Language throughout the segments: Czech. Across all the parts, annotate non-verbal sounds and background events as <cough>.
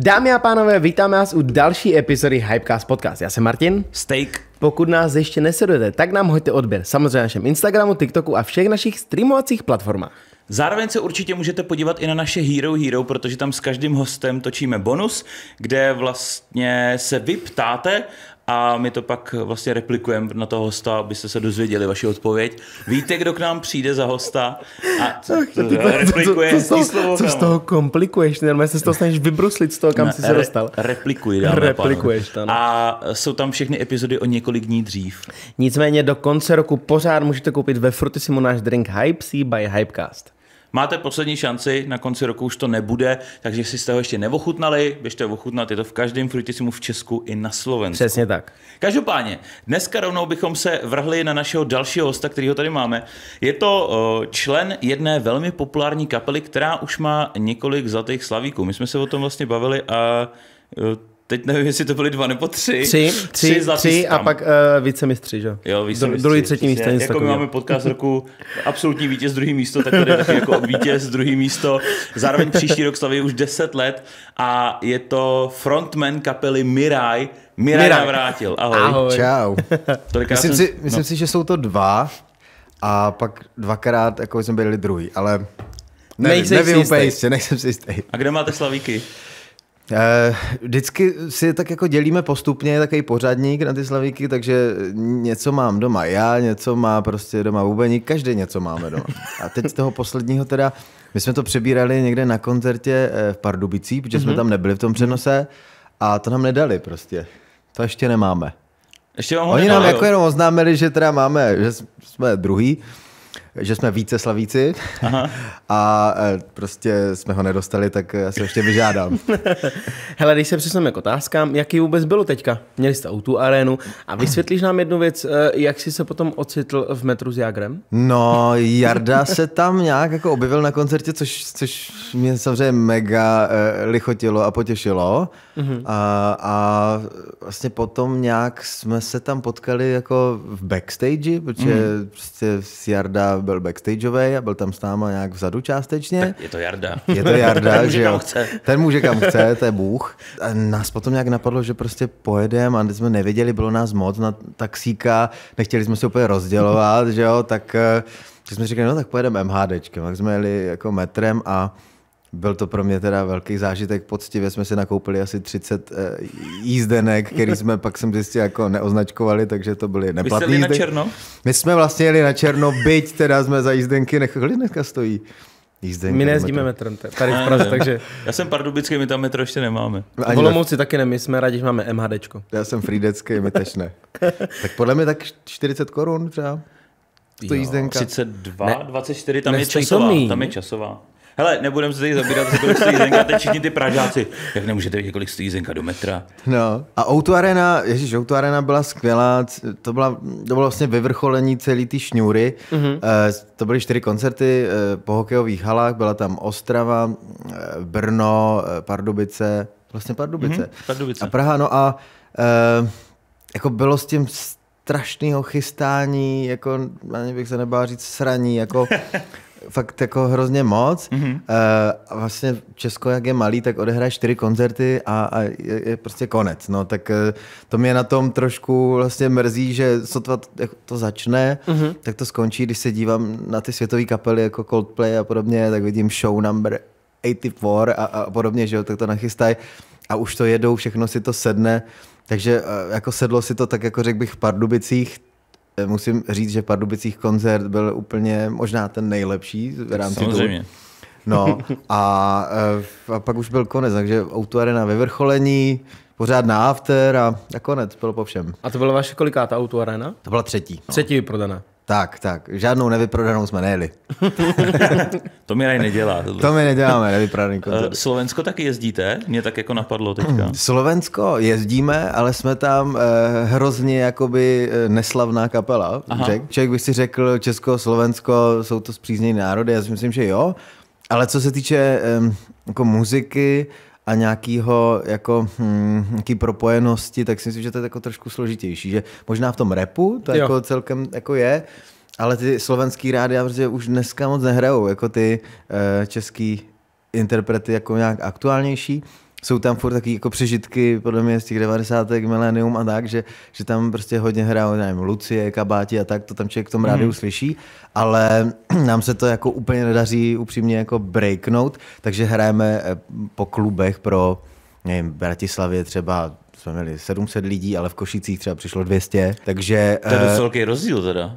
Dámy a pánové, vítáme vás u další epizody Hypecast Podcast. Já jsem Martin. Steak. Pokud nás ještě nesledujete, tak nám hoďte odběr. Samozřejmě na našem Instagramu, TikToku a všech našich streamovacích platformách. Zároveň se určitě můžete podívat i na naše Hero Hero, protože tam s každým hostem točíme bonus, kde vlastně se vy ptáte a my to pak vlastně replikujeme na toho hosta, abyste se dozvěděli vaši odpověď. Víte, kdo k nám přijde za hosta a co, Ach, to, to, replikuje to, to, to, slovo, co z toho komplikuješ, normálně se z toho snažíš vybruslit z toho, kam jsi se re, dostal. Replikuj, Replikuješ to, no. A jsou tam všechny epizody o několik dní dřív. Nicméně do konce roku pořád můžete koupit ve Frutissimo náš drink Hype C by Hypecast. Máte poslední šanci, na konci roku už to nebude, takže si jste ho ještě neochutnali, běžte ochutnat, je to v každém frutisimu v Česku i na Slovensku. Přesně tak. Každopádně, dneska rovnou bychom se vrhli na našeho dalšího hosta, kterýho tady máme. Je to člen jedné velmi populární kapely, která už má několik zlatých slavíků. My jsme se o tom vlastně bavili a Teď nevím, jestli to byly dva nebo tři. Tři, tři, tři, tři a pak uh, eh, mistři, že? Jo, mistři. Druhý, třetí místo, Jako takový. my máme podcast roku absolutní vítěz, druhý místo, tak tady je taky jako vítěz, druhý místo. Zároveň příští rok slaví už 10 let a je to frontman kapely Miraj, Miraj, Mirai. navrátil. Ahoj. Ahoj. Čau. <laughs> myslím, jsem, si, myslím no. si, že jsou to dva a pak dvakrát jako jsme byli druhý, ale nevím, nejsem nevím úplně jistě, nejsem si jistý. A kde máte slavíky? Eh, vždycky si tak jako dělíme postupně takový pořadník na ty slavíky, takže něco mám doma já, něco má prostě doma Bubeník, každý něco máme doma. A teď z toho posledního teda, my jsme to přebírali někde na koncertě eh, v Pardubicí, protože mm-hmm. jsme mhm. tam nebyli v tom přenose a to nám nedali prostě. To ještě nemáme. Ještě vám Oni nedali, nám jo. jako jenom oznámili, že teda máme, že jsme druhý, že jsme více slavíci Aha. <laughs> a e, prostě jsme ho nedostali, tak já se ještě vyžádám. <laughs> Hele, když se přesuneme k otázkám, jaký vůbec bylo teďka? Měli jste tu arénu a vysvětlíš nám jednu věc, e, jak jsi se potom ocitl v metru s Jagrem? No, <laughs> Jarda se tam nějak jako objevil na koncertě, což, což mě samozřejmě mega e, lichotilo a potěšilo. Mhm. A, a vlastně potom nějak jsme se tam potkali jako v backstage, protože mhm. prostě Jarda byl backstageový a byl tam s náma nějak vzadu částečně. Tak je to Jarda. Je to Jarda, <laughs> ten že jo. Chce. Ten může kam chce, to je <laughs> Bůh. A nás potom nějak napadlo, že prostě pojedeme a jsme nevěděli, bylo nás moc na taxíka, nechtěli jsme se úplně rozdělovat, že jo, tak... Uh, jsme říkali, no tak pojedeme MHDčkem, tak jsme jeli jako metrem a byl to pro mě teda velký zážitek. Poctivě jsme si nakoupili asi 30 eh, jízdenek, který jsme pak jsem zjistil jako neoznačkovali, takže to byly neplatné. Vy na černo? My jsme vlastně jeli na černo, byť teda jsme za jízdenky nechali, dneska stojí. Jízdenka, My nejezdíme metrem tady v Praze, takže... Já jsem pardubický, my tam metro ještě nemáme. Ani v Olomouci taky ne, my jsme rádi, že máme MHDčko. Já jsem frídecký, my tež ne. tak podle mě tak 40 korun třeba. To jízdenka. 32, ne, 24, tam je časová. Tam je časová. Hele, nebudeme se tady zabírat, kolik stojí jízdenka, teď všichni ty pražáci. Jak nemůžete vidět, kolik stojí Zenka do metra? No a Outu Arena, ježíš, Outu Arena byla skvělá, to, byla, to bylo vlastně vyvrcholení celý ty šňůry. Mm-hmm. to byly čtyři koncerty eh, po hokejových halách, byla tam Ostrava, eh, Brno, Pardubice, vlastně Pardubice. Mm-hmm. Pardubice. A Praha, no a jako bylo s tím strašného chystání, jako, ani bych se nebál říct sraní, jako <laughs> fakt jako hrozně moc. Mm-hmm. a vlastně Česko, jak je malý, tak odehraje čtyři koncerty a, a je, je prostě konec. No, tak eh, to mě na tom trošku vlastně mrzí, že sotva to, to začne, mm-hmm. tak to skončí. Když se dívám na ty světové kapely jako Coldplay a podobně, tak vidím show number 84 a, a podobně, že jo, tak to nachystají a už to jedou, všechno si to sedne. Takže eh, jako sedlo si to tak, jako řekl bych, v Pardubicích, musím říct, že v Pardubicích koncert byl úplně možná ten nejlepší v rámci Samozřejmě. No <laughs> a, eh, a pak už byl konec, takže auto arena vyvrcholení, pořád na after a, a konec, bylo po všem. A to byla vaše kolikátá auto arena? To byla třetí. No. Třetí vyprodaná. Tak, tak. Žádnou nevyprodanou jsme nejeli. <laughs> to mi raj nedělá. Tohle. To my neděláme, nevyprodaný eh, koncert. Slovensko taky jezdíte? Mě tak jako napadlo teďka. Hmm. Slovensko jezdíme, ale jsme tam eh, hrozně jakoby eh, neslavná kapela. Aha. Člověk by si řekl, Česko, Slovensko, jsou to zpřízněné národy. Já si myslím, že jo. Ale co se týče jako muziky, a nějakýho jako hm, propojenosti, tak si myslím, že to je jako trošku složitější, že možná v tom repu to jako celkem jako je, ale ty slovenský já prostě už dneska moc nehrajou, jako ty uh, český interprety jako nějak aktuálnější jsou tam furt taky jako přežitky, podle mě z těch 90. milénium a tak, že, že tam prostě hodně hrajou, nevím, Lucie, Kabáti a tak, to tam člověk v tom rádiu mm. slyší, ale <clears throat> nám se to jako úplně nedaří upřímně jako breaknout, takže hrajeme eh, po klubech pro, nevím, Bratislavě třeba jsme měli 700 lidí, ale v Košicích třeba přišlo 200, takže... To je eh, docela velký rozdíl teda.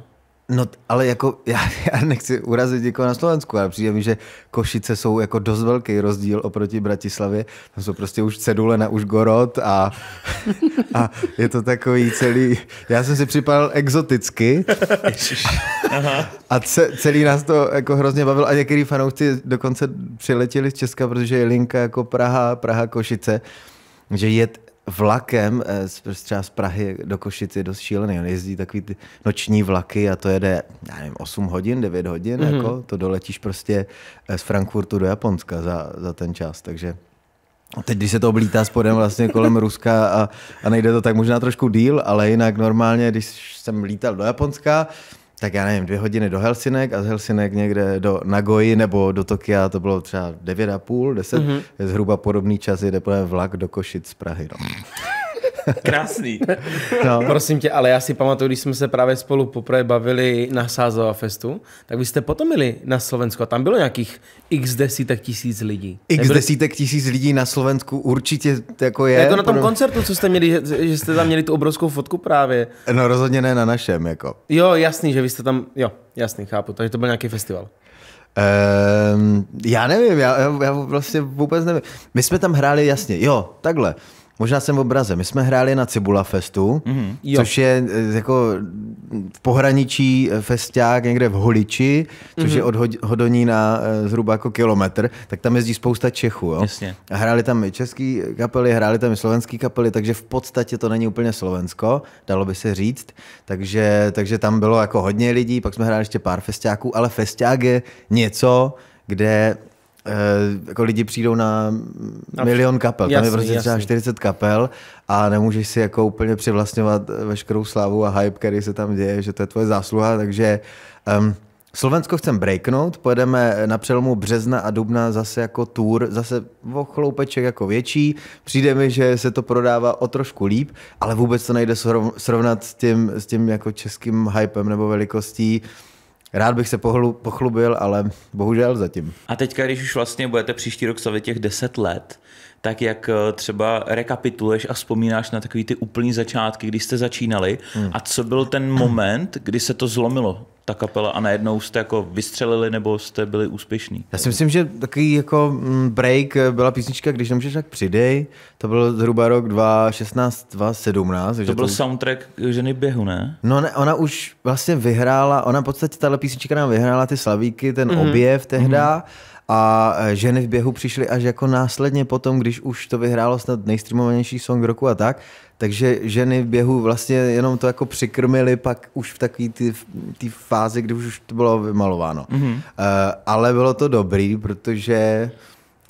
No, ale jako <laughs> já, já nechci urazit nikoho na Slovensku, ale přijde mi, že Košice jsou jako dost velký rozdíl oproti Bratislavě. Tam jsou prostě už cedule na Užgorod a, <laughs> a je to takový celý... Já jsem si připadal exoticky a, ce, celý nás to jako hrozně bavil. a některý fanoušci dokonce přiletěli z Česka, protože je linka jako Praha, Praha, Košice že jet vlakem eh, z, třeba z Prahy do Košic je dost šílený. On jezdí takový ty noční vlaky a to jede, já nevím, 8 hodin, 9 hodin, mm-hmm. jako, to doletíš prostě eh, z Frankfurtu do Japonska za, za ten čas, takže Teď, když se to oblítá spodem vlastně kolem Ruska a, a nejde to tak možná trošku díl, ale jinak normálně, když jsem lítal do Japonska, tak já nevím, dvě hodiny do Helsinek a z Helsinek někde do Nagoji nebo do Tokia, to bylo třeba 9,5, 10, mm-hmm. zhruba podobný čas jde vlak do Košic z Prahy. No. <laughs> Krásný. No. Prosím tě, ale já si pamatuju, když jsme se právě spolu poprvé bavili na Sázova Festu, tak vy jste potom jeli na Slovensko a tam bylo nějakých x desítek tisíc lidí. X Nebyli... desítek tisíc lidí na Slovensku určitě jako je. Je to jako na tom koncertu, co jste měli, že, jste tam měli tu obrovskou fotku právě. No rozhodně ne na našem, jako. Jo, jasný, že vy jste tam, jo, jasný, chápu, takže to byl nějaký festival. Um, já nevím, já, já, vlastně vůbec nevím. My jsme tam hráli jasně, jo, takhle možná jsem v obraze. My jsme hráli na Cibula Festu, mm-hmm. což je eh, jako v pohraničí eh, festiák někde v Holiči, což mm-hmm. je mhm. od Hodoní na eh, zhruba jako kilometr, tak tam jezdí spousta Čechů. Jo? Jasně. A hráli tam i český kapely, hráli tam i slovenský kapely, takže v podstatě to není úplně Slovensko, dalo by se říct. Takže, takže tam bylo jako hodně lidí, pak jsme hráli ještě pár festiáků, ale festák je něco, kde Uh, jako lidi přijdou na milion kapel, jasný, tam je prostě jasný. třeba 40 kapel a nemůžeš si jako úplně přivlastňovat veškerou slávu a hype, který se tam děje, že to je tvoje zásluha, takže um, Slovensko chcem breaknout, pojedeme na přelomu března a dubna zase jako tour, zase o chloupeček jako větší, přijde mi, že se to prodává o trošku líp, ale vůbec to nejde srovnat s tím, s tím jako českým hypem nebo velikostí, uh, Rád bych se pohlu, pochlubil, ale bohužel zatím. A teďka, když už vlastně budete příští rok slavit těch 10 let, tak jak eh, třeba rekapituluješ a vzpomínáš na takový ty úplný začátky, kdy jste začínali hmm. a co byl ten moment, kdy se to zlomilo, ta kapela a najednou jste jako vystřelili nebo jste byli úspěšní? Já si myslím, že takový jako mm, break eh, byla písnička Když nemůžeš, tak přidej. To byl zhruba rok 2016, 2017. To byl to... soundtrack Ženy běhu, ne? No ne, ona už vlastně vyhrála, ona v podstatě tahle písnička nám vyhrála ty slavíky, ten mm-hmm. objev tehda. Mm-hmm a e, ženy v běhu přišly až jako následně potom, když už to vyhrálo snad nejstreamovanější song roku a tak, takže ženy v běhu vlastně jenom to jako přikrmily pak už v takové té fázi, kdy už to bylo vymalováno. Mm-hmm. Uh, ale bylo to dobrý, protože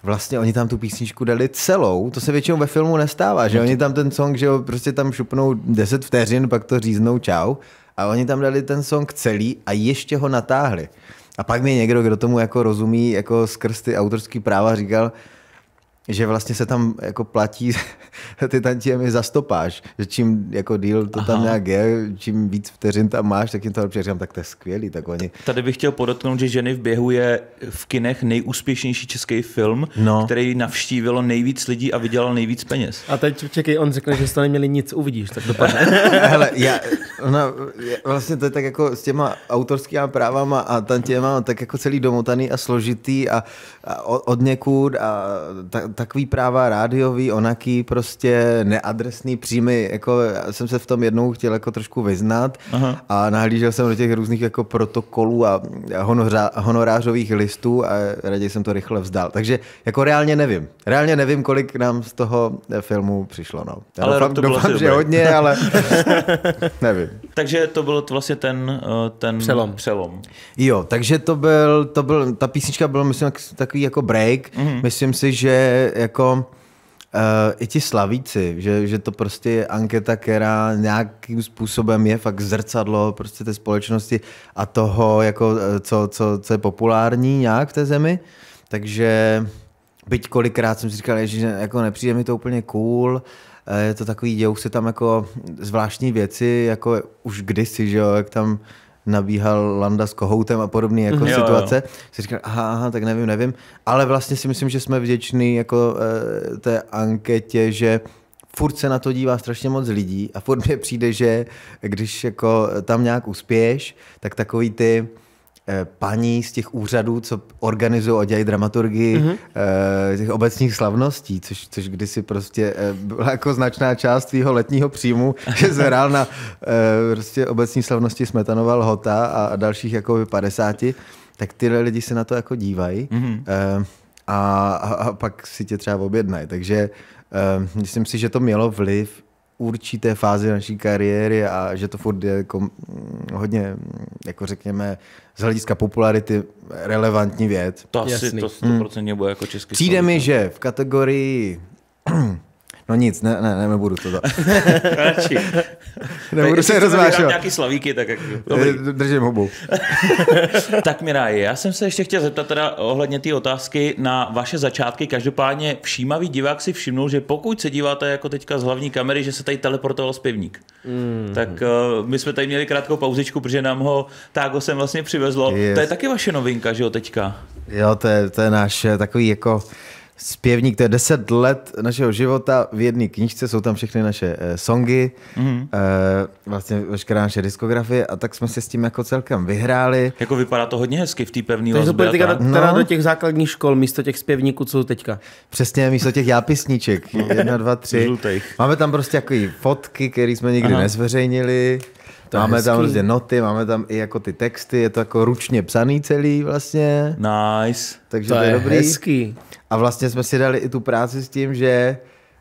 vlastně oni tam tu písničku dali celou, to se většinou ve filmu nestává, že no oni tam ten song, že jo, prostě tam šupnou 10 vteřin, pak to říznou čau a oni tam dali ten song celý a ještě ho natáhli. A pak mi někdo, kdo tomu jako rozumí, jako skrz ty autorský práva říkal, že vlastně se tam jako platí <laughs> ty tantiemy za stopáž, že čím jako díl to Aha. tam nějak je, čím víc vteřin tam máš, tak jim to lepší. Říkám, tak to je skvělý. Tak oni... Tady bych chtěl podotknout, že Ženy v běhu je v kinech nejúspěšnější český film, no. který navštívilo nejvíc lidí a vydělal nejvíc peněz. A teď čekej, on řekne, že jste neměli nic, uvidíš, tak dopadne. <laughs> Hele, já, no, vlastně to je tak jako s těma autorskými právama a tantiemama tak jako celý domotaný a složitý a, a od, někud a tak takový práva rádiový, onaký, prostě neadresný příjmy, jako jsem se v tom jednou chtěl jako trošku vyznat Aha. a nahlížel jsem do těch různých jako protokolů a honořa, honorářových listů a raději jsem to rychle vzdal. Takže jako reálně nevím. Reálně nevím, kolik nám z toho eh, filmu přišlo. No. Já ale doufám, to doufám že hodně, ale <laughs> nevím. Takže to byl vlastně ten, eh, ten přelom. přelom. Jo, takže to byl, to byl, ta písnička byla, myslím, takový jako break. Mm-hmm. Myslím si, že jako uh, i ti slavíci, že, že to prostě je anketa, která nějakým způsobem je fakt zrcadlo prostě té společnosti a toho, jako, eh, co, co, co je populární nějak v té zemi. Takže byť kolikrát jsem si říkal, že jako nepřijde mi to úplně cool, eh, je to takový, dějou se tam jako zvláštní věci, jako už kdysi, že jo, jak tam nabíhal Landa s kohoutem a podobné jako mhm. jo, situace. Jo. Si říkal, aha, aha, tak nevím, nevím. Ale vlastně si myslím, že jsme vděční jako e, té anketě, že furt se na to dívá strašně moc lidí a furt mi přijde, že když jako tam nějak uspěješ, tak takový ty Eh, paní z těch úřadů, co organizují a dělají dramaturgii mm-hmm. těch obecních slavností, což, což kdysi prostě eh, byla jako značná část tvýho letního příjmu, <laughs> že zhrál na prostě obecní slavnosti Smetanova Lhota a dalších jako 50, tak tyhle lidi se na to jako dívají mm-hmm. a, a, a pak si tě třeba objednají. Takže myslím si, že to mělo vliv určité fázi naší kariéry a že to furt je jako mm, hodně, mm, jako řekněme, z hlediska popularity relevantní věc. To asi Jasný. to 100% hmm. bude jako český Přijde mi, no. že v kategorii No nic, ne, ne, ne nebudu to. <laughs> Radši. <laughs> nebudu se rozvášovat. nějaký slavíky, tak jak... Eh, dobrý. Držím hubu. <laughs> tak Miráji, já jsem se ještě chtěl zeptat teda ohledně té otázky na vaše začátky. Každopádně všímavý divák si všimnul, že pokud se díváte jako teďka z hlavní kamery, že se tady teleportoval zpěvník. Mm. Tak uh, my jsme tady měli krátkou pauzičku, protože nám ho Tágo sem vlastně přivezlo. Yes. To je taky vaše novinka, že jo, teďka? Jo, to je, to je náš eh, takový jako Zpěvník, to je 10 let našeho života v jedné knižce, jsou tam všechny naše eh, songy, mm-hmm. vlastně veškerá naše diskografie a tak jsme se s tím jako celkem vyhráli. Jako vypadá to hodně hezky v té pevné vazbě. Takže to teda no. do těch základních škol místo těch zpěvníků, co jsou teďka. Přesně, místo těch jápisníček, no. jedna, dva, tři. Žlutých. Máme tam prostě jako fotky, které jsme nikdy Aha. nezveřejnili. To máme hezký. tam prostě noty, máme tam i jako ty texty, je to jako ručně psaný celý vlastně. Nice. Takže to, to je, je dobrý. hezký. A vlastně jsme si dali i tu práci s tím, že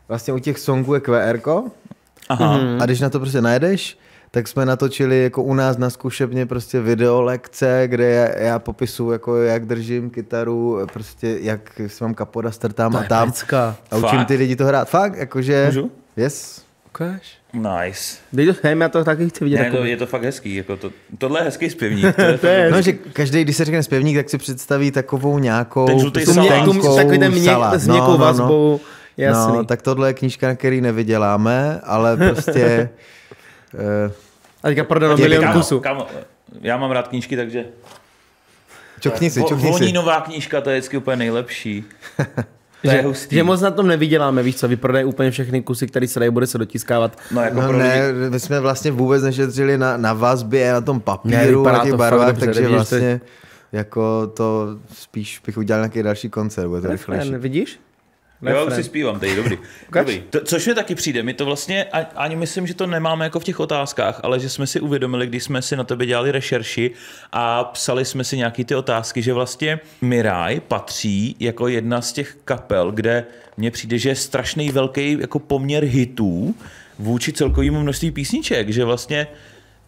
vlastně u těch songů je QR. Mhm. A když na to prostě najdeš, tak jsme natočili jako u nás na zkušebně prostě video lekce, kde já, já popisu, jako jak držím kytaru, prostě jak si mám kapoda strtám to a tam. Pecka. A učím Fakt. ty lidi to hrát. Fakt, jakože... Můžu? Yes. Ukáž. Nice. Dej to sem, já to taky chci vidět. Ne, takový. to, no, je to fakt hezký. Jako to, tohle je hezký zpěvník. <laughs> to je to je no, že každý, když se řekne zpěvník, tak si představí takovou nějakou... Ten žlutý salát. Takový ten mě, s nějakou no, no, no, vazbou. No. Jasný. No, tak tohle je knížka, na který nevyděláme, ale <laughs> prostě... uh, a teďka prodano milion kusů. já mám rád knížky, takže... Čokni si, eh, čokni si. nová knížka, to je vždycky úplně nejlepší. <laughs> že, hustý. že moc na tom nevyděláme, víš co, vyprodej úplně všechny kusy, které se dají, bude se dotiskávat. No, jako no ne, my jsme vlastně vůbec nešetřili na, na vazbě, na tom papíru, ne, na těch barvách, takže vlastně to... jako to spíš bych udělal nějaký další koncert, bude to rychlejší. Vidíš? Ne, jo, už si zpívám tady, dobrý. dobrý. To, což mi taky přijde, my to vlastně, ani myslím, že to nemáme jako v těch otázkách, ale že jsme si uvědomili, když jsme si na tebe dělali rešerši a psali jsme si nějaký ty otázky, že vlastně Miraj patří jako jedna z těch kapel, kde mně přijde, že je strašný velký jako poměr hitů vůči celkovému množství písniček, že vlastně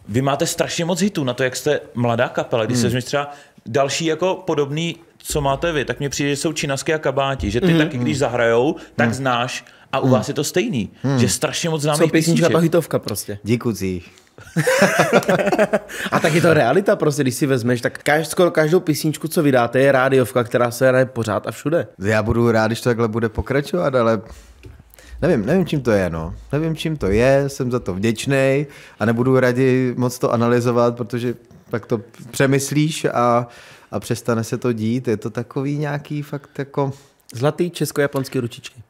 vy máte strašně moc hitů na to, jak jste mladá kapela. Když hmm. se třeba Další jako podobný, co máte vy, tak mně přijde, že jsou činasky a kabáti, že ty mm-hmm. taky, když mhm. zahrajou, tak mm. znáš a u mm. vás je to stejný, mm. že strašně moc známých Co písnička, ta hitovka prostě. Děkuji. <laughs> a tak je to realita prostě, když si vezmeš, tak každou, skoro každou písničku, co vydáte, je rádiovka, která se hraje pořád a všude. Já budu rád, když to takhle bude pokračovat, ale Nevím, nevím, čím to je, no. Nevím, čím to je, jsem za to vděčný a nebudu raději moc to analyzovat, protože tak to přemyslíš a, a přestane se to dít. Je to takový nějaký fakt jako... Zlatý česko-japonský ručičky.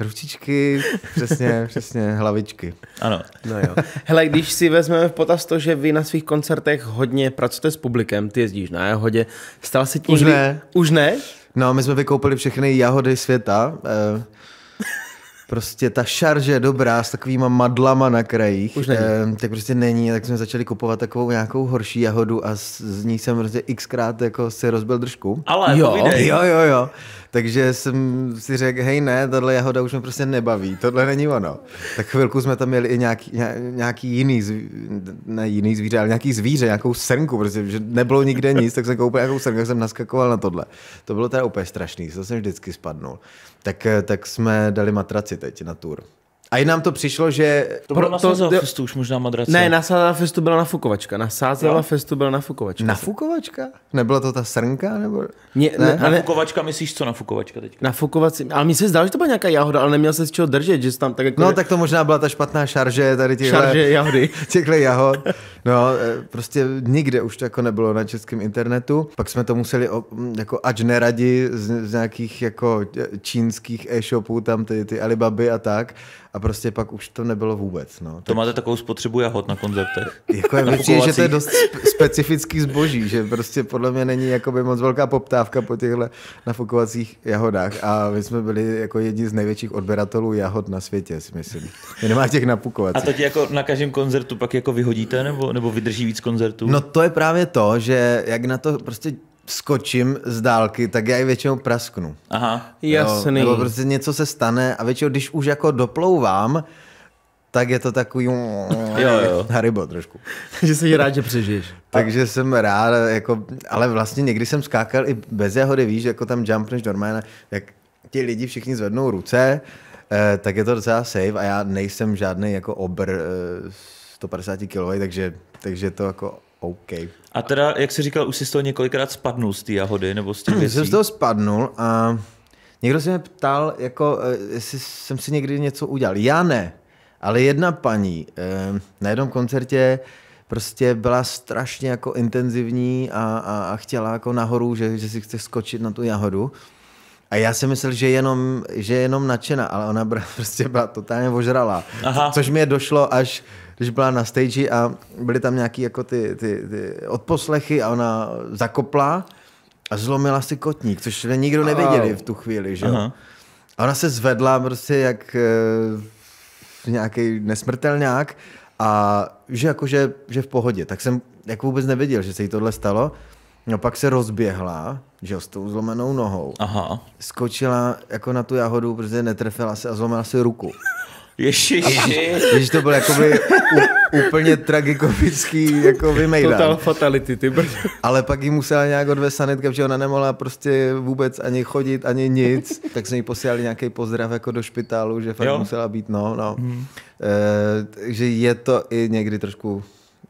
Ručičky, přesně, <laughs> přesně, hlavičky. Ano. No jo. Hele, když si vezmeme v potaz to, že vy na svých koncertech hodně pracujete s publikem, ty jezdíš na jahodě, stal se ti... Už ne. Už ne? No, my jsme vykoupili všechny jahody světa. Eh, prostě ta šarže dobrá s takovýma madlama na krajích, Už není. eh, tak prostě není, tak jsme začali kupovat takovou nějakou horší jahodu a z, z ní jsem prostě xkrát jako si rozbil držku. Ale jo. jo, jo, jo. Takže jsem si řekl, hej ne, tohle jahoda už mě prostě nebaví, tohle není ono. Tak chvilku jsme tam měli i nějaký, nějaký jiný, zvíře, ne jiný zvíře, ale nějaký zvíře, nějakou srnku, prostě, že nebylo nikde nic, tak jsem koupil nějakou srnku, tak jsem naskakoval na tohle. To bylo teda úplně strašný, to jsem vždycky spadnul. Tak, eh, tak jsme dali matraci teď na tur. A i nám to přišlo, že... To bylo na Sázela to... Festu už možná madrace. Ne, na Sázela Festu byla nafukovačka. Na Sázela Festu byla nafukovačka. Nafukovačka? Nebyla to ta srnka? Nebo... Ne, ne, ne, nafukovačka, ne... myslíš co nafukovačka teď? Nafukovací, ale mi se zdálo, že to byla nějaká jahoda, ale neměl se z čeho držet, že tam tak jako... No, tak to možná byla ta špatná šarže tady těch. Šarže jahody. <laughs> těchhle jahod. No, e, prostě nikde už to jako nebylo na českém internetu. Pak jsme to museli, jako ač neradi, z, z nějakých jako e, čínských e-shopů, tam ty, ty Alibaby a tak a prostě pak už to nebylo vůbec. No. To tak... máte takovou spotřebu jahod na koncertech. jako je přijde, že to je dost specifický zboží, že prostě podle mě není jakoby moc velká poptávka po těchto nafukovacích jahodách a my jsme byli jako jedni z největších odběratelů jahod na světě, si myslím. Nemá těch napukovacích. A to ti jako na každém koncertu pak jako vyhodíte nebo, nebo vydrží víc koncertů? No to je právě to, že jak na to prostě skočím z dálky, tak já i většinou prasknu. Aha, jasný. Jo, nebo prostě něco se stane a většinou, když už jako doplouvám, tak je to takový mm, jo, jo. haribo trošku. <laughs> že jsi rád, že přežiješ. Takže jsem rád, jako, ale vlastně někdy jsem skákal i bez jahody, víš, jako tam jumpneš normálně, jak ti lidi všichni zvednou ruce, eh, tak je to docela safe a já nejsem žádný jako obr eh, 150 kg, takže, takže to jako OK. A teda, jak jsi říkal, už jsi z toho několikrát spadnul z té jahody, nebo z těch věcí? Jsem z toho spadnul a někdo se mě ptal, jako, eh, jestli jsem si někdy něco udělal. Já ne, ale jedna paní eh, na jednom koncertě prostě byla strašně jako intenzivní a, a, a chtěla jako nahoru, že, že si chce skočit na tu jahodu. A já si myslel, že jenom, že jenom nadšená, ale ona byla, <laughs> prostě byla totálně ožralá. Aha. Což mi došlo až když byla na stage a byly tam nějaké jako ty, ty, ty odposlechy a ona zakopla a zlomila si kotník, což nikdo nevěděli v tu chvíli, že Aha. A ona se zvedla prostě jak e, nějaký nesmrtelňák a že jakože že v pohodě. Tak jsem jako vůbec nevěděl, že se jí tohle stalo. No pak se rozběhla, že s tou zlomenou nohou. Aha. Skočila jako na tu jahodu, protože netrefila se a zlomila si ruku. Ježiši. Ježiš, to byl jakoby úplně tragikomický jako vymejdan. Total fatality, ty brzy. Ale pak ji musela nějak odvést sanitka, protože ona nemohla prostě vůbec ani chodit, ani nic. Tak jsme jí posílali nějaký pozdrav jako do špitálu, že fakt jo. musela být, no, no. Hmm. E, eh, že je to i někdy trošku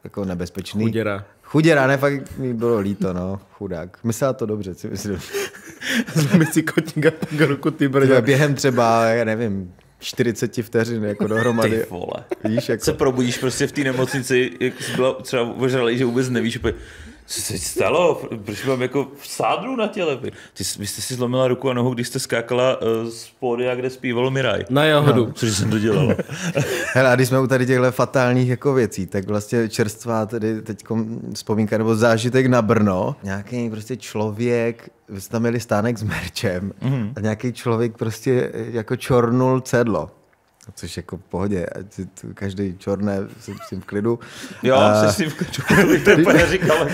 jako nebezpečný. Chuděra. Chuděra, ne, fakt mi bylo líto, no, chudák. Myslela to dobře, si myslím. Zlomí si kotníka po ruku, ty brďo. Během třeba, já nevím, 40 vteřin jako <laughs> dohromady. Ty vole. Víš, jako... Se probudíš prostě v té nemocnici, jak jsi byla třeba ožralý, že vůbec nevíš, úplně co se stalo? Proč mám jako v sádru na těle? Ty, vy jste si zlomila ruku a nohu, když jste skákala uh, z pódia, kde zpívalo Miraj. Na jahodu. No. Což jsem to dělala. <laughs> Hele, a když jsme u tady těchto fatálních jako věcí, tak vlastně čerstvá tedy teď vzpomínka nebo zážitek na Brno. Nějaký prostě člověk, vy jste tam měli stánek s merčem mm-hmm. a nějaký člověk prostě jako čornul cedlo což jako v pohodě, ať tu, každý čorné jsem s tím v klidu. Jo, a... s tím v klidu, <laughs> to úplně říkal. <laughs>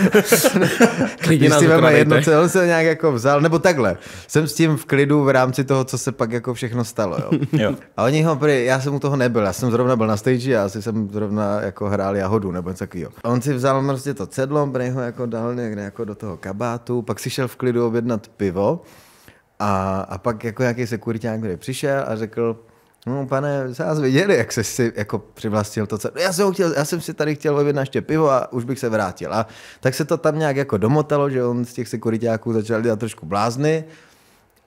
Klidně nás veme jedno, co on se nějak jako vzal, nebo takhle, jsem s tím v klidu v rámci toho, co se pak jako všechno stalo, jo. <laughs> jo. A oni ho, prý, já jsem u toho nebyl, já jsem zrovna byl na stage a asi jsem zrovna jako hrál jahodu nebo něco takového. On si vzal prostě to cedlo, prý ho jako dal někde jako do toho kabátu, pak si šel v klidu objednat pivo a, a pak jako nějaký sekuriták, který přišel a řekl, No pane, já viděli, jak jsi si jako přivlastnil to, co... No, já jsem, chtěl, já jsem si tady chtěl objednat ještě pivo a už bych se vrátil. A tak se to tam nějak jako domotalo, že on z těch sekuritáků začal dělat trošku blázny.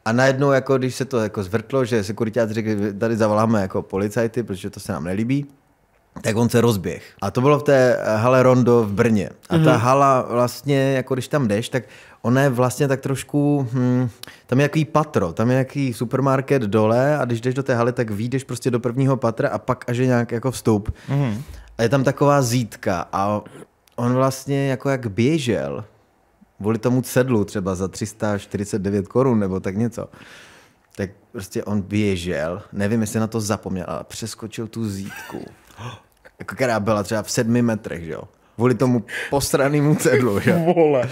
A najednou, jako, když se to jako zvrtlo, že sekuritáci řekli, tady zavoláme jako policajty, protože to se nám nelíbí, tak on se rozběh. A to bylo v té eh, hale Rondo v Brně. A mm-hmm. ta mhm. hala vlastně, jako když tam jdeš, tak ona je vlastně tak trošku, hm, tam je jaký patro, tam je jaký supermarket dole a když jdeš do té haly, tak výjdeš prostě do prvního patra a pak až je nějak jako vstup. Mm. A je tam taková zítka a on vlastně jako jak běžel, kvůli tomu sedlu třeba za 349 korun nebo tak něco, tak prostě on běžel, nevím, jestli na to zapomněl, ale přeskočil tu zítku, jako která byla třeba v sedmi metrech, že jo? Vůli tomu posranému cedlu, že jo? <laughs> Vole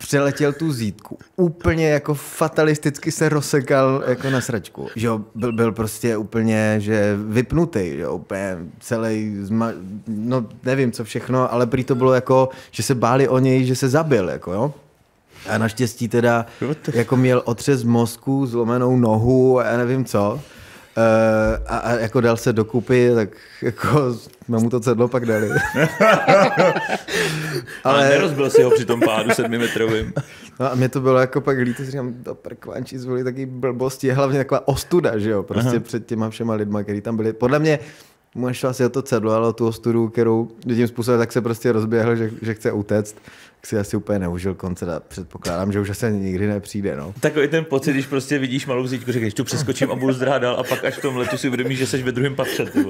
přeletěl tu zítku. Úplně jako fatalisticky se rozsekal jako na sračku. Že jo, byl, byl prostě úplně, že vypnutý, že jo, úplně celý, zma, no nevím co všechno, ale prý to bylo jako, že se báli o něj, že se zabil, jako jo. A naštěstí teda jako měl otřes mozku, zlomenou nohu a já nevím co. Eh, a, a jako dal se dokupy, tak jako jsme mu to sedlo pak dali. <laughs> Ale a nerozbil si ho při tom pádu sedmimetrovým. <laughs> No a mě to bylo jako pak líto, si říkám, to prkvančí zvolí taky blbosti, je hlavně taková ostuda, že jo, prostě Aha. před těma všema lidma, který tam byli. Podle mě mu šlo asi o to cedlo, ale o tu ostudu, kterou tím způsobem tak se prostě rozběhl, že, že chce utéct, tak si asi úplně neužil konce a předpokládám, že už asi nikdy nepřijde. No. Takový ten pocit, když prostě vidíš malou zíčku, řekneš, tu přeskočím a budu zdrádal a pak až v tom letu si uvědomíš, že jsi ve druhém patře. Ty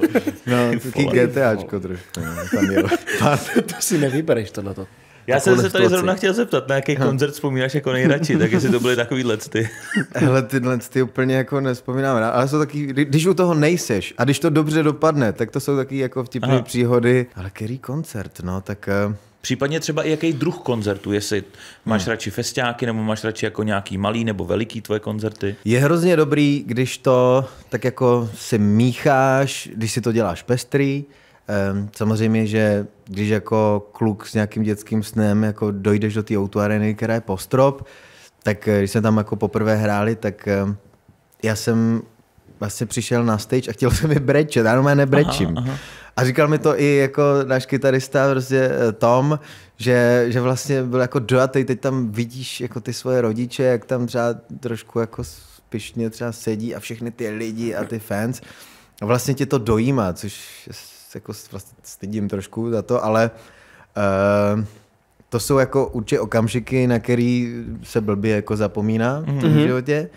no, taky GTAčko trošku. No, tam je. <laughs> to si nevybereš to. Já jsem se tady zrovna chtěl zeptat, na jaký koncert vzpomínáš jako nejradši, tak jestli to byly takový ty. <laughs> Hele, ty ty úplně jako nespomínám, ale jsou taky, když u toho nejseš a když to dobře dopadne, tak to jsou taky jako vtipné příhody. Ale který koncert, no, tak... Eh, Případně třeba i jaký druh koncertu, jestli máš hmm. radši festiáky, nebo máš radši jako nějaký malý nebo veliký tvoje koncerty? Je hrozně dobrý, když to tak jako si mícháš, když si to děláš pestrý, Ehm, samozřejmě, že když jako kluk s nějakým dětským snem jako dojdeš do té autoareny, která je postrop, tak eh, když jsme tam jako poprvé hráli, tak ehm, já jsem vlastně přišel na stage a chtěl <laughs> jsem mi brečet, já normálně nebrečím. Aha, aha. A říkal mi to i jako náš kytarista prostě eh, Tom, že, že vlastně byl jako dojatý, teď tam vidíš jako ty svoje rodiče, jak tam třeba trošku jako spišně třeba sedí a všechny ty lidi a ty fans. A vlastně tě to dojímá, což se jako vlastně stydím trošku za to, ale uh, to jsou jako určitě okamžiky, na který se blbě jako zapomíná mm-hmm. v mhm. životě.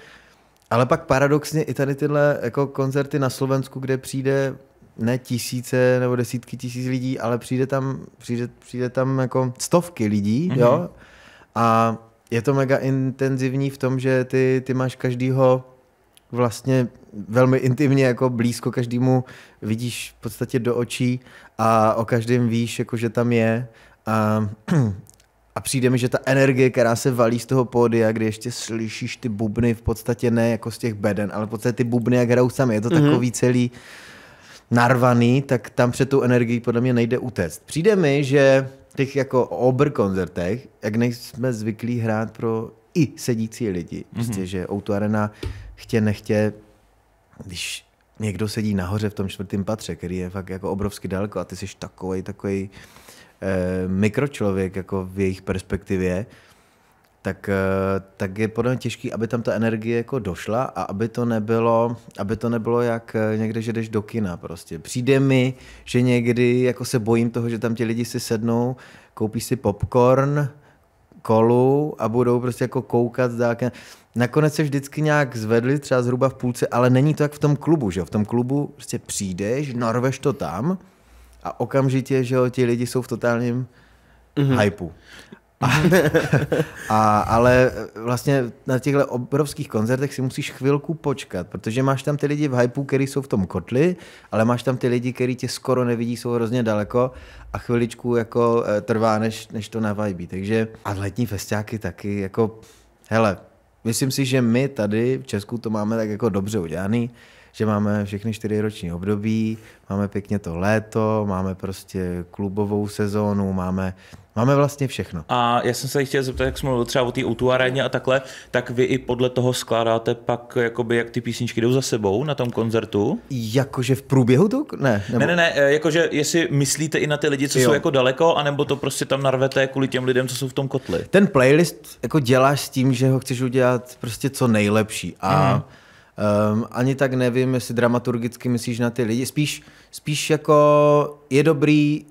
Ale pak paradoxně i tady tyhle jako koncerty na Slovensku, kde přijde ne tisíce nebo desítky tisíc lidí, ale přijde tam, přijde, přijde tam jako stovky lidí, mm-hmm. jo. A je to mega intenzivní v tom, že ty, ty máš každýho vlastně velmi intimně, jako blízko každému vidíš v podstatě do očí a o každém víš, jako že tam je. A, <clears throat> a přijde mi, že ta energie, která se valí z toho pódia, kdy ještě slyšíš ty bubny v podstatě ne jako z těch beden, ale v podstatě ty bubny, jak hrajou sami, je to mm-hmm. takový celý narvaný, tak tam před tou energií podle mě nejde utéct. Přijde mi, že těch jako obr koncertech, jak nejsme zvyklí hrát pro i sedící lidi, mm-hmm. prostě, že Outu Arena chtě nechtě, když někdo sedí nahoře v tom čtvrtém patře, který je fakt jako obrovsky daleko a ty jsi takový takový eh, mikročlověk jako v jejich perspektivě, tak, eh, tak je podle mě těžký, aby tam ta energie jako došla a aby to nebylo, aby to nebylo jak eh, někde, že jdeš do kina prostě. Přijde mi, že někdy jako se bojím toho, že tam ti lidi si sednou, koupí si popcorn, kolu a budou prostě jako koukat s nakonec se vždycky nějak zvedli, třeba zhruba v půlce, ale není to jak v tom klubu, že V tom klubu prostě přijdeš, narveš to tam a okamžitě, že jo, ti lidi jsou v totálním mm-hmm. hypeu. A, mhm. <laughs> a, ale vlastně na těchto obrovských koncertech si musíš chvilku počkat, protože máš tam ty lidi v hypeu, který jsou v tom kotli, ale máš tam ty lidi, který tě skoro nevidí, jsou hrozně daleko a chviličku jako eh, trvá, než, než to navajbí. Takže a letní festiáky taky jako, hele, Myslím si, že my tady v Česku to máme tak jako dobře udělaný, že máme všechny čtyři roční období, máme pěkně to léto, máme prostě klubovou sezónu, máme Máme vlastně všechno. A já jsem se chtěl zeptat, jak jsme mluvil třeba o té o aréně a takhle, tak vy i podle toho skládáte pak, jakoby, jak ty písničky jdou za sebou na tom koncertu? Jakože v průběhu to? Ne, nebo... ne, ne, ne, eh, jakože jestli myslíte i na ty lidi, co jo. jsou jako daleko, anebo to prostě tam narvete kvůli těm lidem, co jsou v tom kotli. Ten playlist jako děláš s tím, že ho chceš udělat prostě co nejlepší. A mm Um, ani tak nevím, jestli dramaturgicky myslíš na ty lidi. Spíš, spíš jako je dobrý,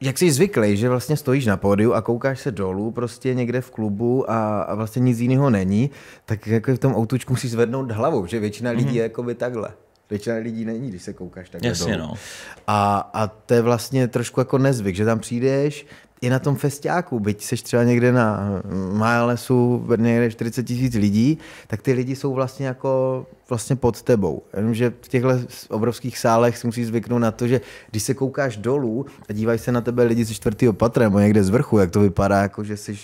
jak jsi zvyklý, že vlastně stojíš na pódiu a koukáš se dolů prostě někde v klubu a, a vlastně nic jiného není, tak jako v tom autučku musíš zvednout hlavou, že většina lidí mm-hmm. je jako by takhle. Většina lidí není, když se koukáš takhle Jasně, dolů. No. A, a to je vlastně trošku jako nezvyk, že tam přijdeš, i na tom festiáku, byť seš třeba někde na Milesu, v Brně 40 tisíc lidí, tak ty lidi jsou vlastně jako vlastně pod tebou. Jenomže v těchto obrovských sálech si musíš zvyknout na to, že když se koukáš dolů a dívají se na tebe lidi ze čtvrtého patra nebo někde z vrchu, jak to vypadá, jako že jsi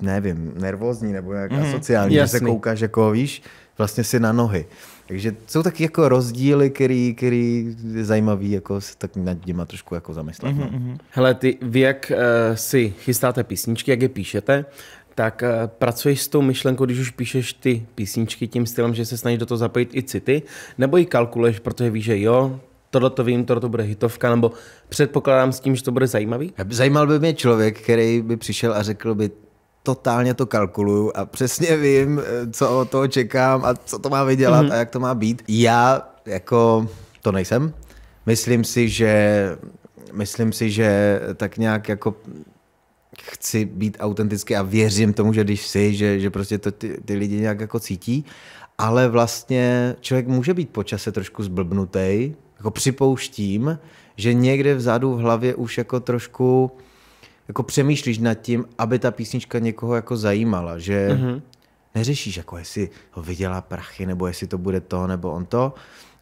nevím, nervózní nebo jak mm-hmm, jasný. že se koukáš jako, víš, vlastně si na nohy. Takže jsou taky jako rozdíly, který, který je zajímavý, jako se tak nad těma trošku jako zamyslet. Mm-hmm. No. Mhm. Hele, ty vy jak uh, si chystáte písničky, jak je píšete, tak uh, pracuješ s tou myšlenkou, když už píšeš ty písničky tím stylem, že se snažíš do toho zapojit i city, nebo ji kalkuluješ, protože víš, že jo, tohle to vím, tohle to bude hitovka, nebo předpokládám s tím, že to bude zajímavý? Zajímal by mě člověk, který by přišel a řekl by, totálně to kalkuluju a přesně vím, eh, co od toho čekám a co to má vydělat mm-hmm. a jak to má být. Já jako to nejsem. Myslím si, že myslím si, že tak nějak jako chci být autentický a věřím tomu, že když si, že, že prostě to ty, ty lidi nějak jako cítí, ale vlastně člověk může být počase trošku zblbnutý, jako připouštím, že někde vzadu v hlavě už jako trošku jako přemýšlíš nad tím, aby ta písnička někoho jako zajímala, že mm-hmm. neřešíš jako jestli ho viděla prachy, nebo jestli to bude to, nebo on to,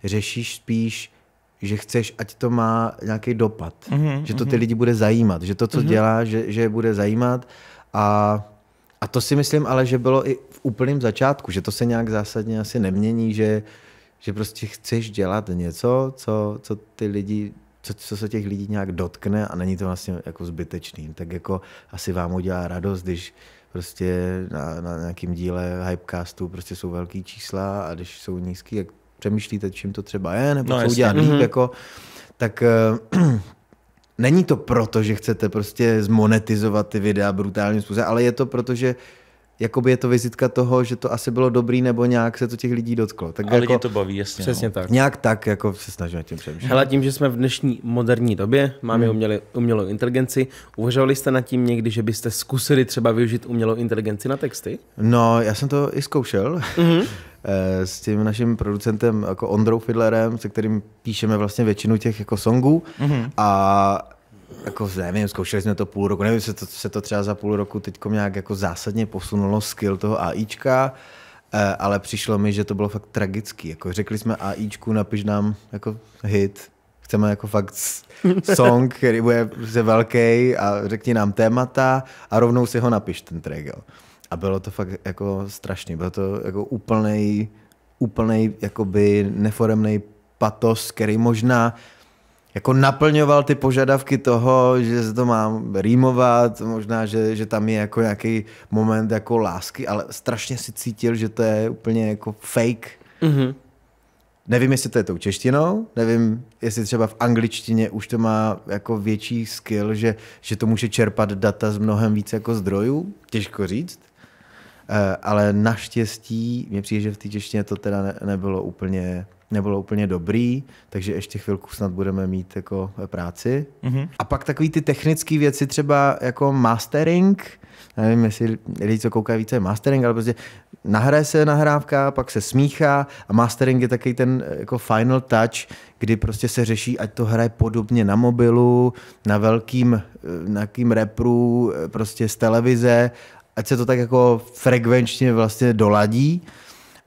řešíš spíš, že chceš, ať to má nějaký dopad, mm-hmm, že to mhm. ty lidi bude zajímat, že to, co mm-hmm. dělá, že, že je bude zajímat a a to si myslím ale, že bylo i v úplném začátku, že to se nějak zásadně asi nemění, že, že prostě chceš dělat něco, co, co ty lidi co, co se těch lidí nějak dotkne a není to vlastně jako zbytečný. Tak jako asi vám udělá radost, když prostě na, na nějakém díle hypecastu prostě jsou velký čísla a když jsou nízký, jak přemýšlíte, čím to třeba je, nebo no, co udělat líp, mm-hmm. jako, tak uh, <clears throat> není to proto, že chcete prostě zmonetizovat ty videa brutálním způsobem, ale je to proto, že jakoby je to vizitka toho, že to asi bylo dobrý nebo nějak se to těch lidí dotklo. Tak a jako, lidi to baví, jasně. Přesně no. tak. Nějak tak, jako se snažíme tím přemýšlet. Hele, tím, že jsme v dnešní moderní době, máme hmm. uměli, umělou inteligenci, uvažovali jste nad tím někdy, že byste zkusili třeba využít umělou inteligenci na texty? No, já jsem to i zkoušel. Mm-hmm <laughs> s tím naším producentem jako Ondrou Fidlerem, se kterým píšeme vlastně většinu těch jako songů mm-hmm. a jako nevím, zkoušeli jsme to půl roku, nevím, se to, se to třeba za půl roku teď nějak jako zásadně posunulo skill toho AIčka, eh, ale přišlo mi, že to bylo fakt tragický. Jako řekli jsme AIčku, napiš nám jako hit, chceme jako fakt <laughs> song, který bude se velký a řekni nám témata a rovnou si ho napiš ten track. Jo. A bylo to fakt jako strašný, bylo to jako úplnej, úplnej jakoby neforemnej patos, který možná jako naplňoval ty požadavky toho, že se to mám rýmovat, možná, že, že tam je jako nějaký moment jako lásky, ale strašně si cítil, že to je úplně jako fake. Mm-hmm. Nevím, jestli to je tou češtinou, nevím, jestli třeba v angličtině už to má jako větší skill, že, že to může čerpat data z mnohem více jako zdrojů, těžko říct, eh, ale naštěstí mě přijde, že v té češtině to teda ne, nebylo úplně nebylo úplně dobrý, takže ještě chvilku snad budeme mít jako eh, práci. Mm-hmm. A pak takový ty technické věci, třeba jako mastering, nevím, jestli lidi, co koukají více, je mastering, ale prostě nahraje se nahrávka, pak se smíchá a mastering je takový ten eh, jako final touch, kdy prostě se řeší, ať to hraje podobně na mobilu, na velkým, eh, na kým repru, prostě z televize, ať se to tak jako frekvenčně vlastně doladí.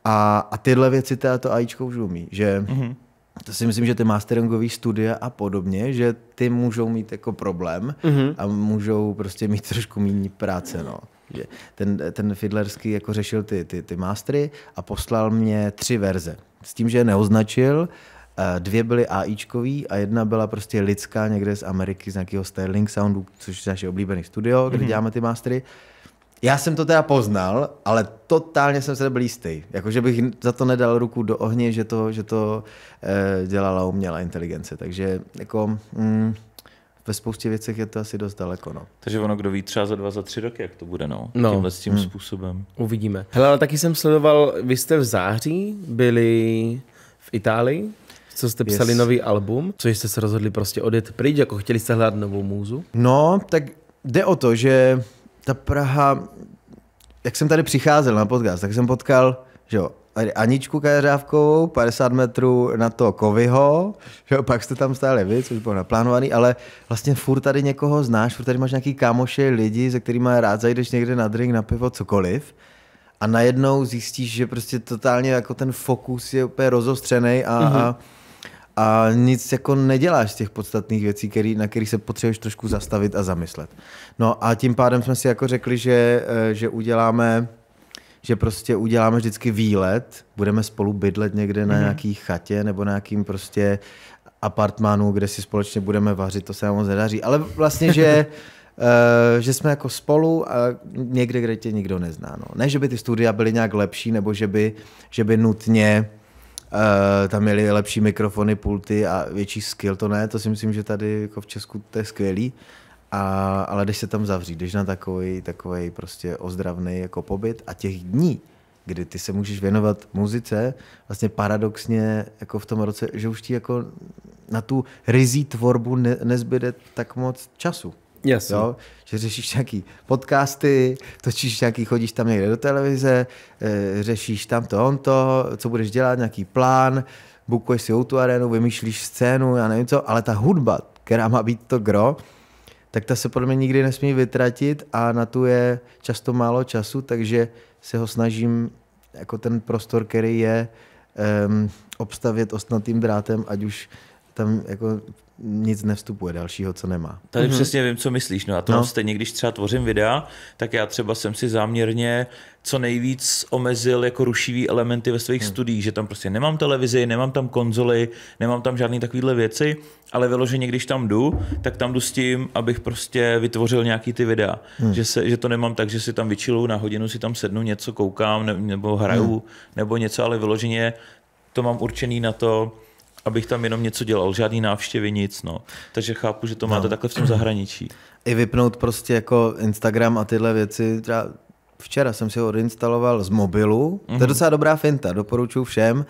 A, a tyhle věci teda to AIčko už umí, že mm-hmm. to si myslím, že ty masteringové studia a podobně, že ty můžou mít jako problém mm-hmm. a můžou prostě mít trošku méně práce, no. Že ten, ten Fiddlerský jako řešil ty, ty, ty mastery a poslal mě tři verze. S tím, že je neoznačil, eh, Dvě byly AIčkový a jedna byla prostě lidská někde z Ameriky, z nějakého Sterling Soundu, což je naše oblíbený studio, kde mm-hmm. děláme ty mastery. Já jsem to teda poznal, ale totálně jsem se nebyl jistý. Jakože bych za to nedal ruku do ohně, že to, že to e, dělala umělá inteligence. Takže jako... Mm, ve spoustě věcech je to asi dost daleko. No. Takže ono, kdo ví třeba za dva, za tři roky, jak to bude, no, no. tímhle s tím hmm. způsobem. Uvidíme. Hele, ale taky jsem sledoval, vy jste v září byli v Itálii, co jste psali yes. nový album, co jste se rozhodli prostě odjet pryč, jako chtěli jste hledat novou můzu? No, tak jde o to, že ta Praha, jak jsem tady přicházel na podcast, tak jsem potkal, že jo, Aničku Kajařávkovou, 50 metrů na to Kovyho, že jo, pak jste tam stáli vy, což bylo naplánovaný, ale vlastně furt tady někoho znáš, furt tady máš nějaký kámoše, lidi, se kterými rád zajdeš někde na drink, na pivo, cokoliv a najednou zjistíš, že prostě totálně jako ten fokus je úplně rozostřený a, mm-hmm. a mhm a nic jako neděláš z těch podstatných věcí, který, na kterých se potřebuješ trošku zastavit a zamyslet. No a tím pádem jsme si jako řekli, že, eh, že uděláme že prostě uděláme vždycky výlet, budeme spolu bydlet někde na mm-hmm. nějaký chatě nebo na nějakým prostě apartmánu, kde si společně budeme vařit, to se nám moc nedaří, ale vlastně, že Uh, <laughs> že jsme jako spolu a někde, kde tě nikdo nezná. No. Ne, že by ty studia byly nějak lepší, nebo že by, že by nutně Eh, tam měli lepší mikrofony, pulty a větší skill, to ne, to si myslím, že tady jako v Česku to je skvělý. A, ale když se tam zavří, když na takový, takový prostě ozdravný jako pobyt a těch dní, kdy ty se můžeš věnovat muzice, vlastně paradoxně jako v tom roce, že už ti jako na tu rizí tvorbu ne, nezbyde tak moc času. Yes. Jo? Že řešíš nějaký podcasty, točíš nějaký, chodíš tam někde do televize, eh, řešíš tam to, on to, co budeš dělat, nějaký plán, bukuješ si tu arénu, vymýšlíš scénu, já nevím co, ale ta hudba, která má být to gro, tak ta se podle mě nikdy nesmí vytratit a na tu je často málo času, takže se ho snažím jako ten prostor, který je, um, obstavět ostnatým drátem, ať už tam jako nic nevstupuje dalšího, co nemá. Tady mm-hmm. přesně vím, co myslíš. No a to no. stejně, když třeba tvořím videa, tak já třeba jsem si záměrně co nejvíc omezil jako rušivý elementy ve svých mm. studiích, že tam prostě nemám televizi, nemám tam konzoly, nemám tam žádné takovéhle věci, ale vyloženě, když tam jdu, tak tam jdu s tím, abych prostě vytvořil nějaký ty videa. Mm. Že, se, že to nemám tak, že si tam vyčilu na hodinu, si tam sednu, něco koukám ne, nebo hraju mm. nebo něco, ale vyloženě to mám určený na to, abych tam jenom něco dělal, žádný návštěvy, nic, no. Takže chápu, že to máte no. takhle v tom zahraničí. I vypnout prostě jako Instagram a tyhle věci, třeba včera jsem si ho odinstaloval z mobilu, mm-hmm. to je mhm. docela dobrá finta, doporučuji všem,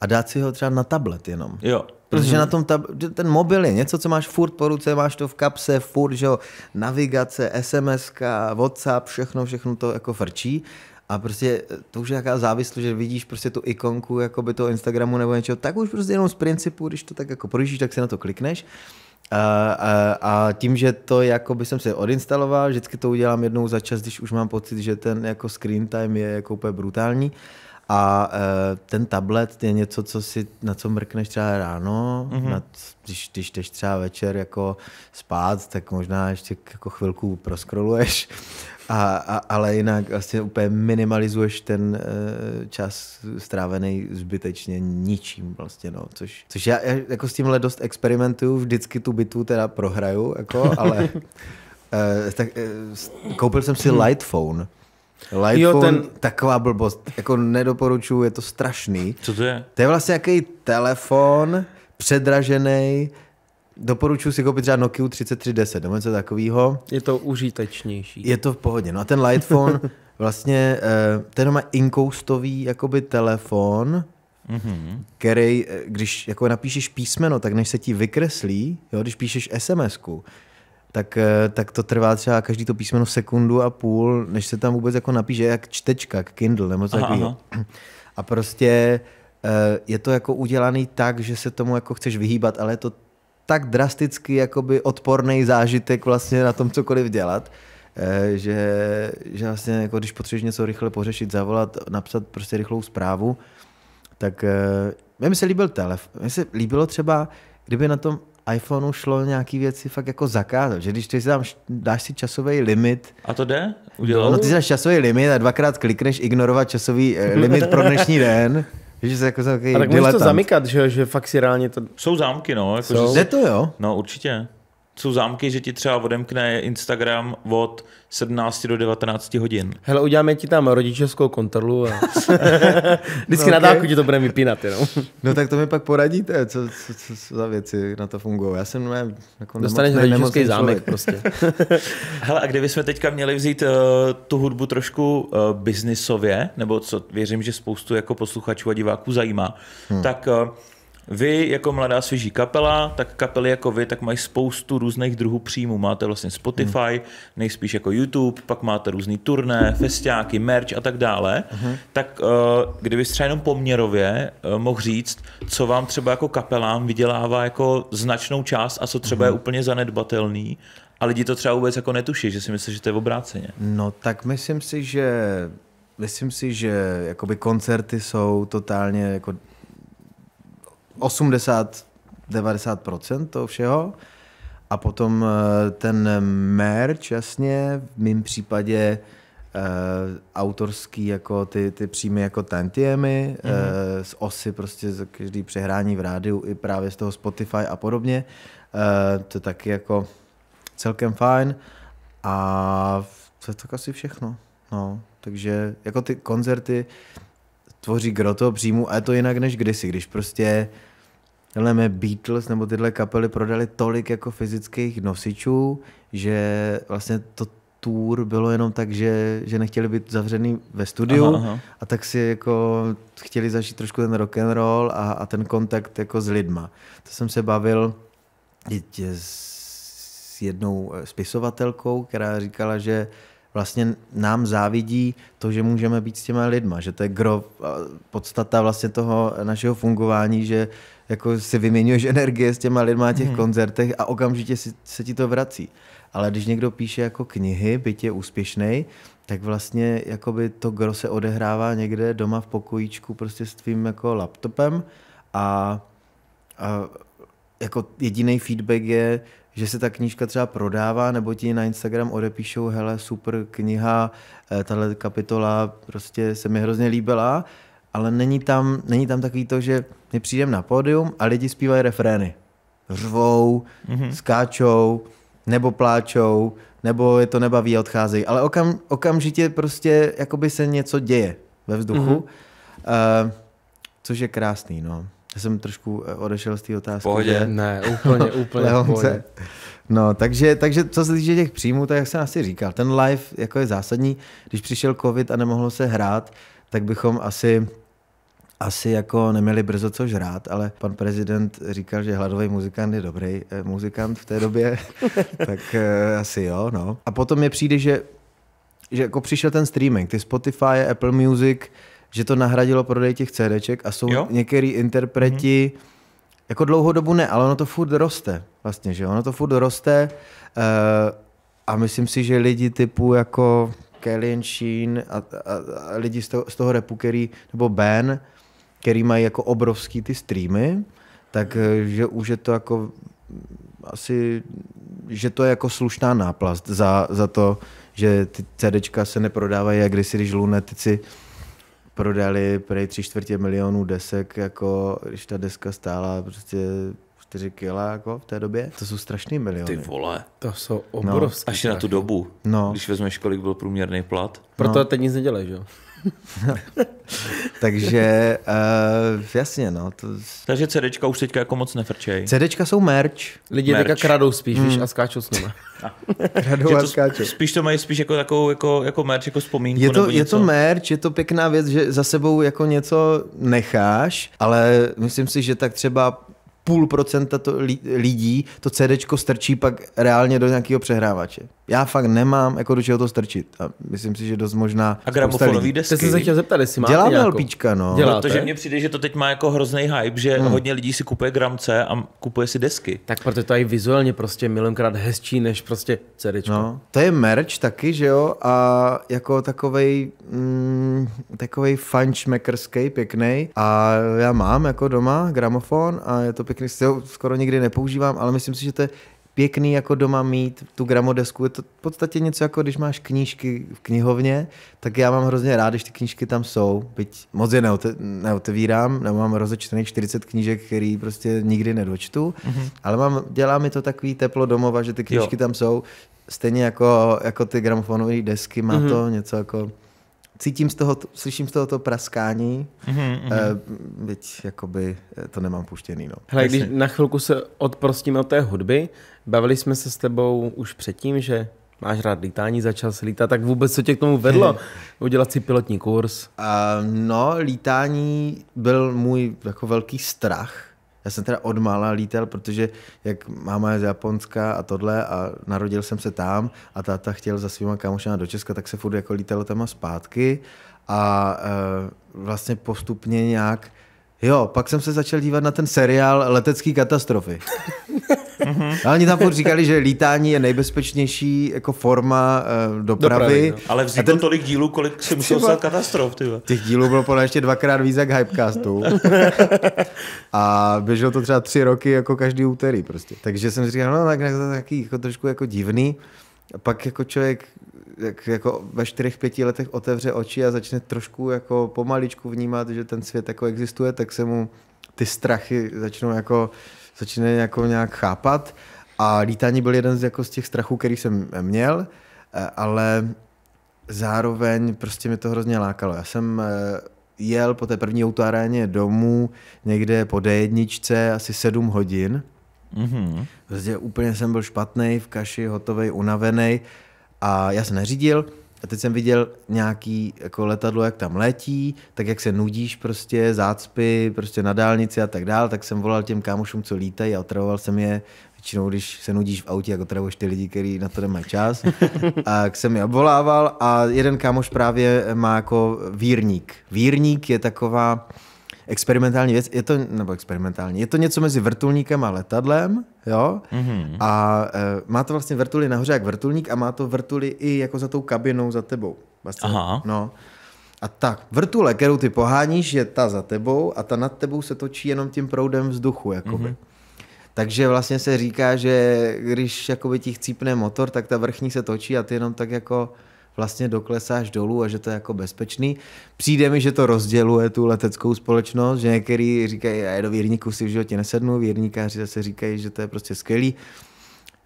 a dát si ho třeba na tablet jenom. Jo. Protože mm-hmm. na tom tab- ten mobil je něco, co máš furt po ruce, máš to v kapse, furt, že jo, navigace, SMS, WhatsApp, všechno, všechno to jako frčí a prostě eh, to už je taková závislost, že vidíš prostě tu ikonku jakoby toho Instagramu nebo něčeho, tak už prostě jenom z principu, když to tak jako projíždíš, tak se na to klikneš. A, a, a tím, že to jako by jsem se odinstaloval, vždycky to udělám jednou za čas, když už mám pocit, že ten jako screen time je jako úplně brutální. A eh, ten tablet je něco, co si, na co mrkneš třeba ráno, mm-hmm. na, když, když jdeš třeba večer jako spát, tak možná ještě jako chvilku proskroluješ a, a, ale jinak vlastně úplně minimalizuješ ten uh, čas strávený zbytečně ničím vlastně, no, což, což já, já jako s tímhle dost experimentuju, vždycky tu bitvu teda prohraju, jako, ale uh, <laughs> tak, uh, koupil jsem si hmm. light phone. Light jo, phone, ten... taková blbost, jako nedoporučuju, je to strašný. Co to je? To je vlastně jaký telefon předražený, doporučuji si koupit třeba Nokia 3310 nebo něco takového. Je to užitečnější. Je to v pohodě. No a ten Lightphone, <laughs> vlastně eh, ten má inkoustový jakoby telefon, mm-hmm. který, eh, když jako napíšeš písmeno, tak než se ti vykreslí, jo, když píšeš SMSku, tak, eh, tak to trvá třeba každý to písmeno sekundu a půl, než se tam vůbec jako napíše, jak čtečka, jak Kindle nebo aha. A prostě je to jako udělaný tak, že se tomu jako chceš vyhýbat, ale je to tak drasticky jakoby odporný zážitek vlastně na tom cokoliv dělat, eh, že, že vlastně jako když potřebuješ něco rychle pořešit, zavolat, napsat prostě rychlou zprávu, tak eh, mě se líbil telefon. Mně se líbilo třeba, kdyby na tom iPhoneu šlo nějaký věci fakt jako zakázat, že když ty si tam dáš si časový limit. A to jde? Udělal? No ty si dáš časový limit a dvakrát klikneš ignorovat časový eh, limit pro dnešní den. <laughs> Že se jako takový A tak můžeš to zamykat, že, že fakt si reálně to... Jsou zámky, no. Jako, Jsou. Že Jde to jo? No určitě jsou zámky, že ti třeba odemkne Instagram od 17 do 19 hodin. Hele, uděláme ti tam rodičovskou kontrolu a <laughs> vždycky no, okay. na dálku ti to bude vypínat jenom. <laughs> no tak to mi pak poradíte, co, co, co, co za věci na to fungují. Já jsem ne, jako Dostaneš nemocný, rodičovský zámek člověk. prostě. <laughs> Hele, a kdybychom teďka měli vzít uh, tu hudbu trošku uh, biznisově, nebo co věřím, že spoustu jako posluchačů a diváků zajímá, hmm. tak uh, vy jako mladá svěží kapela, tak kapely jako vy, tak mají spoustu různých druhů příjmů. Máte vlastně Spotify, hmm. nejspíš jako YouTube, pak máte různý turné, festiáky, merch a tak dále. Hmm. Tak eh, kdyby třeba jenom poměrově eh, mohl říct, co vám třeba jako kapelám vydělává jako značnou část a co třeba hmm. je mhm. úplně zanedbatelný a lidi to třeba vůbec jako netuší, že si myslí, že to je v obráceně. No tak myslím si, že myslím si, že jakoby koncerty jsou totálně jako 80-90% toho všeho. A potom eh, ten merch, jasně, v mém případě eh, autorský jako ty, ty příjmy jako tantiemy, mm-hmm. z osy prostě za každý přehrání v rádiu i právě z toho Spotify a podobně. Uh, to taky jako celkem fajn a to je tak asi všechno. No, takže jako ty koncerty tvoří groto příjmu a je to jinak než kdysi, když prostě Hele, mé Beatles nebo tyhle kapely prodali tolik jako fyzických nosičů, že vlastně to tour bylo jenom tak, že, že nechtěli být zavřený ve studiu aha, aha. a tak si jako chtěli zažít trošku ten rock and roll a, a ten kontakt jako s lidma. To jsem se bavil dítě s jednou eh, spisovatelkou, která říkala, že vlastně nám závidí to, že můžeme být s těma lidma, že to je gro, eh, podstata vlastně toho našeho fungování, že jako si vyměňuješ energie s těma lidma na těch hmm. koncertech a okamžitě si, se ti to vrací. Ale když někdo píše jako knihy, byť je úspěšný, tak vlastně jakoby to gro se odehrává někde doma v pokojíčku prostě s tvým jako laptopem a, a jako jediný feedback je, že se ta knížka třeba prodává, nebo ti na Instagram odepíšou, hele, super kniha, eh, tahle kapitola prostě se mi hrozně líbila, ale není tam, není tam takový to, že my přijdeme na pódium a lidi zpívají refrény. Řvou, mm-hmm. skáčou, nebo pláčou, nebo je to nebaví a odcházejí. Ale okam, okamžitě prostě jakoby se něco děje ve vzduchu, mm-hmm. uh, což je krásný, no. Já jsem trošku eh, odešel z té otázky. Pohodě. Že... Ne, úplně, <laughs> úplně. pohodě. No, takže, takže co se týče těch příjmů, tak jak jsem asi říkal, ten live jako je zásadní. Když přišel covid a nemohlo se hrát, tak bychom asi asi jako neměli brzo co žrát, ale pan prezident říkal, že hladový muzikant je dobrý eh, muzikant v té době, <laughs> tak eh, asi jo, no. A potom mi přijde, že, že jako přišel ten streaming, ty Spotify, Apple Music, že to nahradilo prodej těch CDček a jsou jo? některý interpreti, mm-hmm. jako dlouhou dobu ne, ale ono to furt roste vlastně, že ono to furt roste uh, a myslím si, že lidi typu jako Kelly and Sheen a, a, a lidi z toho, z toho repu, který, nebo Ben, který mají jako obrovský ty streamy, takže eh, už je to jako mm, asi, že to je jako slušná náplast za, za to, že ty CDčka se neprodávají, jak když si když lunetici prodali prej tři čtvrtě milionů desek, jako když ta deska stála prostě 4 kila jako v té době. To jsou strašný miliony. Ty vole. To jsou obrovské. No, až na tu dobu, no. když vezmeš, kolik byl průměrný plat. Proto no. teď nic nedělej, že jo? <laughs> Takže uh, jasně, no. To... Takže CDčka už teďka jako moc nefrčej. CDčka jsou merch. Lidi merch. teďka kradou spíš, hmm. víš, a skáčou s nimi. <laughs> <laughs> kradou a skáčou. Spíš to mají spíš jako takovou jako, jako merch, jako vzpomínku. Je to, nebo je to merch, je to pěkná věc, že za sebou jako něco necháš, ale myslím si, že tak třeba Půl procenta to lidí to CD strčí pak reálně do nějakého přehrávače. Já fakt nemám jako do čeho to strčit. A myslím si, že dost možná. A gramofonový desky. Teď jsem se chtěl zeptat, jestli máte Děláme nějakou. LPčka, no. Děláte? Protože mně přijde, že to teď má jako hrozný hype, že hmm. hodně lidí si kupuje gramce a kupuje si desky. Tak protože to je vizuálně prostě milionkrát hezčí než prostě CD. No, to je merch taky, že jo? A jako takovej Mm, takový fančmekerský, pěkný. A já mám jako doma gramofon a je to pěkný, ho skoro nikdy nepoužívám, ale myslím si, že to je pěkný jako doma mít tu gramodesku. Je to v podstatě něco jako, když máš knížky v knihovně, tak já mám hrozně rád, když ty knížky tam jsou, byť moc je neotevírám, nebo mám rozečtených 40 knížek, který prostě nikdy nedočtu, mm-hmm. ale mám, dělá mi to takový teplo domova, že ty knížky jo. tam jsou. Stejně jako, jako ty gramofonové desky, má mm-hmm. to něco jako cítím z toho, slyším z toho to praskání, mm-hmm, mm-hmm. byť jakoby eh, to nemám puštěný. No. Hele, když na chvilku se odprostíme od té hudby, bavili jsme se s tebou už předtím, že máš rád lítání, začal se lítat, tak vůbec co tě k tomu vedlo? <laughs> Udělat si pilotní kurz? Uh, no, lítání byl můj jako velký strach, já jsem teda odmála lítal, protože jak máma je z Japonska a tohle a narodil jsem se tam a táta chtěl za svýma kámošama do Česka, tak se furt jako lítalo tam a zpátky a e, vlastně postupně nějak Jo, pak jsem se začal dívat na ten seriál Letecké katastrofy. Mhm. A oni tam furt říkali, že lítání je nejbezpečnější jako forma uh, dopravy. dopravy no. Ale vzniklo ten... tolik dílů, kolik se musel stát katastrof. Tyba. Těch dílů bylo podle ještě dvakrát víc jak Hypecastu. a běželo to třeba tři roky jako každý úterý prostě. Takže jsem si říkal, no tak, tak, tak, tak jako trošku jako divný. A pak jako člověk jak jako ve čtyřech, pěti letech otevře oči a začne trošku jako pomaličku vnímat, že ten svět jako existuje, tak se mu ty strachy začnou jako, začne jako nějak chápat a lítání byl jeden z, jako z těch strachů, který jsem měl, eh, ale zároveň prostě mi to hrozně lákalo. Já jsem eh, jel po té první autoaréně domů někde po D1 asi sedm hodin. Mm-hmm. Prostě úplně jsem byl špatný, v kaši, hotovej, unavený a já se neřídil, a teď jsem viděl nějaký jako letadlo, jak tam letí, tak jak se nudíš prostě, zácpy, prostě na dálnici a tak dál, tak jsem volal těm kámošům, co lítají a otravoval jsem je většinou, když se nudíš v autě, jako travuješ ty lidi, kteří na to nemají čas, a <laughs> jsem je obvolával a jeden kámoš právě má jako vírník. Vírník je taková, experimentální věc, je to, nebo experimentální, je to něco mezi vrtulníkem a letadlem, jo, mm-hmm. a e, má to vlastně vrtuly nahoře jak vrtulník a má to vrtuly i jako za tou kabinou za tebou. Vlastně. Aha. No. A tak, vrtule, kterou ty poháníš, je ta za tebou a ta nad tebou se točí jenom tím proudem vzduchu, jakoby. Mm-hmm. Takže vlastně se říká, že když jakoby ti chcípne motor, tak ta vrchní se točí a ty jenom tak jako vlastně doklesáš dolů a že to je jako bezpečný. Přijde mi, že to rozděluje tu leteckou společnost, že některý říkají, já do Vírníku si v životě nesednu, Vírníkáři zase říkají, že to je prostě skvělý.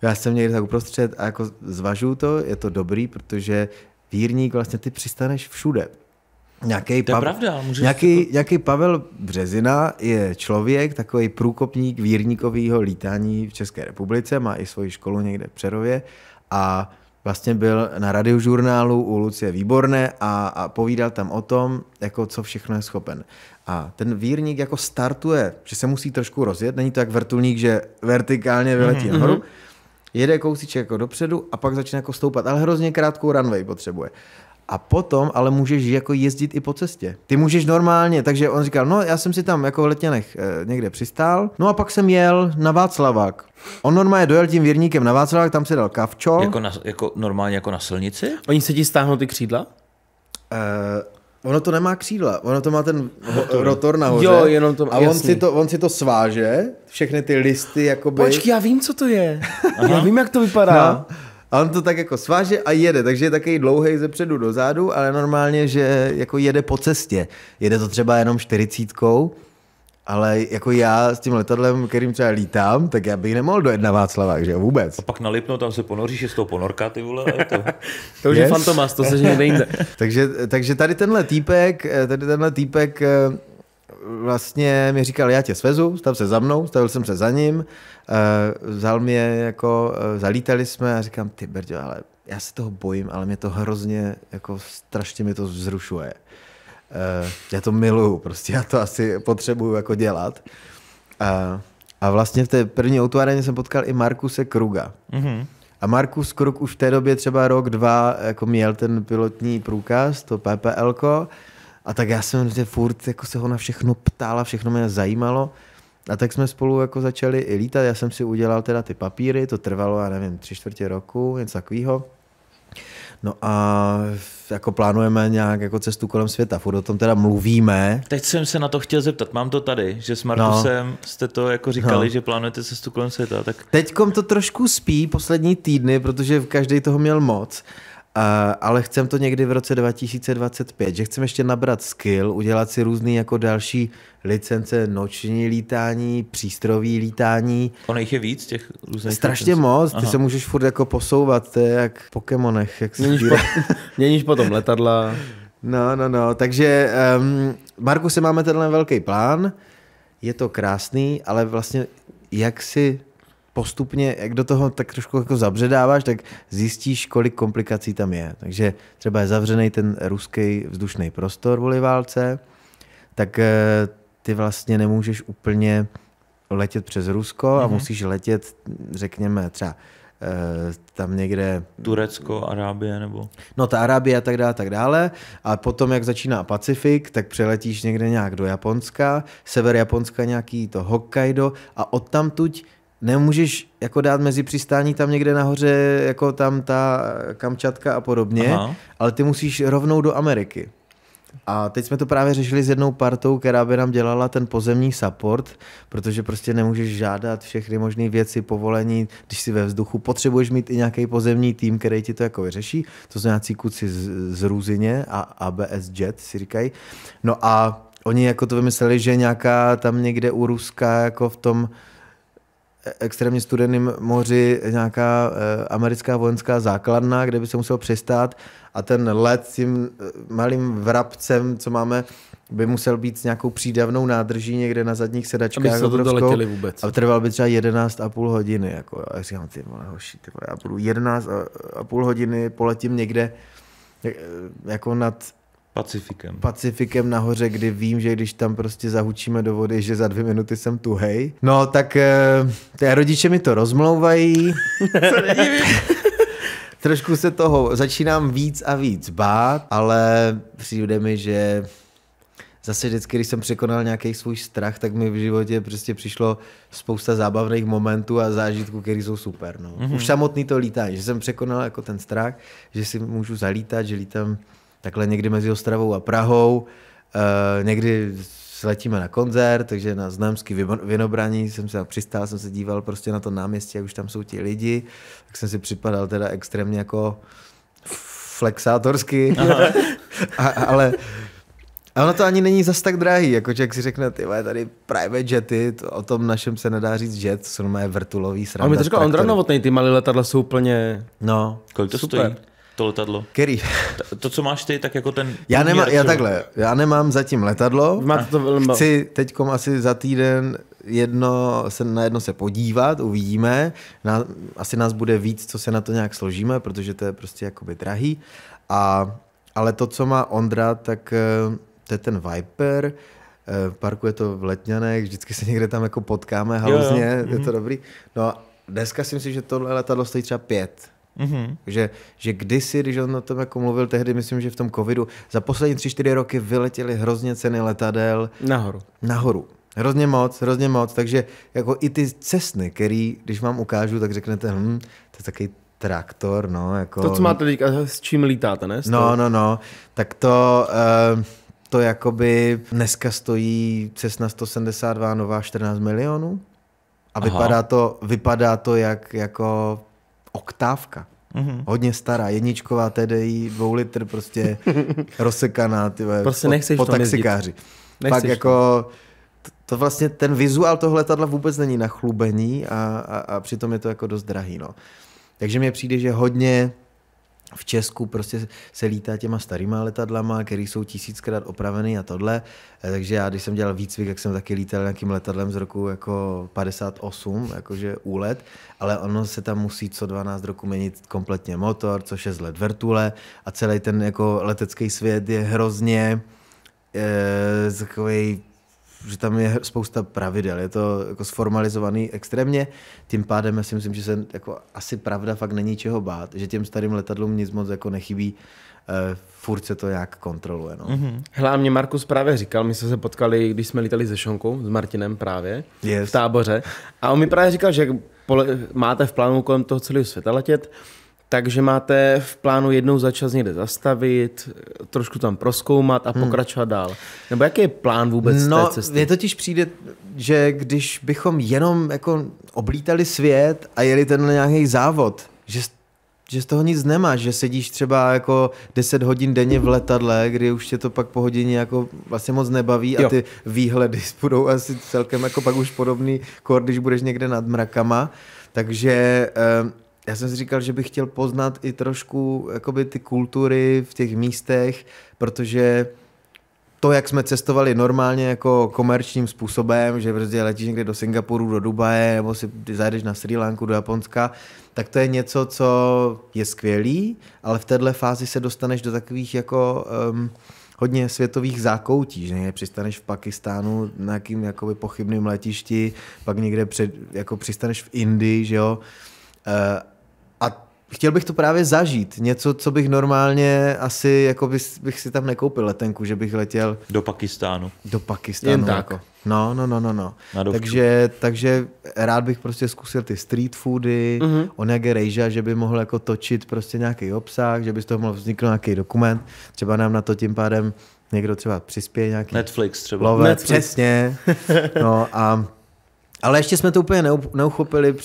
Já jsem někde tak uprostřed a jako zvažu to, je to dobrý, protože vírník vlastně ty přistaneš všude. Nějaký, to je pa- pravda, nějaký, to... Jako- nějaký Pavel Březina je člověk, takový průkopník vírníkového lítání v České republice, má i svoji školu někde v Přerově a vlastně byl na radiožurnálu u Lucie Výborné a, a povídal tam o tom, jako co všechno je schopen. A ten vírník jako startuje, že se musí trošku rozjet, není to jak vrtulník, že vertikálně vyletí mm-hmm. nahoru, jede kousíček jako dopředu a pak začne jako stoupat, ale hrozně krátkou runway potřebuje a potom ale můžeš jako jezdit i po cestě. Ty můžeš normálně, takže on říkal, no já jsem si tam jako v Letěnech e, eh, někde přistál, no a pak jsem jel na Václavák. On normálně dojel tím věrníkem na Václavák, tam si dal kavčo. Jako, na, jako normálně jako na silnici? Oni se ti stáhnou ty křídla? E, Ono to nemá křídla, ono to má ten rotor, rotor nahoře. Jo, jenom to, a on si to, on si to sváže, všechny ty listy, jakoby... Počkej, já vím, co to je. já vím, jak to vypadá. No. A on to tak jako sváže a jede, takže je takový dlouhý ze předu do zádu, ale normálně, že jako jede po cestě. Jede to třeba jenom čtyřicítkou, ale jako já s tím letadlem, kterým třeba lítám, tak já bych nemohl dojet na Václavák, že vůbec. A pak na Lipno tam se ponoříš, je z toho ponorka, ty vole. To, <laughs> to už yes. je fantomas, to se že nejde. <laughs> takže, takže tady tenhle týpek, eh, tady tenhle týpek eh, vlastně mi říkal, já tě svezu, stav se za mnou, stavil jsem se za ním, eh, vzal mě jako, eh, zalítali jsme a říkám, ty brďo, ale já se toho bojím, ale mě to hrozně, jako strašně mi to vzrušuje. Eh, já to miluju, prostě já to asi potřebuju jako dělat. A, a vlastně v té první outuáreně jsem potkal i Markuse Kruga. Mm-hmm. A Markus Krug už v té době třeba rok, dva jako měl ten pilotní průkaz, to PPL-ko. A tak já jsem že furt jako se ho na všechno ptala, všechno mě zajímalo. A tak jsme spolu jako začali i lítat. Já jsem si udělal teda ty papíry, to trvalo, já nevím, tři čtvrtě roku, něco takového. No a jako plánujeme nějak jako cestu kolem světa, furt o tom teda mluvíme. Teď jsem se na to chtěl zeptat, mám to tady, že s Martusem no. jste to jako říkali, no. že plánujete cestu kolem světa. Tak... Teďkom to trošku spí poslední týdny, protože každý toho měl moc ale chcem to někdy v roce 2025, že chcem ještě nabrat skill, udělat si různý jako další licence, noční lítání, přístrojový lítání. Ono jich je víc těch různých Strašně licencí. moc, ty Aha. se můžeš furt jako posouvat, to je jak v Pokémonech. Jak měníš, po, <laughs> měníš potom letadla. No, no, no, takže um, Marku, se máme tenhle velký plán, je to krásný, ale vlastně jak si postupně, jak do toho tak trošku jako zabředáváš, tak zjistíš, kolik komplikací tam je. Takže třeba je zavřený ten ruský vzdušný prostor v válce, tak eh, ty vlastně nemůžeš úplně letět přes Rusko mm-hmm. a mhm. musíš letět, řekněme, třeba eh, tam někde... Turecko, Arábie nebo... No ta Arábie a tak dále, tak dále. A potom, jak začíná Pacifik, tak přeletíš někde nějak do Japonska, sever Japonska nějaký to Hokkaido a odtamtuť nemůžeš jako dát mezi přistání tam někde nahoře, jako tam ta Kamčatka a podobně, Aha. ale ty musíš rovnou do Ameriky. A teď jsme to právě řešili s jednou partou, která by nám dělala ten pozemní support, protože prostě nemůžeš žádat všechny možné věci, povolení, když si ve vzduchu. Potřebuješ mít i nějaký pozemní tým, který ti to jako vyřeší. To jsou nějací kuci z, z Růzině a ABS Jet si říkají. No a oni jako to vymysleli, že nějaká tam někde u Ruska jako v tom extrémně studeném moři nějaká eh, americká vojenská základna, kde by se musel přistát a ten let s tím eh, malým vrapcem, co máme, by musel být s nějakou přídavnou nádrží někde na zadních sedačkách. a se to vůbec. A trval by třeba 11 a půl hodiny. Jako, a já říkám, ty vole, hoši, ty vole, já budu 11 a půl hodiny, poletím někde eh, jako nad Pacifikem. Pacifikem nahoře, kdy vím, že když tam prostě zahučíme do vody, že za dvě minuty jsem tu, hej. No, tak e, rodiče mi to rozmlouvají. <laughs> Trošku se toho začínám víc a víc bát, ale přijde mi, že zase vždycky, když jsem překonal nějaký svůj strach, tak mi v životě prostě přišlo spousta zábavných momentů a zážitků, které jsou super. No. Mm-hmm. Už samotný to lítání, že jsem překonal jako ten strach, že si můžu zalítat, že lítám takhle někdy mezi Ostravou a Prahou. Uh, někdy letíme na koncert, takže na Známský vynobraní jsem se přistál, jsem se díval prostě na to náměstí, jak už tam jsou ti lidi, tak jsem si připadal teda extrémně jako flexátorsky, <laughs> a, ale a ono to ani není zas tak drahý, jako člověk si řekne, ty tady private jety, to, o tom našem se nedá říct jet, to jsou moje vrtulový sranda. A mi to říkal Ondra Novotný, ty malé letadla jsou úplně... No. Kolik to super. stojí? to letadlo? Který? To, to, co máš ty, tak jako ten... Já nemá, já takhle, já nemám zatím letadlo. Máte to Chci teďkom asi za týden jedno, se, na jedno se podívat, uvidíme. Na, asi nás bude víc, co se na to nějak složíme, protože to je prostě jakoby drahý. A, ale to, co má Ondra, tak eh, to je ten Viper, eh, parkuje to v Letňanech, vždycky se někde tam jako potkáme haluzně, jo, jo. je to mm-hmm. dobrý. No dneska si myslím, že tohle letadlo stojí třeba pět Mm-hmm. Že, že kdysi, když on o tom jako mluvil tehdy, myslím, že v tom covidu, za poslední tři, čtyři roky vyletěly hrozně ceny letadel. Nahoru. Nahoru. Hrozně moc, hrozně moc, takže jako i ty cesny, který, když vám ukážu, tak řeknete, hm, to je takový traktor, no, jako... To, co máte teď, s čím lítáte, ne? No, no, no, tak to... Uh, to jakoby dneska stojí Cessna 172 nová 14 milionů a Aha. vypadá to, vypadá to jak jako oktávka. Mm-hmm. Hodně stará, jedničková TDI, dvou litr prostě <laughs> rozsekaná, ty prostě po, nechceš po, po taxikáři. Nechceš Pak to. jako to vlastně ten vizuál toho letadla vůbec není chlubení a, a, a přitom je to jako dost drahý. No. Takže mně přijde, že hodně v Česku prostě se lítá těma starýma letadlama, které jsou tisíckrát opraveny a tohle. Eh, takže já, když jsem dělal výcvik, jak jsem taky lítal nějakým letadlem z roku jako 58, jakože úlet, ale ono se tam musí co 12 roku měnit kompletně motor, co 6 let vrtule a celý ten jako letecký svět je hrozně eh, takový že tam je spousta pravidel, je to jako sformalizovaný extrémně, tím pádem si myslím, že se jako asi pravda fakt není čeho bát, že těm starým letadlům nic moc jako nechybí, uh, furt se to nějak kontroluje. No. Mm-hmm. Hele, mě Markus právě říkal, my jsme se potkali, když jsme lítali ze Šonkou, s Martinem právě, yes. v táboře, a on mi právě říkal, že pole- máte v plánu kolem toho celého světa letět, takže máte v plánu jednou za čas někde zastavit, trošku tam proskoumat a hmm. pokračovat hmm. dál. Nebo jaký je plán vůbec no, té cesty? Mně totiž přijde, že když bychom jenom jako oblítali svět a jeli ten nějaký závod, že, že z toho nic nemáš, že sedíš třeba jako 10 hodin denně v letadle, kdy už tě to pak po hodině jako vlastně moc nebaví a jo. ty výhledy <laughs> budou asi celkem jako pak už podobný, když budeš někde nad mrakama. Takže... Eh, já jsem si říkal, že bych chtěl poznat i trošku jakoby ty kultury v těch místech, protože to, jak jsme cestovali normálně jako komerčním způsobem, že prostě letíš někde do Singapuru, do Dubaje, nebo si zajdeš na Sri Lanku, do Japonska, tak to je něco, co je skvělý, ale v této fázi se dostaneš do takových jako um, hodně světových zákoutí, že Ne? přistaneš v Pakistánu na nějakým jakoby pochybným letišti, pak někde před, jako přistaneš v Indii, že jo, eh, chtěl bych to právě zažít. Něco, co bych normálně asi, jako bych, bych si tam nekoupil letenku, že bych letěl... Do Pakistánu. Do Pakistánu. Jen jako. tak. Jako. No, no, no, no, no. Takže, takže rád bych prostě zkusil ty street foody, mm-hmm. on jak rejža, že by mohl jako točit prostě nějaký obsah, že by z toho mohl vzniknout nějaký dokument, třeba nám na to tím pádem někdo třeba přispěje nějaký... Netflix třeba. Lovec, Netflix. přesně. No a ale ještě jsme to úplně neuchopili,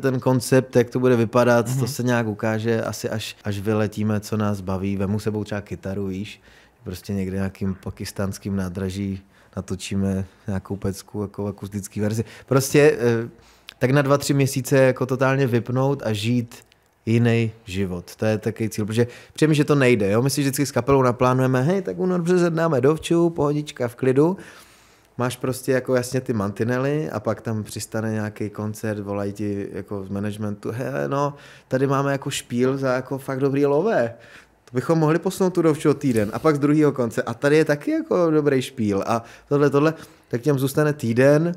ten koncept, jak to bude vypadat, mm-hmm. to mhm. se nějak ukáže asi až, až vyletíme, co nás baví. Vemu sebou třeba kytaru, víš, prostě někde nějakým pakistánským nádraží natočíme nějakou pecku, jako akustický verzi. Prostě eh, tak na dva, tři měsíce jako totálně vypnout a žít jiný život. To je takový cíl, protože přijím, že to nejde. Jo? My si vždycky s kapelou naplánujeme, hej, tak únor březen dáme dovču, pohodička v klidu máš prostě jako jasně ty mantinely a pak tam přistane nějaký koncert, volají ti jako z managementu, hele no, tady máme jako špíl za jako fakt dobrý lové. To bychom mohli posunout tu do týden a pak z druhého konce. A tady je taky jako dobrý špíl a tohle, tohle, tak těm zůstane týden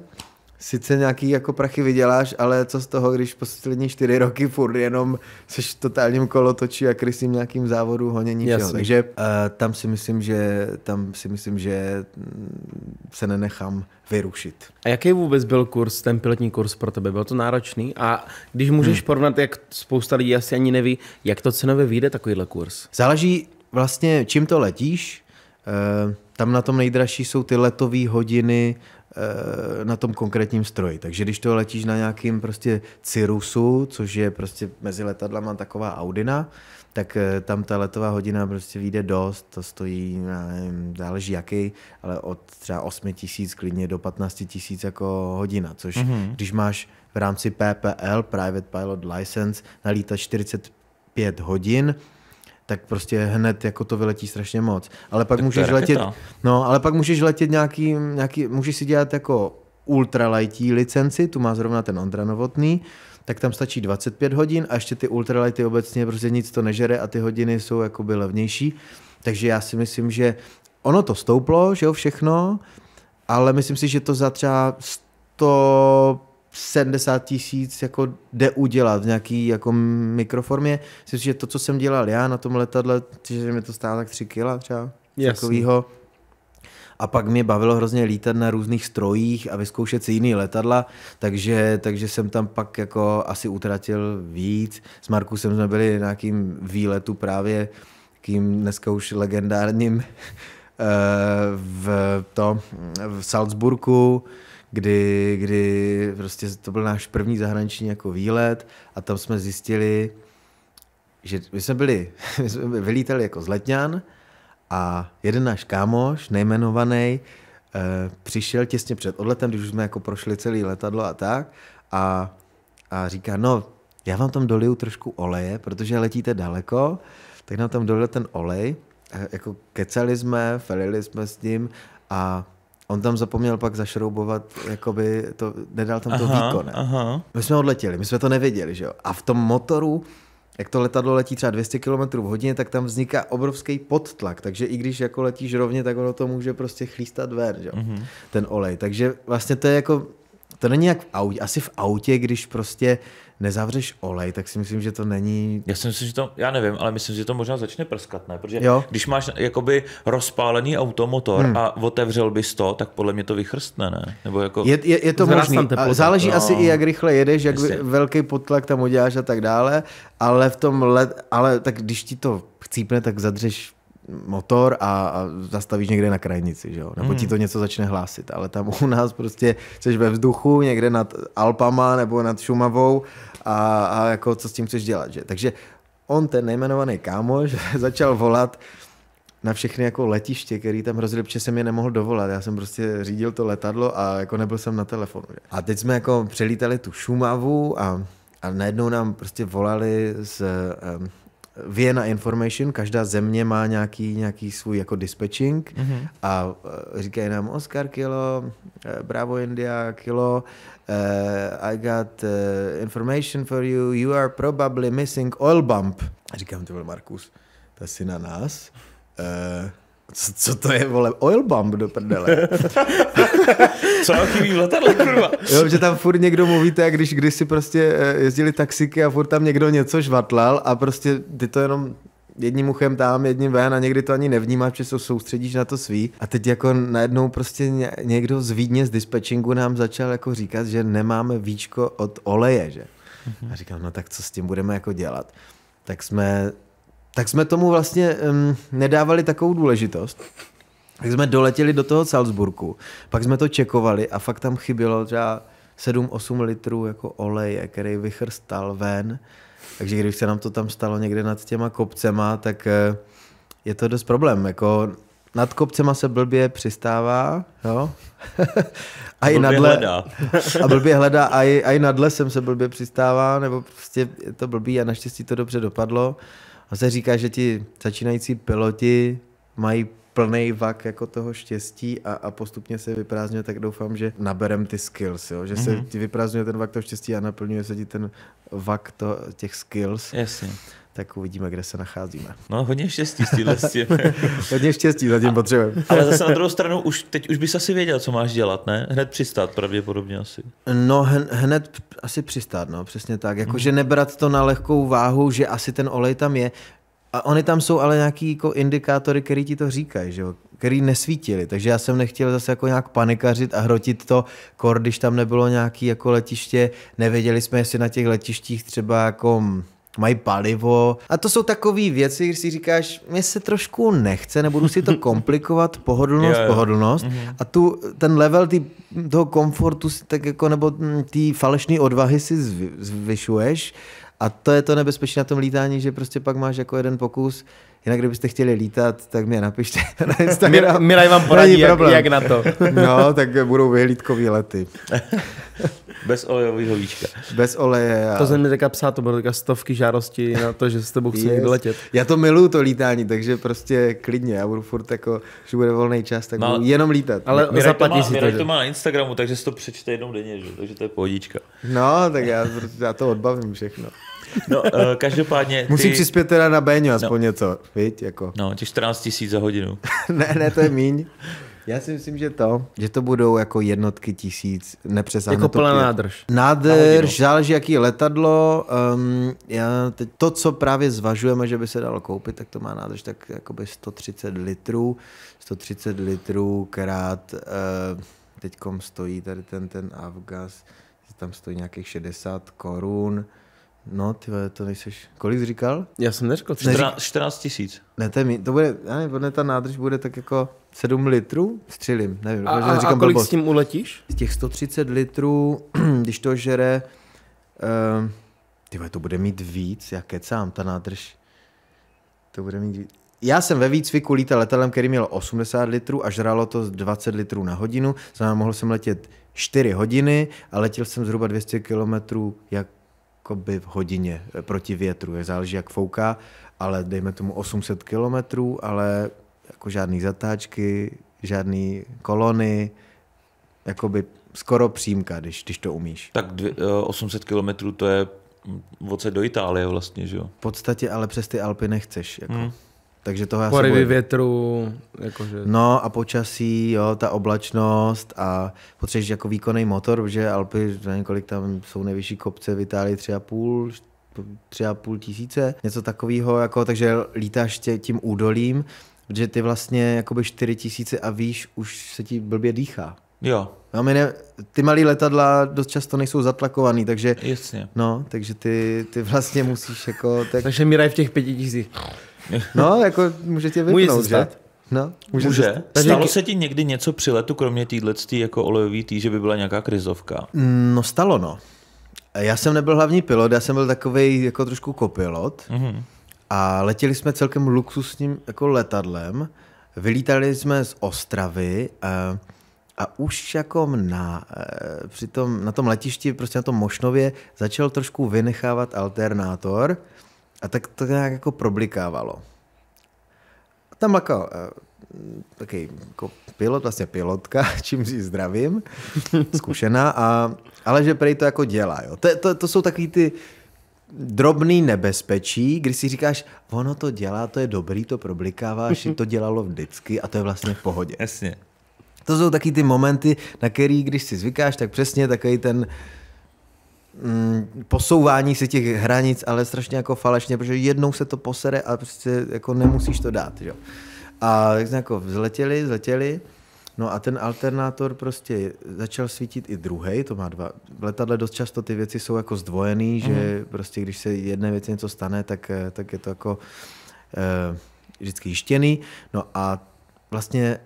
sice nějaký jako prachy vyděláš, ale co z toho, když poslední čtyři roky furt jenom seš totálním kolo točí a krysím nějakým závodu honění. Takže uh, tam si myslím, že tam si myslím, že mm, se nenechám vyrušit. A jaký vůbec byl kurz, ten pilotní kurz pro tebe? Byl to náročný? A když můžeš hmm. porovnat, jak spousta lidí asi ani neví, jak to cenově vyjde takovýhle kurz? Záleží vlastně, čím to letíš. Uh, tam na tom nejdražší jsou ty letové hodiny Eh, na tom konkrétním stroji. Takže když to letíš na nějakým prostě Cirusu, což je prostě mezi letadlama taková Audina, tak eh, tam ta letová hodina prostě vyjde dost, to stojí, nevím, záleží jaký, ale od třeba 8 tisíc klidně do 15 tisíc jako hodina, což mm-hmm. když máš v rámci PPL, Private Pilot License, nalítat 45 hodin, tak prostě hned jako to vyletí strašně moc. Ale pak tak můžeš letět, no, ale pak můžeš letět nějaký, nějaký, můžeš si dělat jako ultralightí licenci, tu má zrovna ten Ondra Novotný, tak tam stačí 25 hodin a ještě ty ultralighty obecně prostě nic to nežere a ty hodiny jsou jakoby levnější. Takže já si myslím, že ono to stouplo, že jo, všechno, ale myslím si, že to za třeba 100 70 tisíc jako jde udělat v nějaký jako mikroformě. Myslím, že to, co jsem dělal já na tom letadle, že mi to stálo tak 3 kila třeba takového. A pak mě bavilo hrozně lítat na různých strojích a vyzkoušet si jiný letadla, takže, takže jsem tam pak jako asi utratil víc. S Markusem jsme byli na nějakým výletu právě kým dneska už legendárním <laughs> eh, v, to, v Salzburku kdy, kdy prostě to byl náš první zahraniční jako výlet a tam jsme zjistili, že my jsme byli, <laughs> my jsme vylítali jako z Letňan a jeden náš kámoš, nejmenovaný, eh, přišel těsně před odletem, když už jsme jako prošli celý letadlo a tak a, a říká, no, já vám tam doliju trošku oleje, protože letíte daleko, tak nám tam dolil ten olej, eh, jako kecali jsme, felili jsme s ním a On tam zapomněl pak zašroubovat, jakoby to, nedal tam to aha, výkon. Ne? Aha. My jsme odletěli, my jsme to nevěděli, že jo. A v tom motoru, jak to letadlo letí třeba 200 km v hodině, tak tam vzniká obrovský podtlak, takže i když jako letíš rovně, tak ono to může prostě chlístat ven, že? Mm-hmm. ten olej. Takže vlastně to je jako, to není jak v autě, asi v autě, když prostě uh, nezavřeš olej, tak si myslím, že to není... Já si myslím, že to, já nevím, ale myslím, že to možná začne prskat, ne? Protože jo? když máš jakoby rozpálený automotor hmm. a otevřel bys to, tak podle mě to vychrstne, ne? Nebo jako... je, je, je to možné. Záleží no. asi i, jak rychle jedeš, jak Jasně. velký potlak tam uděláš a tak dále, ale v tom let, ale tak když ti to chcípne, tak zadřeš motor a, a zastavíš někde na krajnici, že jo? nebo ti hmm. to něco začne hlásit, ale tam u nás prostě jsi ve vzduchu někde nad Alpama nebo nad Šumavou a, a jako co s tím chceš dělat, že? Takže on, ten nejmenovaný kámoš, <laughs> začal volat na všechny jako letiště, který tam hrozili, protože jsem je nemohl dovolat. Já jsem prostě řídil to letadlo a jako nebyl jsem na telefonu. Že? A teď jsme jako přelítali tu Šumavu a, a najednou nám prostě volali z um, Vienna Information, každá země má nějaký, nějaký svůj jako dispatching mm-hmm. a e, říkají nám Oscar Kilo, e, Bravo India Kilo, uh, I got uh, information for you, you are probably missing oil bump. A říkám, ty vole, Markus, to asi na nás. Uh, co, co to je, vole, oil bump do prdele? <laughs> co mám chybí v letadle, kurva? jo, že tam furt někdo mluvíte, jak když kdysi prostě jezdili taxiky a furt tam někdo něco žvatlal a prostě ty to jenom jedním uchem tam, jedním ven a někdy to ani nevnímáš, že se soustředíš na to svý. A teď jako najednou prostě někdo z Vídně z dispečingu nám začal jako říkat, že nemáme víčko od oleje, že? Mhm. A říkám, no tak co s tím budeme jako dělat? Tak jsme, tak jsme tomu vlastně um, nedávali takovou důležitost. Tak jsme doletěli do toho Salzburku, pak jsme to čekovali a fakt tam chybělo třeba 7-8 litrů jako oleje, který vychrstal ven takže když se nám to tam stalo někde nad těma kopcema, tak eh, je to dost problém. Jako nad kopcema se blbě přistává, jo? <laughs> a, i nadle, <laughs> a blbě hledá, a i, a i nadle jsem se blbě přistává, nebo prostě je to blbý a naštěstí to dobře dopadlo. A se říká, že ti začínající piloti mají plný vak jako toho štěstí a, a postupně se vyprázdňuje, tak doufám, že naberem ty skills, jo? že mm-hmm. se mhm. ti vyprázdňuje ten vak toho štěstí a naplňuje se ti ten vak to, těch skills. Jasně tak uvidíme, kde se nacházíme. No, hodně štěstí s tímhle tím. <laughs> hodně štěstí zatím potřebujeme. ale zase na druhou stranu, už, teď už bys asi věděl, co máš dělat, ne? Hned přistát pravděpodobně asi. No, hned asi přistát, no, přesně tak. Jakože mm. nebrat to na lehkou váhu, že asi ten olej tam je. A oni tam jsou ale nějaký jako indikátory, který ti to říkají, že jo? který nesvítili, takže já jsem nechtěl zase jako nějak panikařit a hrotit to, kor, když tam nebylo nějaký jako letiště, nevěděli jsme, jestli na těch letištích třeba jako mají palivo. A to jsou takové věci, když si říkáš, mě se trošku nechce, nebudu si to <laughs> komplikovat, pohodlnost, pohodlnost. Mm-hmm. A tu, ten level tý, toho komfortu si tak jako, nebo té falešné odvahy si zvyšuješ a to je to nebezpečné na tom lítání, že prostě pak máš jako jeden pokus, Jinak, kdybyste chtěli lítat, tak mě napište <laughs> na Instagram. Miraj vám poradí, jak, jak na to. <laughs> no, tak budou vyhlídkový lety. <laughs> Bez olejového víčka. Bez oleje. A... To jsem mi teďka psát, to bylo teďka stovky žádostí na to, že s tebou chci někdo letět. Já to miluju to lítání, takže prostě klidně, já budu furt jako, že bude volný čas, tak Má... No, budu jenom lítat. Ale Miraj zaplatí to má, si Miraj to, to má na Instagramu, takže si to přečte jednou denně, že? takže to je pohodička. No, tak já, já prostě to odbavím všechno. No, uh, každopádně... Ty... Musím přispět teda na Béňu no. aspoň no. něco, viď? Jako. No, těch 14 tisíc za hodinu. <laughs> ne, ne, to je míň. Já si myslím, že to, že to budou jako jednotky tisíc, nepřesáhne Jako plná nádrž. Nádrž, záleží jaký letadlo. Um, já teď, to, co právě zvažujeme, že by se dalo koupit, tak to má nádrž tak jakoby 130 litrů. 130 litrů krát, uh, teďkom stojí tady ten, ten Avgas, tam stojí nějakých 60 korun. No, ty to nejseš. Kolik jsi říkal? Já jsem neřekl. 14, 14 tisíc. Ne, to, je, to bude, já nevím, podle ta nádrž bude tak jako 7 litrů, střelím, nevím. A, a, říkám a kolik blbost. s tím uletíš? Z těch 130 litrů, <clears throat> když to žere, uh, ty to bude mít víc, já kecám, ta nádrž. To bude mít víc. Já jsem ve výcviku lítal letadlem, který měl 80 litrů a žralo to 20 litrů na hodinu. Znamená, mohl jsem letět 4 hodiny a letěl jsem zhruba 200 kilometrů jak jakoby v hodině eh, proti větru, Je záleží, jak fouká, ale dejme tomu 800 kilometrů, ale jako žádný zatáčky, žádný kolony, jakoby skoro přímka, když, když to umíš. Tak dvě, 800 eh, kilometrů to je mm, odsaď do Itálie vlastně, že jo? V podstatě ale přes ty Alpy nechceš. Jako. Hmm. Takže toho já Porivy větru, jakože... No a počasí, jo, ta oblačnost a potřebuješ jako výkonný motor, že Alpy, na několik tam jsou nejvyšší kopce v Itálii tři a půl, tři a půl tisíce, něco takového, jako, takže lítáš tě tím údolím, že ty vlastně jakoby čtyři tisíce a víš, už se ti blbě dýchá. Jo. No, my ne, ty malé letadla dost často nejsou zatlakovaný, takže... Jasně. No, takže ty, ty vlastně musíš jako... Tak... Takže mírají v těch pěti tisících. No, jako může tě vypnout, Může že? No, může. může. Takže... Stalo se ti někdy něco při letu, kromě téhle jako olejový tý, že by byla nějaká krizovka? Mm, no, stalo, no. Já jsem nebyl hlavní pilot, já jsem byl takový jako trošku kopilot. Mm-hmm. A letěli jsme celkem luxusním jako letadlem. Vylítali jsme z Ostravy a, eh, a už jako na, eh, při tom, na tom letišti, prostě na tom Mošnově, začal trošku vynechávat alternátor. A tak to nějak jako problikávalo. Tam jako eh, takový jako pilot, vlastně pilotka, <laughs> čím si zdravím, zkušená, a, ale že prej to jako dělá. Jo. To, to, to jsou takový ty drobný nebezpečí, když si říkáš, ono to dělá, to je dobrý, to problikáváš, to dělalo vždycky a to je vlastně v pohodě. Jasně. To jsou taky ty momenty, na který, když si zvykáš, tak přesně takový ten mm, posouvání si těch hranic, ale strašně jako falešně, protože jednou se to posere a prostě jako nemusíš to dát. Jo. A tak jsme jako vzletěli, vzletěli, no a ten alternátor prostě začal svítit i druhý, to má dva. V letadle dost často ty věci jsou jako zdvojený, mm. že mhm. prostě když se jedné věci něco stane, tak, eh, tak je to jako eh, vždycky jištěný. No a vlastně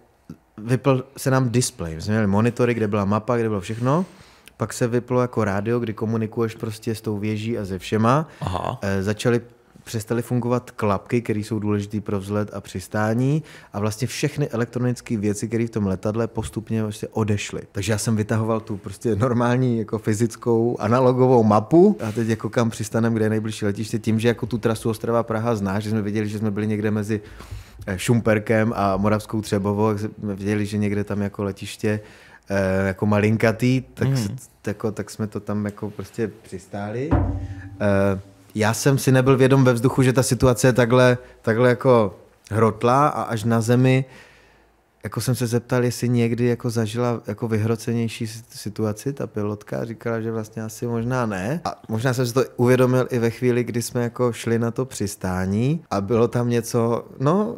vypl se nám display. My jsme měli monitory, kde byla mapa, kde bylo všechno. Pak se vyplo jako rádio, kdy komunikuješ prostě s tou věží a ze všema. Aha. E, začaly přestaly fungovat klapky, které jsou důležité pro vzlet a přistání a vlastně všechny elektronické věci, které v tom letadle postupně vlastně odešly. Takže já jsem vytahoval tu prostě normální jako fyzickou analogovou mapu a teď jako kam přistanem, kde je nejbližší letiště, tím, že jako tu trasu Ostrava Praha znáš, že jsme viděli, že jsme byli někde mezi eh, Šumperkem a Moravskou Třebovou, jak jsme viděli, že někde tam jako letiště Eh, jako malinkatý, tak, mm. se, jako, tak jsme to tam jako prostě přistáli. E, já jsem si nebyl vědom ve vzduchu, že ta situace je takhle, takhle jako hrotla a až na zemi jako jsem se zeptal, jestli někdy jako zažila jako vyhrocenější situaci ta pilotka, říkala, že vlastně asi možná ne. A možná jsem si to uvědomil i ve chvíli, kdy jsme jako šli na to přistání a bylo tam něco, no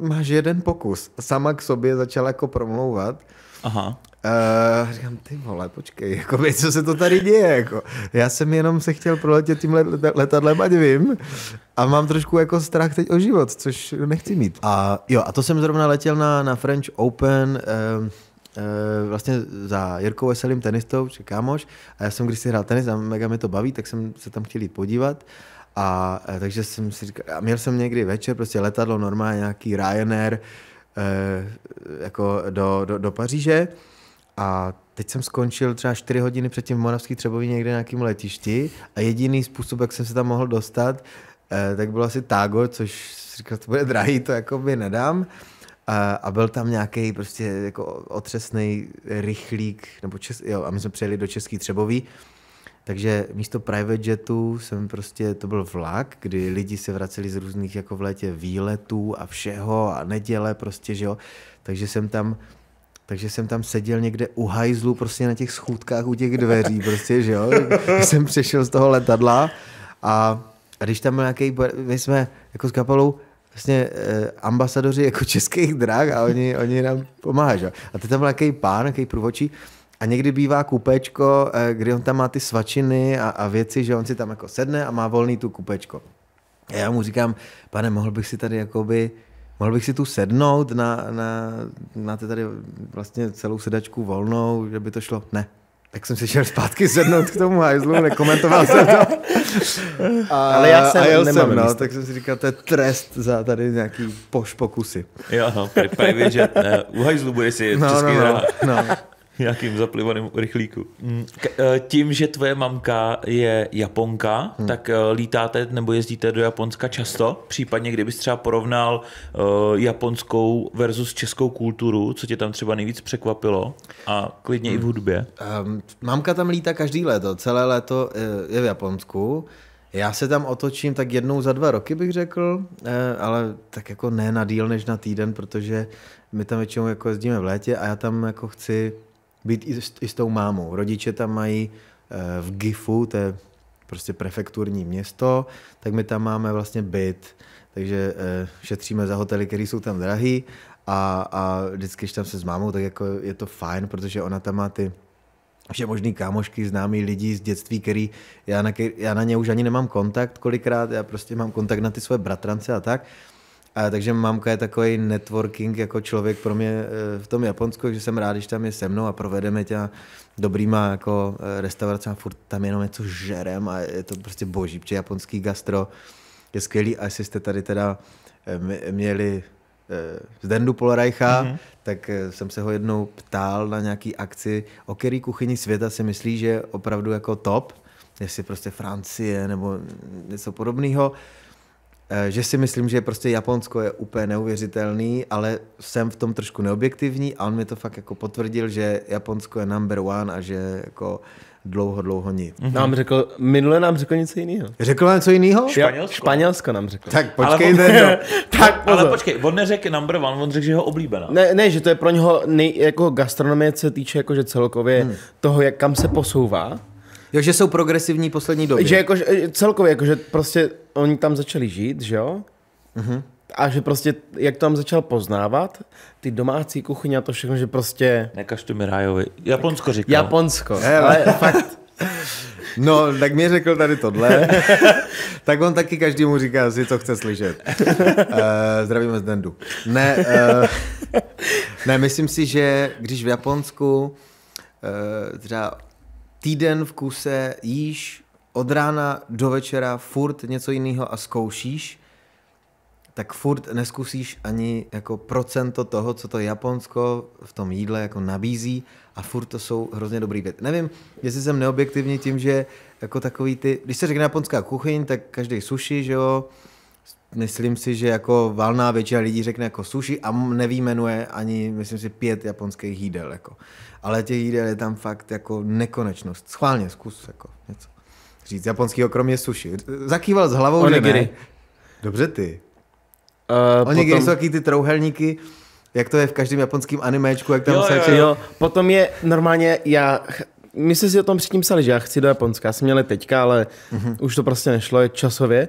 máš jeden pokus. Sama k sobě začala jako promlouvat Aha. Uh, říkám, ty vole, počkej, <laughs> jako co se to tady děje? Jako? Já jsem jenom se chtěl proletět tím let, letadlem, ať vím. A mám trošku jako strach teď o život, což nechci mít. A jo, a to jsem zrovna letěl na, na French Open uh, uh, vlastně za Jirkou Veselým tenistou, či kámoš. A já jsem když si hrál tenis a mega mi to baví, tak jsem se tam chtěl jít podívat. A, takže jsem si říkal, a měl jsem někdy večer prostě letadlo normálně nějaký Ryanair, uh, Eh, jako do, do, do Paříže a teď jsem skončil třeba 4 hodiny předtím v Monavský Třeboví někde na nějakém letišti a jediný způsob, jak jsem se tam mohl dostat, eh, tak bylo asi tágo, což říkal, to bude drahý, to jako by nedám. A, a byl tam nějaký prostě jako otřesný rychlík, nebo čes, jo, a my jsme přijeli do Český Třebový takže místo private jetu jsem prostě, to byl vlak, kdy lidi se vraceli z různých jako v létě výletů a všeho a neděle prostě, že jo. Takže jsem tam takže jsem tam seděl někde u hajzlu, prostě na těch schůdkách u těch dveří, <laughs> prostě, že jo. jsem přešel z toho letadla a, a když tam byl nějaký, my jsme jako s kapelou vlastně eh, ambasadoři jako českých drah a oni, oni nám pomáhají, že? A teď tam byl nějaký pán, nějaký průvočí, a někdy bývá kupečko, eh, kdy on tam má ty svačiny a, a věci, že on si tam jako sedne a má volný tu kupečko. A já mu říkám, pane, mohl bych si tady jakoby, mohl bych si tu sednout na, na, na ty tady vlastně celou sedačku volnou, že by to šlo? Ne, tak jsem si šel zpátky sednout k tomu hajzlu, nekomentoval jsem to. <laughs> A, Ale já jsem, a jel jsem, no, tak jsem si říkal, to je trest za tady nějaký poš pokusy. Jo, no, že eh, u hajzlu bude si no, český no, no, no. <laughs> nějakým zaplivaným rychlíku. Mm, eh, tím, že tvoje mamka je Japonka, hmm. tak eh, lítáte nebo jezdíte do Japonska často? Případně, kdybys třeba porovnal eh, japonskou versus českou kulturu, co tě tam třeba nejvíc překvapilo a klidně hmm. i v hmm. hudbě? Um, mamka tam lítá každý léto, celé léto je v Japonsku. Já se tam otočím tak jednou za dva roky, bych řekl, ale tak jako ne na díl než na týden, protože my tam většinou jako jezdíme v létě a já tam jako chci být i s, i s tou mámou. Rodiče tam mají eh, v GIFu, to je prostě prefekturní město, tak my tam máme vlastně byt, takže eh, šetříme za hotely, které jsou tam drahý a, a vždycky, když tam se s mámou, tak jako je to fajn, protože ona tam má ty vše možný kámošky, známý lidi z dětství, který já na, já na ně už ani nemám kontakt kolikrát, já prostě mám kontakt na ty své bratrance a tak, a, takže mamka je takový networking jako člověk pro mě eh, v tom Japonsku, že jsem rád, když tam je se mnou a provedeme tě dobrýma jako eh, restauracemi, furt tam jenom něco žerem a je to prostě boží, protože japonský gastro je skvělý a jestli jste tady teda eh, měli z Dendu Polreicha, mm-hmm. tak jsem se ho jednou ptal na nějaký akci, o který kuchyni světa si myslí, že je opravdu jako top, jestli prostě Francie nebo něco podobného. Eh, že si myslím, že prostě Japonsko je úplně neuvěřitelný, ale jsem v tom trošku neobjektivní a on mi to fakt jako potvrdil, že Japonsko je number one a že jako dlouho, dlouho nic. Mm-hmm. Nám řekl, minule nám řekl něco jiného. Řekl něco jiného? Španělsko. Španělsko nám řekl. Tak počkejte. Ale on, no. <laughs> tak, pozor. ale počkej, on neřekl number one, on řekl, že ho oblíbená. Ne, ne, že to je pro něho nej, jako gastronomie, co se týče jako že celkově hmm. toho, jak kam se posouvá Jo, že jsou progresivní poslední době. Že jako, e, celkově, jako, že prostě oni tam začali žít, že jo? Mm-hmm. A že prostě, jak tam začal poznávat, ty domácí kuchyně a to všechno, že prostě... Nekaž to mi rájovi. Japonsko říkal. Japonsko. Hele, <laughs> fakt. No, tak mě řekl tady tohle. <laughs> tak on taky každému říká si, co chce slyšet. Uh, <laughs> zdravíme z Dendu. Ne, uh, ne, myslím si, že když v Japonsku uh, třeba týden v kuse jíš od rána do večera furt něco jiného a zkoušíš, tak furt neskusíš ani jako procento toho, co to Japonsko v tom jídle jako nabízí a furt to jsou hrozně dobrý věci. Nevím, jestli jsem neobjektivní tím, že jako takový ty, když se řekne japonská kuchyň, tak každý sushi, že jo, myslím si, že jako valná většina lidí řekne jako sushi a nevýmenuje ani, myslím si, pět japonských jídel. Jako ale těch jídel je tam fakt jako nekonečnost. Schválně, zkus jako něco říct. Japonskýho kromě sushi. Zakýval s hlavou, Onigiri. že ne. Dobře ty. Uh, Onigiri potom... jsou taky ty trouhelníky, jak to je v každém japonském animečku, jak tam jo, se... Jo, jo. Potom je normálně, já my jsme si o tom předtím psali, že já chci do Japonska. Já jsem měl teďka, ale uh-huh. už to prostě nešlo, je časově.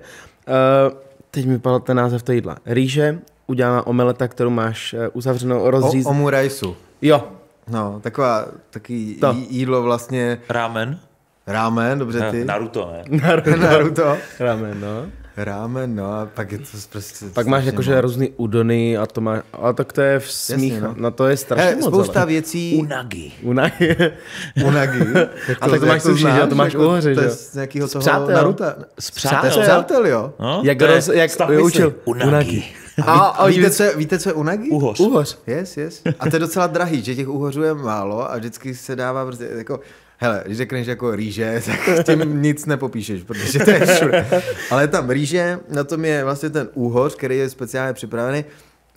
Uh, teď mi padl ten název to jídla. Rýže, udělá omeleta, kterou máš eh, uzavřenou, rozřízenou. o Jo, No, taková, taký to. jídlo vlastně. Ramen. Ramen, dobře ty. Naruto, ne? <laughs> Naruto. Naruto. <laughs> Ramen, no. Ramen, no a pak je to prostě... Pak máš jakože má. různý udony a to má, ale tak to je v smích, Jasně, no. na no, to je strašně Hele, moc. Spousta ale. věcí... Unagi. Unagi. <laughs> Unagi. tak to, a tak to máš sushi, že? To máš jako, uhoře, že? To je z nějakého toho... Naruta. Z přátel. Z přátel, jo. No, jak, roz, jak učil. Unagi. unagi. A, a víte, co je, víte, co je unagi? Uhoř. Uhoř. Yes, yes. A to je docela drahý, že těch uhořů je málo a vždycky se dává prostě jako... Hele, když řekneš jako rýže, <laughs> tak tím nic nepopíšeš, protože to je všude. Ale je tam rýže, na tom je vlastně ten úhoř, který je speciálně připravený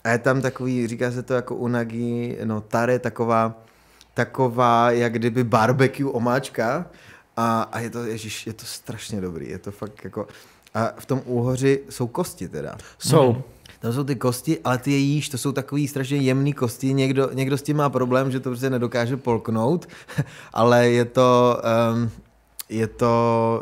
a je tam takový, říká se to jako unagi, no tare, taková, taková jak kdyby barbecue omáčka a, a je to, ježiš, je to strašně dobrý, je to fakt jako... A v tom úhoři jsou kosti teda. Jsou. Mhm tam jsou ty kosti, ale ty je jíš, to jsou takový strašně jemný kosti, někdo, někdo s tím má problém, že to prostě nedokáže polknout, <laughs> ale je to, um, je to,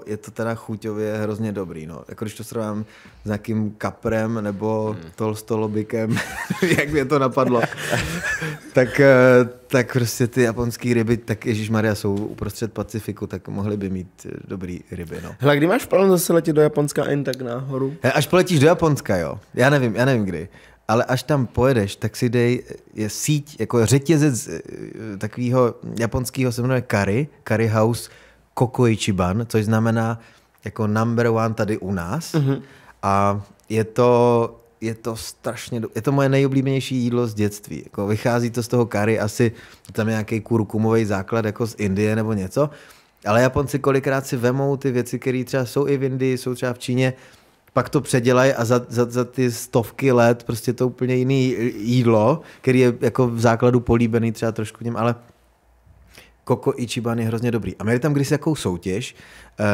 je to teda chuťově hrozně dobrý. No. Jako když to srovnám s nějakým kaprem nebo hmm. tolstolobikem, <laughs> jak mě to napadlo, <laughs> tak, eh, tak prostě ty japonské ryby, tak Ježíš Maria jsou uprostřed Pacifiku, tak mohly by mít eh, dobrý ryby. No. Hele, kdy máš plán zase letět do Japonska a jen tak nahoru? He, až poletíš do Japonska, jo. Já nevím, já nevím kdy ale až tam pojedeš, tak si dej eh, je síť, jako řetězec takového japonského se jmenuje kari Kari House Kokoichiban, což znamená jako number one tady u nás. Mm-hmm. A je to, je to strašně, je to moje nejoblíbenější jídlo z dětství. Jako vychází to z toho kary, asi tam je nějaký kurkumový základ jako z Indie nebo něco. Ale Japonci kolikrát si vemou ty věci, které třeba jsou i v Indii, jsou třeba v Číně, pak to předělají a za, za, za ty stovky let prostě to úplně jiný jídlo, který je jako v základu políbený třeba trošku něm, ale Koko Ichiban je hrozně dobrý. A měli tam kdysi jakou soutěž, uh,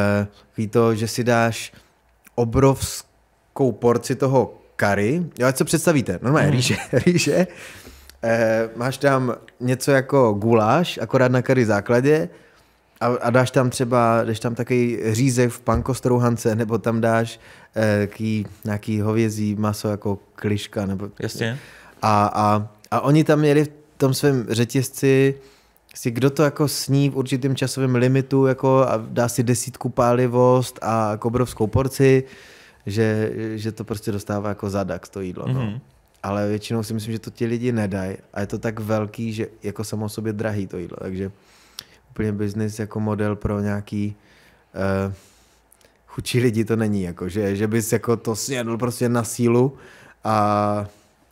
ví to, že si dáš obrovskou porci toho kary, jo, ať se představíte, normálně hmm. rýže, <laughs> rýže, e, máš tam něco jako guláš, akorát na kary základě, a, a dáš tam třeba, dáš tam takový řízek v pankostrouhance, nebo tam dáš eh, ký, nějaký hovězí maso jako kliška. Nebo, Jasně. A, a, a oni tam měli v tom svém řetězci si kdo to jako sní v určitém časovém limitu jako a dá si desítku pálivost a kobrovskou porci, že, že to prostě dostává jako zadak to jídlo. No. Mm-hmm. Ale většinou si myslím, že to ti lidi nedají a je to tak velký, že jako samo sobě drahý to jídlo. Takže úplně biznis jako model pro nějaký uh, eh, chučí lidi to není, jako, že, že bys jako to snědl prostě na sílu a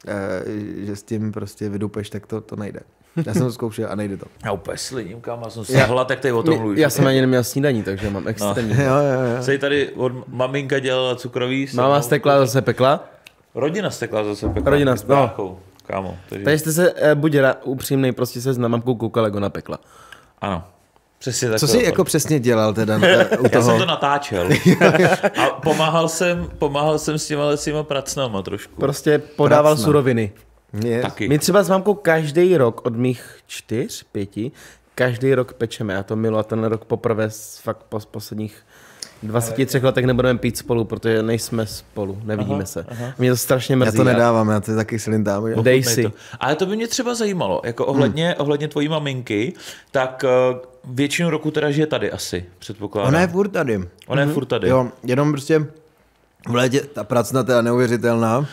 uh, že s tím prostě vydupeš, tak to, to nejde. <laughs> Já jsem to zkoušel a nejde to. Já úplně slidím, kam já jsem se hlad, jak tady o tom mluvíš. Já jsem ani neměl snídaní, takže mám no. extrémní. No. <laughs> Jo, jo, jo. Jsi tady od maminka dělala cukrový? Máma stekla zase pekla. Rodina stekla zase pekla. Rodina s no. Kámo. Takže... takže jste se, eh, buď ra, upřímnej, prostě se s mamkou koukal, jak ona pekla. Ano. Přesně tak. Co jsi jako přesně dělal teda na, <laughs> u toho? Já jsem to natáčel. A pomáhal jsem, pomáhal jsem s těma lesíma pracnama trošku. Prostě podával Pracna. suroviny. Yes. Taky. My třeba s mamkou každý rok od mých čtyř, pěti, každý rok pečeme. Já to miluji a ten rok poprvé z fakt po posledních 23 ale... letech nebudeme pít spolu, protože nejsme spolu, nevidíme aha, se. Aha. Mě to strašně mrzí. Já to nedávám, já to taky slintám. Dej si. To. Ale to by mě třeba zajímalo, jako ohledně, hmm. ohledně tvojí maminky, tak eh, většinu roku teda žije tady asi, předpokládám. Ona je furt tady. Ona mm-hmm. je mhm. furt tady. Jo, jenom prostě v létě ta pracna teda neuvěřitelná.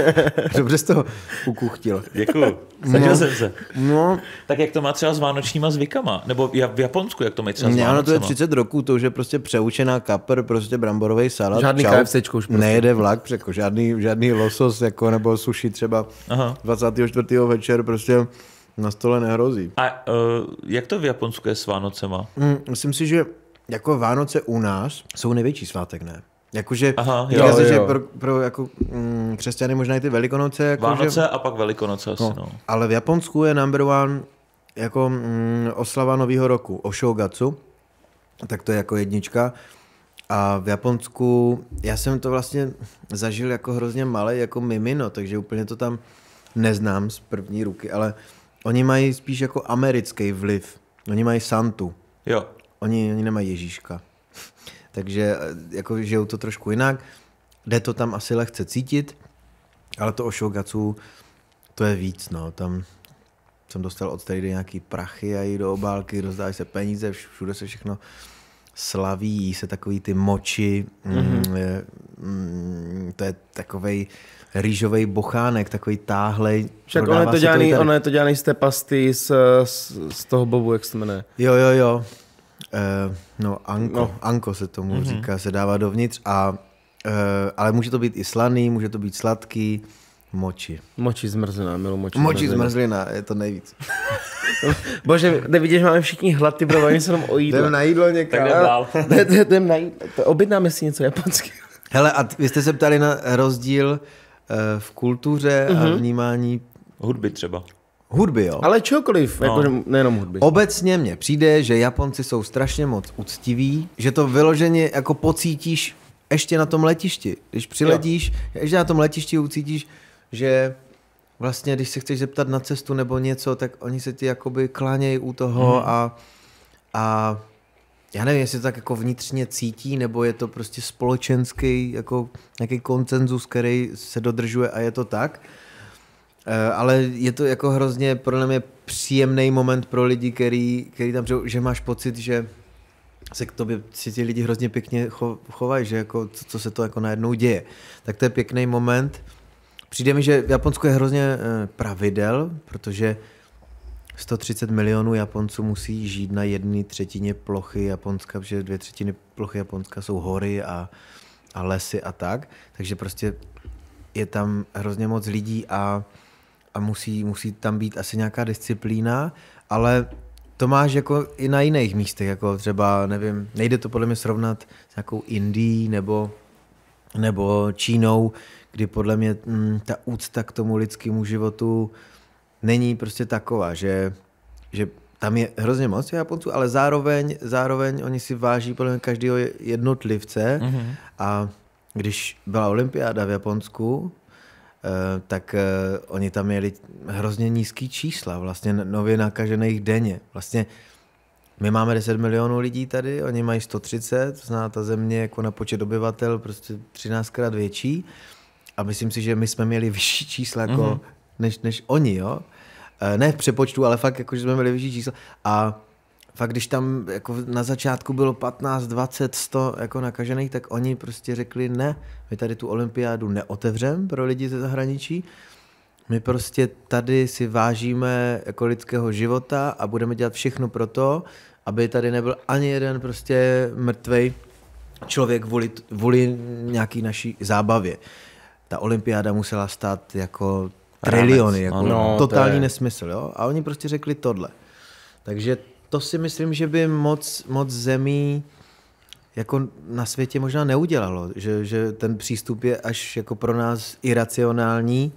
<laughs> Dobře jsi to ukuchtil. Děkuju. no, jsem se. No. Tak jak to má třeba s vánočníma zvykama? Nebo v Japonsku, jak to mají třeba s Vánočama? Ano, to je 30 roků, to už je prostě přeučená kapr, prostě bramborový salát. Žádný čau, už prostě. Nejede vlak, jako žádný, žádný losos, jako, nebo suši třeba Aha. 24. večer, prostě na stole nehrozí. A uh, jak to v Japonsku je s Vánocema? Hm, myslím si, že jako Vánoce u nás jsou největší svátek, ne? Jakože Aha, jo, jo. že pro, pro jako, mm, křesťany možná i ty velikonoce. Jako Vánoce že... a pak velikonoce asi, no. no. Ale v Japonsku je number one jako mm, oslava nového roku, Oshogatsu, tak to je jako jednička. A v Japonsku, já jsem to vlastně zažil jako hrozně malé, jako mimino, takže úplně to tam neznám z první ruky, ale oni mají spíš jako americký vliv. Oni mají Santu. Jo. Oni, oni nemají Ježíška takže eh, jako žijou to trošku jinak. Jde to tam asi lehce cítit, ale to o Shogatsu, to je víc, no, tam jsem dostal od tady nějaký prachy a jí do obálky, rozdávají se peníze, všude se všechno slaví, jí se takový ty moči, mm-hmm. Je, mm, to je takový rýžový bochánek, takový táhlej. Však ono je, to dělaný, to ono je to dělaný z té pasty z, z, z toho bobu, jak se jmenuje. Jo, jo, jo. Uh, no, anko, no. anko se tomu mm-hmm. říká, se dává dovnitř, a, uh, ale může to být i slaný, může to být sladký, moči. Moči zmrzlina, milu moči Moči zmrzlina, je to nejvíc. <laughs> Bože, nevidíš, máme všichni hlad, ty bro, se nám o jídlo. Jdem na jídlo někam. Tak jdem <laughs> Jdem na jídlo, objednáme si něco japonského. Hele, a vy jste se ptali na rozdíl eh, v kultuře a mhm. vnímání Hudby třeba. Hudby, jo. Ale čokoliv, no. jako, nejenom hudby. Obecně mně přijde, že Japonci jsou strašně moc uctiví, že to vyloženě jako pocítíš ještě na tom letišti. Když přiletíš, jo. ještě na tom letišti ucítíš, že vlastně, když se chceš zeptat na cestu nebo něco, tak oni se ti jakoby klánějí u toho hmm. a, a já nevím, jestli to tak jako vnitřně cítí, nebo je to prostě společenský jako nějaký koncenzus, který se dodržuje a je to tak. Eh, ale je to jako hrozně pro mě příjemný moment pro lidi, který, který tam přijou, že máš pocit, že se k tobě si ti lidi hrozně pěkně chovají, že jako, co, co se to jako najednou děje. Tak to je pěkný moment. Přijde mi, že v Japonsku je hrozně eh, pravidel, protože 130 milionů Japonců musí žít na jedné třetině plochy Japonska, protože dvě třetiny plochy Japonska jsou hory a, a lesy a tak. Takže prostě je tam hrozně moc lidí a a musí, musí tam být asi nějaká disciplína, ale to máš jako i na jiných místech, jako třeba, nevím, nejde to podle mě srovnat s nějakou Indií nebo, nebo Čínou, kdy podle mě m, mm, ta úcta k tomu lidskému životu není prostě taková, že, že tam je hrozně moc Japonců, ale zároveň, zároveň oni si váží podle mě každého jednotlivce mm-hmm. a když byla olympiáda v Japonsku, Eh, tak eh, oni tam měli hrozně nízký čísla, vlastně nově nakažených denně. Vlastně my máme 10 milionů lidí tady, oni mají 130, zná ta země jako na počet obyvatel prostě 13 krát větší a myslím si, že my jsme měli <laughs> vyšší čísla jako mm-hmm. než, než oni, jo. Eh, ne v přepočtu, ale fakt jako, že jsme měli vyšší čísla a fakt když tam jako na začátku bylo 15, 20, 100 jako nakažených, tak oni prostě řekli ne, my tady tu olympiádu neotevřem pro lidi ze zahraničí, my prostě tady si vážíme jako lidského života a budeme dělat všechno pro to, aby tady nebyl ani jeden prostě mrtvej člověk vůli, vůli nějaký naší zábavě. Ta olympiáda musela stát jako triliony, jako no, totální to je... nesmysl, jo? A oni prostě řekli tohle. Takže to si myslím, že by moc, moc zemí jako na světě možná neudělalo, že, že ten přístup je až jako pro nás iracionální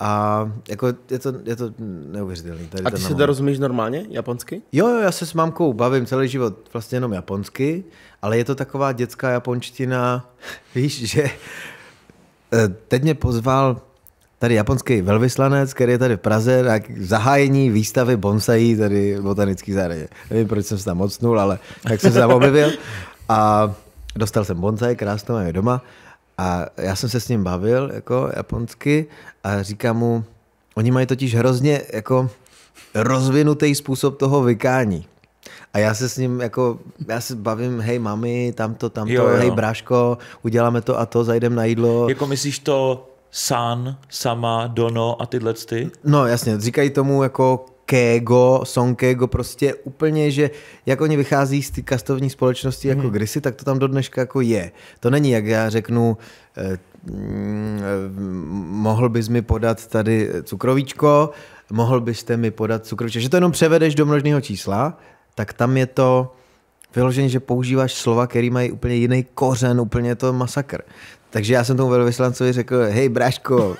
a jako je to, je to neuvěřitelný. Tady a ty se to rozumíš normálně, japonsky? Jo, jo, já se s mamkou bavím celý život vlastně jenom japonsky, ale je to taková dětská japonština, <laughs> víš, že eh, teď mě pozval tady japonský velvyslanec, který je tady v Praze na zahájení výstavy bonsaí tady v botanický zahradě. Nevím, proč jsem se tam mocnul, ale tak jsem se tam objevil. A dostal jsem bonsai, krásnou je doma. A já jsem se s ním bavil jako japonsky a říkám mu, oni mají totiž hrozně jako rozvinutý způsob toho vykání. A já se s ním jako, já se bavím, hej mami, tamto, tamto, jo, jo. hej bráško, uděláme to a to, zajdem na jídlo. Jako myslíš to San, Sama, Dono a tyhle ty? No jasně, říkají tomu jako Kego, sonkego Kego, prostě úplně, že jak oni vychází z ty kastovní společnosti jako hmm. Grisy, tak to tam do dneška jako je. To není, jak já řeknu, eh, mm, mohl bys mi podat tady cukrovíčko, mohl byste mi podat cukrovíčko. Že to jenom převedeš do množného čísla, tak tam je to vyloženě, že používáš slova, který mají úplně jiný kořen, úplně je to masakr. Takže já jsem tomu velvyslancovi řekl, hej bráško,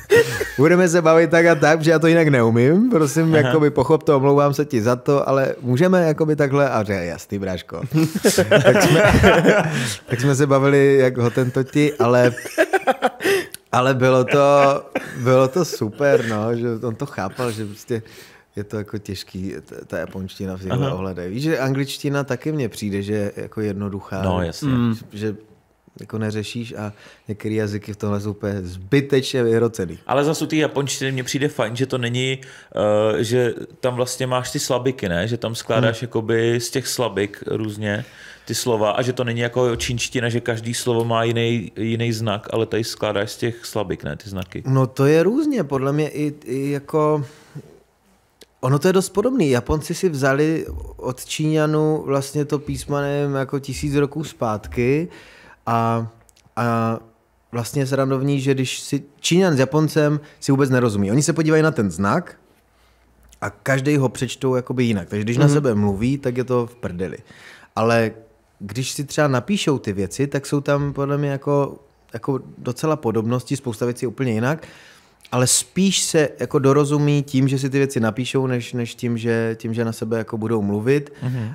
<laughs> budeme se bavit tak a tak, že já to jinak neumím, prosím, Aha. jakoby pochop to, omlouvám se ti za to, ale můžeme jakoby takhle a řekl, jasný bráško. <laughs> tak, jsme, <laughs> tak jsme se bavili, jak ho tento ti, ale ale bylo to, bylo to super, no, že on to chápal, že prostě je to jako těžký, ta japonština v těchto ohledech. Víš, že angličtina taky mně přijde, že jako jednoduchá. No, jasně. Mm. Že, že jako neřešíš a některé jazyky v tomhle jsou úplně zbytečně vyhrocený. Ale zase u té japonštiny mně přijde fajn, že to není, uh, že tam vlastně máš ty slabiky, ne? Že tam skládáš hmm. jakoby z těch slabik různě ty slova a že to není jako čínština, že každý slovo má jiný, jiný znak, ale tady skládáš z těch slabik, ne? Ty znaky. No to je různě, podle mě i, i jako... Ono to je dost podobné. Japonci si vzali od Číňanů vlastně to písmo, nevím, jako tisíc roků zpátky, uh, a, a vlastně je randovní, že když si Číňan s Japoncem si vůbec nerozumí. Oni se podívají na ten znak a každý ho přečtou jakoby jinak. Takže když mm-hmm. na mhm. sebe mluví, tak je to v prdeli. Ale když si třeba napíšou ty věci, tak jsou tam podle mě jako, jako docela podobnosti, spousta věcí úplně jinak, ale spíš se jako dorozumí tím, že si ty věci napíšou, než, než tím, že, tím, že na sebe jako budou mluvit. Mm-hmm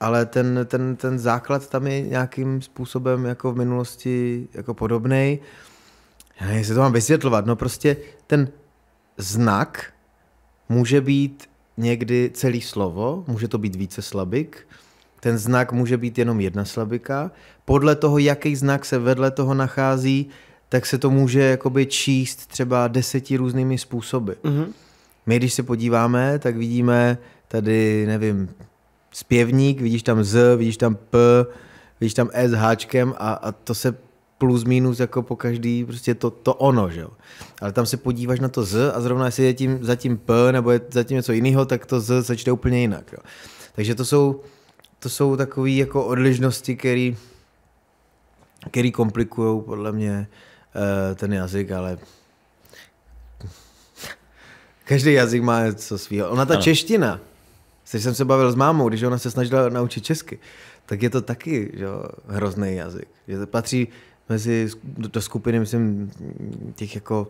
ale ten, ten, ten základ tam je nějakým způsobem jako v minulosti jako podobný. Já nevím, to mám vysvětlovat. No prostě ten znak může být někdy celý slovo, může to být více slabik, ten znak může být jenom jedna slabika. Podle toho, jaký znak se vedle toho nachází, tak se to může jakoby číst třeba deseti různými způsoby. Mm-hmm. My, když se podíváme, tak vidíme tady, nevím, zpěvník, vidíš tam Z, vidíš tam P, vidíš tam S háčkem a, a to se plus minus jako po každý, prostě to, to ono, že jo. Ale tam se podíváš na to Z a zrovna jestli je tím, zatím P nebo je zatím něco jiného, tak to Z začne úplně jinak, jo. Takže to jsou, to jsou takové jako odlišnosti, které který komplikují podle mě eh, ten jazyk, ale <laughs> každý jazyk má něco svého. Ona ta ano. čeština, když jsem se bavil s mámou, když ona se snažila naučit česky, tak je to taky že, hrozný jazyk. Že to patří mezi, do skupiny, myslím, těch jako,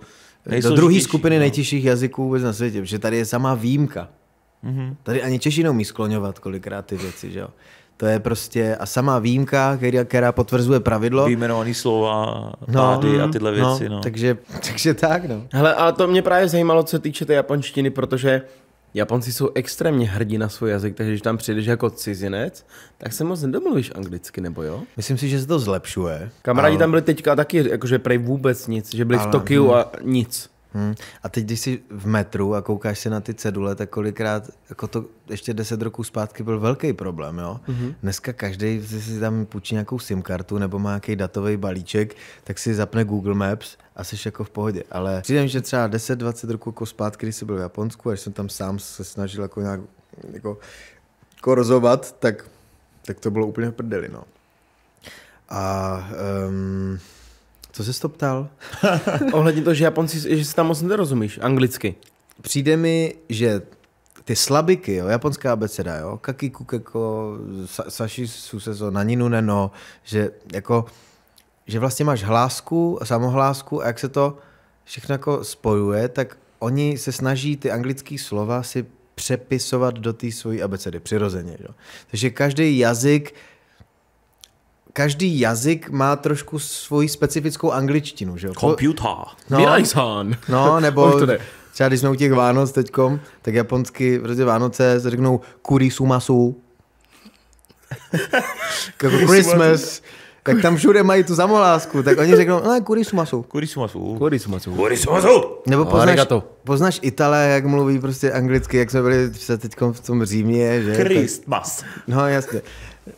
do druhé skupiny no. nejtěžších jazyků vůbec na světě, protože tady je samá výjimka. Mm-hmm. Tady ani Češi neumí skloňovat kolikrát ty věci, že jo. To je prostě a samá výjimka, která, která potvrzuje pravidlo. Vyjmenovaný slova, no, pády mm, no, a tyhle věci. No, no. Takže, <laughs> takže tak, no. Hele, ale to mě právě zajímalo, co týče té japonštiny, protože Japonci jsou extrémně hrdí na svůj jazyk, takže když tam přijdeš jako cizinec, tak se moc nedomluvíš anglicky, nebo jo? Myslím si, že se to zlepšuje. Kamarádi ale... tam byli teďka taky, jakože prej vůbec nic, že byli ale... v Tokiu hm. a nic. Hmm. A teď, když jsi v metru a koukáš se na ty cedule, tak kolikrát, jako to ještě 10 roků zpátky byl velký problém, jo? Mm-hmm. Dneska každý si tam půjčí nějakou SIM kartu nebo má nějaký datový balíček, tak si zapne Google Maps a jsi jako v pohodě. Ale přijde že třeba 10-20 roků jako zpátky, když jsem byl v Japonsku a jsem tam sám se snažil jako nějak jako korzovat, tak, tak to bylo úplně prdeli, no. A um, co jsi to ptal? <laughs> Ohledně toho, že Japonci, že se tam moc nerozumíš anglicky. Přijde mi, že ty slabiky, jo, japonská abeceda, jo, kaki kukeko, sa, saši susezo, naninu neno, že jako, že vlastně máš hlásku, samohlásku a jak se to všechno jako spojuje, tak oni se snaží ty anglické slova si přepisovat do té svojí abecedy přirozeně. Jo. Takže každý jazyk každý jazyk má trošku svoji specifickou angličtinu, že jo? Computer. No, no <laughs> nebo třeba když jsme u těch Vánoc teďkom, tak japonsky v roce prostě Vánoce se řeknou kurisumasu. <laughs> jako Christmas. Tak tam všude mají tu zamolásku, tak oni řeknou, no, kurisumasu. Kurisumasu. Kurisumasu. Kurisumasu. Nebo poznáš, no, poznáš Itale, jak mluví prostě anglicky, jak jsme byli třeba teď v tom Římě. Že? Christmas. Tak, no jasně.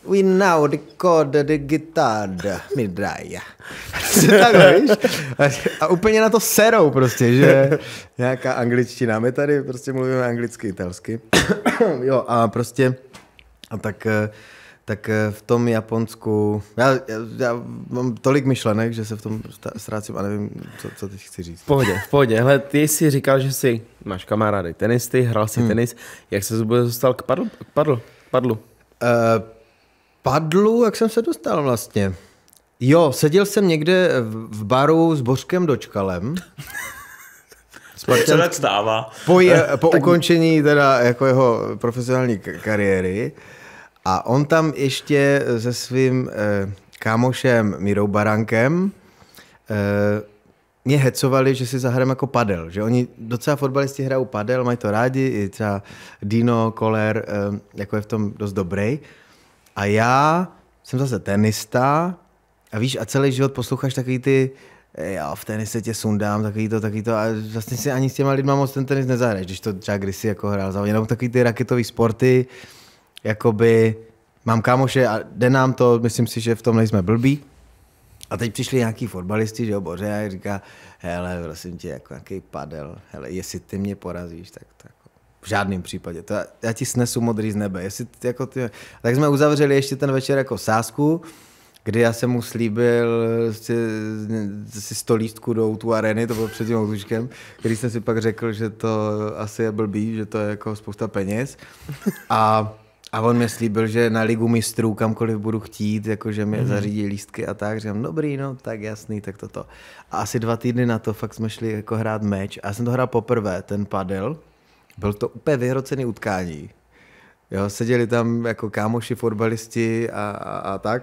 We now record the guitar midraya. Takhle, víš? A úplně na to serou prostě, že nějaká angličtina. My tady prostě mluvíme anglicky, italsky. <coughs> jo, a prostě, a tak, eh, tak eh, v tom Japonsku, já, já, já mám tolik myšlenek, že se v tom ztrácím a nevím, co, co teď chci říct. V pohodě, v pohodě. Hele, ty jsi říkal, že jsi, máš kamarády tenisty, hrál jsi hmm. tenis. Jak se vůbec dostal k padlu? K padlu? K padlu? Uh, padlu, jak jsem se dostal vlastně? Jo, seděl jsem někde v baru s Bořkem Dočkalem. <laughs> Co se stává. Po, je, <laughs> po tak... ukončení teda jako jeho profesionální kariéry. A on tam ještě se svým eh, kámošem Mírou Barankem eh, mě hecovali, že si zahrajeme jako padel. Že oni docela fotbalisti hrajou padel, mají to rádi, i třeba Dino Koller eh, jako je v tom dost dobrý. Eh, a já jsem zase tenista a víš, a celý život posloucháš takový ty eh, já v tenise tě sundám, takový to, takový to a vlastně si ani s těma lidma moc ten tenis nezahraješ, když to třeba kdysi jako hrál za jenom takový ty raketové sporty, jakoby mám kámoše a jde nám to, myslím si, že v tom nejsme blbí, a teď přišli nějaký fotbalisti, že jo, bože, a říká, hele, prosím tě, jako nějaký padel, hele, jestli ty mě porazíš, tak, tak v žádném případě. To já, já ti snesu modrý z nebe. Jestli, jako ty, tak jsme uzavřeli ještě ten večer jako sásku, kdy já jsem mu slíbil si, si sto lístků do tu areny, to bylo před tím outuškem, který jsem si pak řekl, že to asi je blbý, že to je jako spousta peněz. A a on mi slíbil, že na ligu mistrů kamkoliv budu chtít, jakože mi mm. zařídí lístky a tak. Říkám, dobrý, no tak jasný, tak toto. A asi dva týdny na to fakt jsme šli jako hrát meč. A já jsem to hrál poprvé, ten padel. Byl to úplně vyhrocený utkání. Jo, seděli tam jako kámoši, fotbalisti a, a, a tak.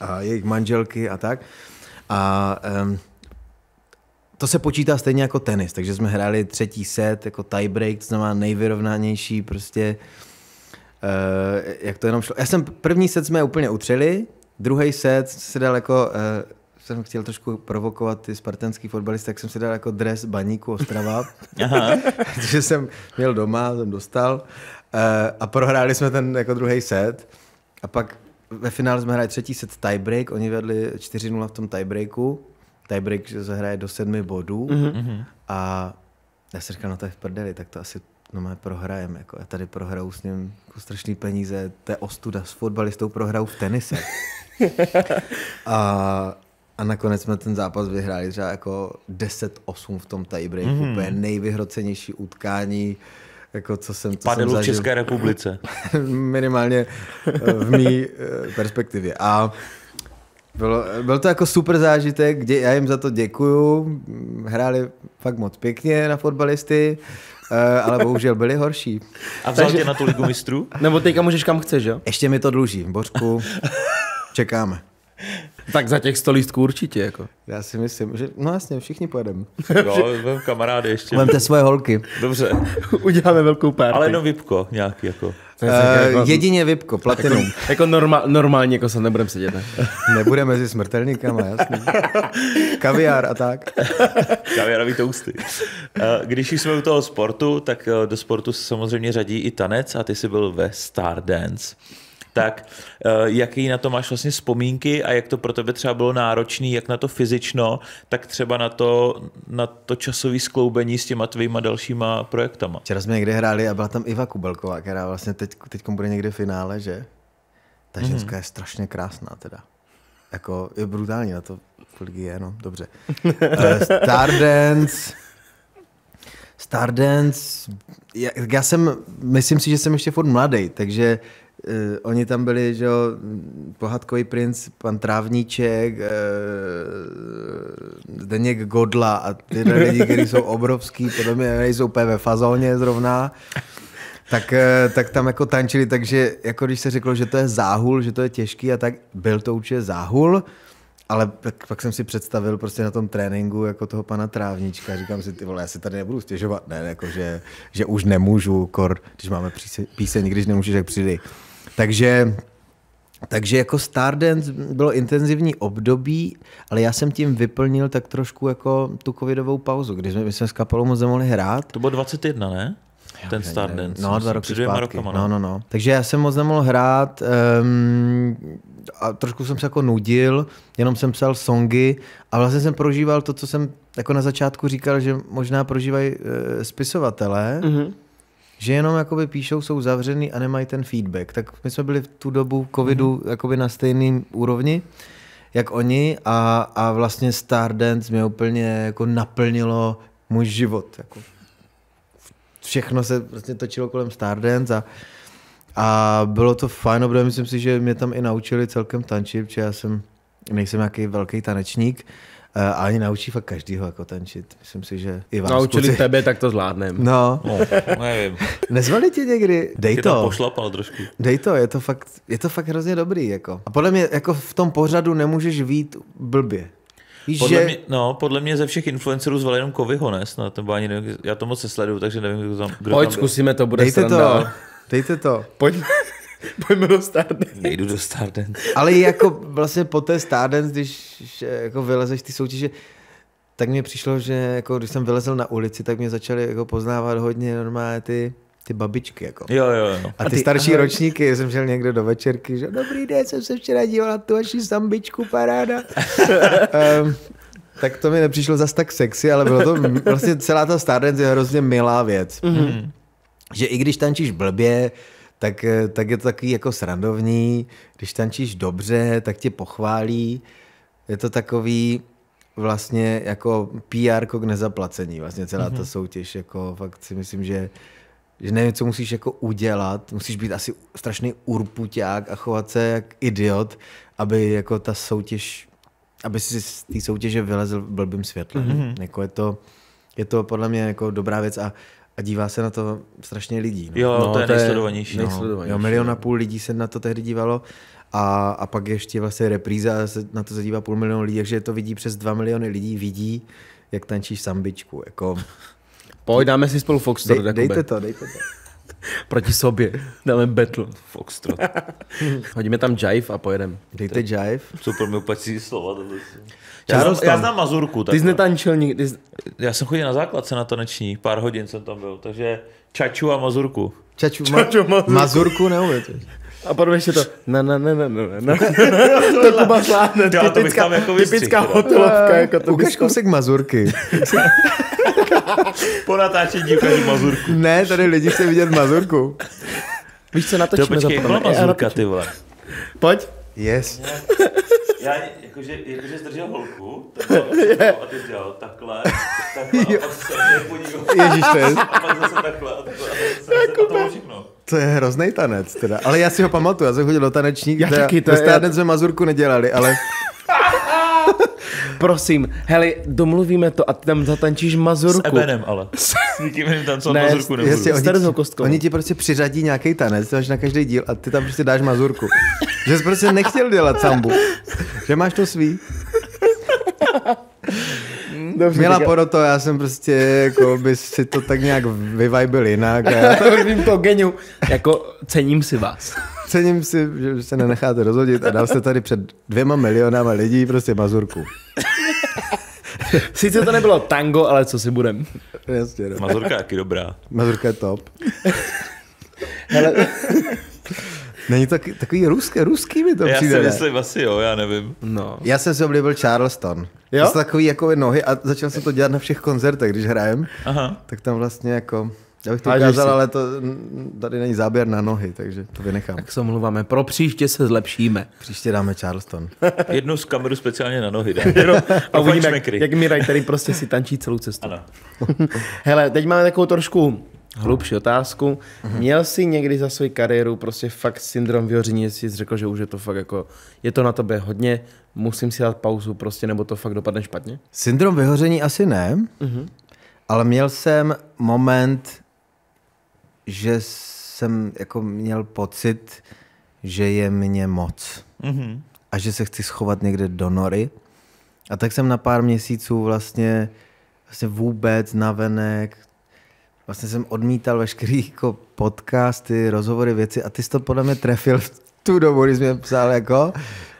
A jejich manželky a tak. A um, to se počítá stejně jako tenis, takže jsme hráli třetí set, jako tiebreak, to znamená nejvyrovnanější prostě, uh, jak to jenom šlo. Já jsem, první set jsme úplně utřeli, druhý set se dal jako uh, jsem chtěl trošku provokovat ty spartanský fotbalisty, tak jsem si dal jako dres baníku Ostrava, protože <laughs> <laughs> jsem měl doma, jsem dostal eh, a prohráli jsme ten jako druhý set a pak ve finále jsme hráli třetí set tiebreak, oni vedli 4-0 v tom tiebreaku, tiebreak že se hraje do sedmi bodů mm-hmm. a já jsem říkal, no to je v prdeli, tak to asi no my prohrajeme. jako já tady prohraju s ním jako strašný peníze, to je ostuda, s fotbalistou prohraju v tenise. <laughs> a a nakonec jsme ten zápas vyhráli třeba jako 10-8 v tom tiebreaku. Mm. Úplně nejvyhrocenější utkání, jako co jsem, co Padelu zažil. v České republice. <laughs> Minimálně eh, v mý eh, perspektivě. A bylo, byl to jako super zážitek, dě, já jim za to děkuju. Hráli fakt moc pěkně na fotbalisty, eh, ale bohužel byli horší. A vzal Takže... tě na tu ligu mistrů? Nebo teďka můžeš kam chceš, jo? Ještě mi to dluží, Bořku. <laughs> Čekáme tak za těch 100 lístků určitě. Jako. Já si myslím, že no jasně, všichni pojedeme. <laughs> Jo, vem kamarády ještě. Vemte svoje holky. Dobře. <laughs> Uděláme velkou pár. Ale no Vipko nějaký jako. Uh, jako jedině Vipko, jako- platinum. Jako, <laughs> jako norma, normálně jako se nebudeme sedět. Ne? Nebudeme mezi smrtelníkama, jasně. Kaviár a tak. Kaviárový tousty. Eh, když jsme u toho sportu, tak eh, do sportu se samozřejmě řadí i tanec a ty jsi byl ve Stardance tak eh, jaký na to máš vlastně vzpomínky a jak to pro tebe třeba bylo náročné, jak na to fyzično, tak třeba na to, na to časové skloubení s těma tvýma dalšíma projektama. Včera jsme někde hráli a byla tam Iva Kubelková, která vlastně teď, teď bude někde v finále, že? Ta mm. hmm. je strašně krásná teda. Jako je brutální na to, kolik je, no, dobře. <laughs> Eh, Stardance, Stardance, já, já jsem, myslím si, že jsem ještě furt mladý, takže uh, Uh, oni tam byli, že jo, pohádkový princ, pan Trávníček, uh, eh, Deněk Godla a ty lidi, kteří jsou obrovský, podle mě nejsou úplně ve fazóně zrovna, tak, eh, tak tam jako tančili, takže jako když se řeklo, že to je záhul, že to je těžký a tak byl to určitě záhul, ale pak, pak jsem si představil prostě na tom tréninku jako toho pana Trávnička. Říkám si, ty vole, já si tady nebudu stěžovat. Ne, jako že, že už nemůžu, kor, když máme píseň, když nemůžeš, jak přijde. Takže takže jako Stardance bylo intenzivní období, ale já jsem tím vyplnil tak trošku jako tu covidovou pauzu, když jsme, my jsme s kapelou moc nemohli hrát. To bylo 21, ne? Ten Stardance. No, dva roky zpátky. Rokama, no. no, no, no. Takže já jsem moc nemohl hrát um, a trošku jsem se jako nudil, jenom jsem psal songy a vlastně jsem prožíval to, co jsem jako na začátku říkal, že možná prožívají uh, spisovatelé, mm-hmm že jenom jakoby píšou, jsou zavřený a nemají ten feedback. Tak my jsme byli v tu dobu covidu mm-hmm. jakoby na stejném úrovni jak oni a, a vlastně Stardance mě úplně jako naplnilo můj život. Jako všechno se vlastně točilo kolem Stardance a, a bylo to fajn, protože myslím si, že mě tam i naučili celkem tančit, protože já jsem, nejsem nějaký velký tanečník, Eh, A oni naučí fakt každýho jako tančit. Myslím si, že i vás. Naučili kluci... tebe, tak to zvládnem. No. no nevím. Nezvali tě někdy? Dej to. pošlapal trošku. Dej to, je to fakt, je to fakt hrozně dobrý. Jako. A podle mě jako v tom pořadu nemůžeš vít blbě. Víš, podle, že... mě, no, podle mě ze všech influencerů zval jenom Kovyho, ne? Snad, to ani nevím, já to moc sleduju, takže nevím, kdo tam, kdo Pojď, tam zkusíme to, bude Dejte sranda. to, dejte to. Pojďme. <laughs> Pojďme do Stardance. Nejdu do Stardance. Ale jako vlastně po té Stardance, když jako vylezeš ty soutěže, tak mi přišlo, že jako když jsem vylezel na ulici, tak mě začaly jako poznávat hodně normálně ty ty babičky. Jako. Jo, jo, jo. A ty, a ty starší ahoj. ročníky, jsem šel někde do večerky, že dobrý den, jsem se včera díval na tu vaši sambičku, paráda. um, <laughs> tak to mi nepřišlo zas tak sexy, ale bylo to, vlastně celá ta Stardance je hrozně milá věc. Mm-hmm. Že i když tančíš blbě, tak, eh, tak je to takový jako srandovní. Když tančíš dobře, tak tě pochválí. Je to takový vlastně jako PR k nezaplacení, vlastně celá mm-hmm. ta mhm. soutěž. Jako fakt si myslím, že že nevím, co musíš jako udělat, musíš být asi strašný urputák a chovat se jak idiot, aby jako ta soutěž, aby si z té soutěže vylezl v blbým světlem. Mm-hmm. Jako je to, je to podle mě jako dobrá věc a a dívá se na to strašně lidí. No. Jo, no, to je to nejsledovanější. Je nejsledovanější. No. Jo, milion a půl lidí se na to tehdy dívalo a, a pak ještě vlastně repríza a se, na to se dívá půl milionu lidí, takže to vidí přes dva miliony lidí, vidí, jak tančíš sambičku. Jako... Pojď, dáme si spolu Foxtrot. Dej, dejte to, dejte to. <laughs> Proti sobě. Dáme battle. Foxtrot. <laughs> Hodíme tam jive a pojedem. Dejte jive. Super, mi opací slova. Já, já, já znám Mazurku. ty jsi netančil nikdy. Já jsem chodil na základce na taneční, pár hodin jsem tam byl, takže Čaču a Mazurku. Čaču, ma- Čaču Mazurku. Mazurku neumět. A potom ještě to na na na na na na <laughs> to Kuba zvládne, typická, jako typická hotelovka. Jako to Ukaž kousek mazurky. <laughs> po natáčení ukážu mazurku. Ne, tady lidi chtějí vidět mazurku. Víš, co natočíme za to? Počkej, mazurka, ty vole. Pojď. Yes. Já, jakože, jakože zdržel holku, takhle, a ty dělal takhle, takhle, a pak se po Ježíš, to je... a pak zase takhle, a, takhle, a, jako to bylo všechno. To je hrozný tanec teda, ale já si ho pamatuju, já jsem chodil do tanečník, já taky, to, je, já... tanec jsme mazurku nedělali, ale Prosím, hele, domluvíme to a ty tam zatančíš mazurku. S Ebenem ale. <laughs> S nikým jiným tancovat ne, mazurku nebudu. Jasně, oni, ti, oni ti prostě přiřadí nějaký tanec, máš na každý díl a ty tam prostě dáš mazurku. <laughs> že jsi prostě nechtěl dělat sambu. Že máš to svý. <laughs> Dobře, Měla tak... poroto, já jsem prostě, jako by si to tak nějak vyvajbil jinak. A já... to vím to geniu. Jako cením si vás. Cením si, že se nenecháte rozhodit a dal jste tady před dvěma milionama lidí prostě mazurku. Sice to nebylo tango, ale co si budem. Jasně, no. Mazurka je dobrá. Mazurka je top. Hele. Není to takový ruské, ruský mi to já přijde. Já si myslím asi jo, já nevím. No. Já jsem si oblíbil Charleston. Jo? To jsou takový jako nohy a začal jsem to dělat na všech koncertech, když hrajem. Aha. Tak tam vlastně jako já bych to Vážeš ukázal, ale to, tady není záběr na nohy, takže to vynechám. Tak se omluváme. Pro příště se zlepšíme. Příště dáme Charleston. <laughs> Jednu z kameru speciálně na nohy. <laughs> Jenom a uvidíme, jak, jak Miraj, který prostě si tančí celou cestu. Ano. <laughs> Hele, teď máme takovou trošku hlubší otázku. mm Měl jsi někdy za svou kariéru prostě fakt syndrom vyhoření, jsi řekl, že už je to fakt jako, je to na tobě hodně, musím si dát pauzu prostě, nebo to fakt dopadne špatně? Syndrom vyhoření asi ne, mm ale měl jsem moment, že jsem jako měl pocit, že je mě moc mm-hmm. a že se chci schovat někde do nory. A tak jsem na pár měsíců vlastně, vlastně vůbec navenek, vlastně jsem odmítal veškerý jako podcasty, rozhovory, věci a ty jsi to podle mě trefil tu dobu, když mě psal, jako,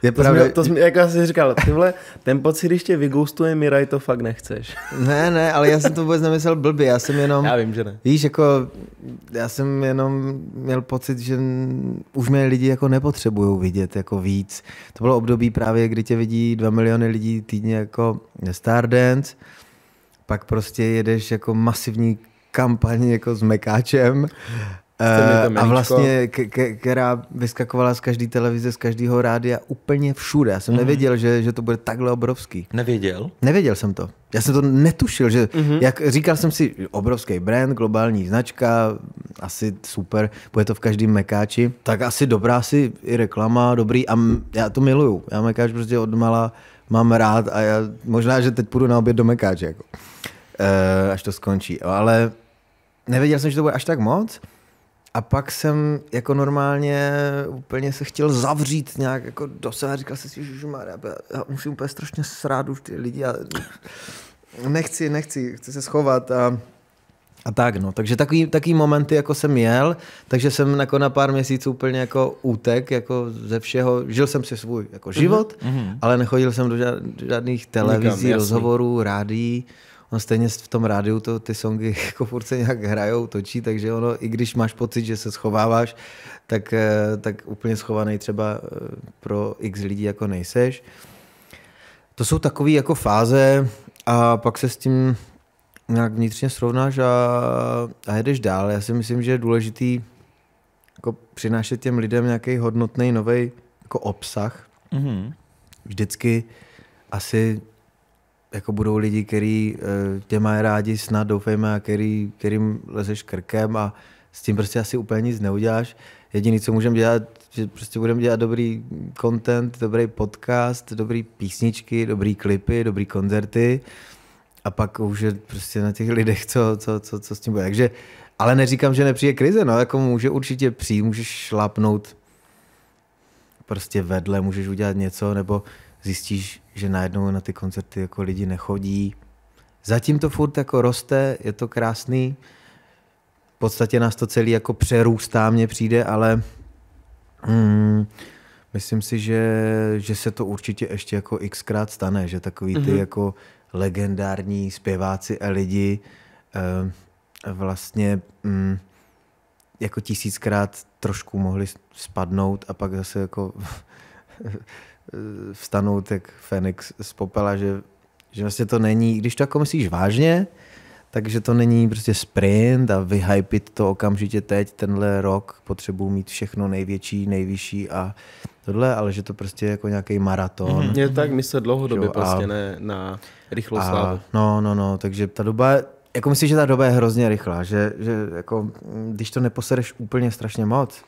je to pravda... Jsi, to jsi, jako jsi říkal, tyhle, ten pocit, když tě vygoustuje Miraj, to fakt nechceš. Ne, ne, ale já jsem to vůbec nemyslel blbě, já jsem jenom... Já vím, že ne. Víš, jako, já jsem jenom měl pocit, že už mě lidi jako nepotřebují vidět jako víc. To bylo období právě, kdy tě vidí dva miliony lidí týdně jako Stardance, pak prostě jedeš jako masivní kampaň jako s Mekáčem Uh, a vlastně, k- k- která vyskakovala z každé televize, z každého rádia, úplně všude. Já jsem mm. nevěděl, že, že to bude takhle obrovský. Nevěděl? Nevěděl jsem to. Já jsem to netušil, že, mm-hmm. jak říkal jsem si, obrovský brand, globální značka, asi super, bude to v každém mekáči, tak asi dobrá si i reklama, dobrý, a m- já to miluju. Já mekáč prostě odmala mám rád a já, možná, že teď půjdu na oběd do mekáče, jako. Uh, až to skončí, ale nevěděl jsem, že to bude až tak moc. A pak jsem jako normálně úplně se chtěl zavřít nějak jako do sebe a říkal jsem si, že já, já musím úplně strašně srát už ty lidi a nechci, nechci, chci se schovat a, a tak no. Takže takový, takový momenty jako jsem měl, takže jsem jako na pár měsíců úplně jako útek jako ze všeho. Žil jsem si svůj jako mhm, život, mm-hmm. ale nechodil jsem do, do žádných televizí, Nikam, rozhovorů, rádií on stejně v tom rádiu to, ty songy <laughs> jako furt se nějak hrajou, točí, takže ono, i když máš pocit, že se schováváš, tak, eh, tak úplně schovaný třeba eh, pro x lidí jako nejseš. To jsou takové jako fáze a pak se s tím nějak vnitřně srovnáš a, a jedeš dál. Já si myslím, že je důležitý jako přinášet těm lidem nějaký hodnotný nový jako obsah. Mm-hmm. Vždycky asi jako budou lidi, který eh, tě mají rádi snad, doufejme, a který, kterým lezeš krkem a s tím prostě asi úplně nic neuděláš. Jediné, co můžeme dělat, že prostě budeme dělat dobrý content, dobrý podcast, dobrý písničky, dobrý klipy, dobrý koncerty a pak už je prostě na těch lidech, co, co, co, co s tím bude. Takže, ale neříkám, že nepřijde krize, no, jako může určitě přijít, můžeš šlapnout, prostě vedle, můžeš udělat něco, nebo zjistíš, že najednou na ty koncerty jako lidi nechodí. Zatím to furt jako roste, je to krásný. V podstatě nás to celý jako přerůstá, mně přijde, ale mm, myslím si, že, že se to určitě ještě jako xkrát stane, že takový ty mm-hmm. jako legendární zpěváci a lidi eh, vlastně mm, jako tisíckrát trošku mohli spadnout a pak zase jako Eh, vstanout jak Fenix z popela, že, že vlastně to není, když to jako myslíš vážně, takže to není prostě sprint a vyhypit to okamžitě teď, tenhle rok potřebuji mít všechno největší, nejvyšší a tohle, ale že to prostě je jako nějaký maraton. Mm-hmm. Je tak, my se dlouhodobě a, prostě ne na rychlou a, slávu. No, no, no, takže ta doba, jako myslím, že ta doba je hrozně rychlá, že, že jako, mm, když to neposereš úplně strašně moc,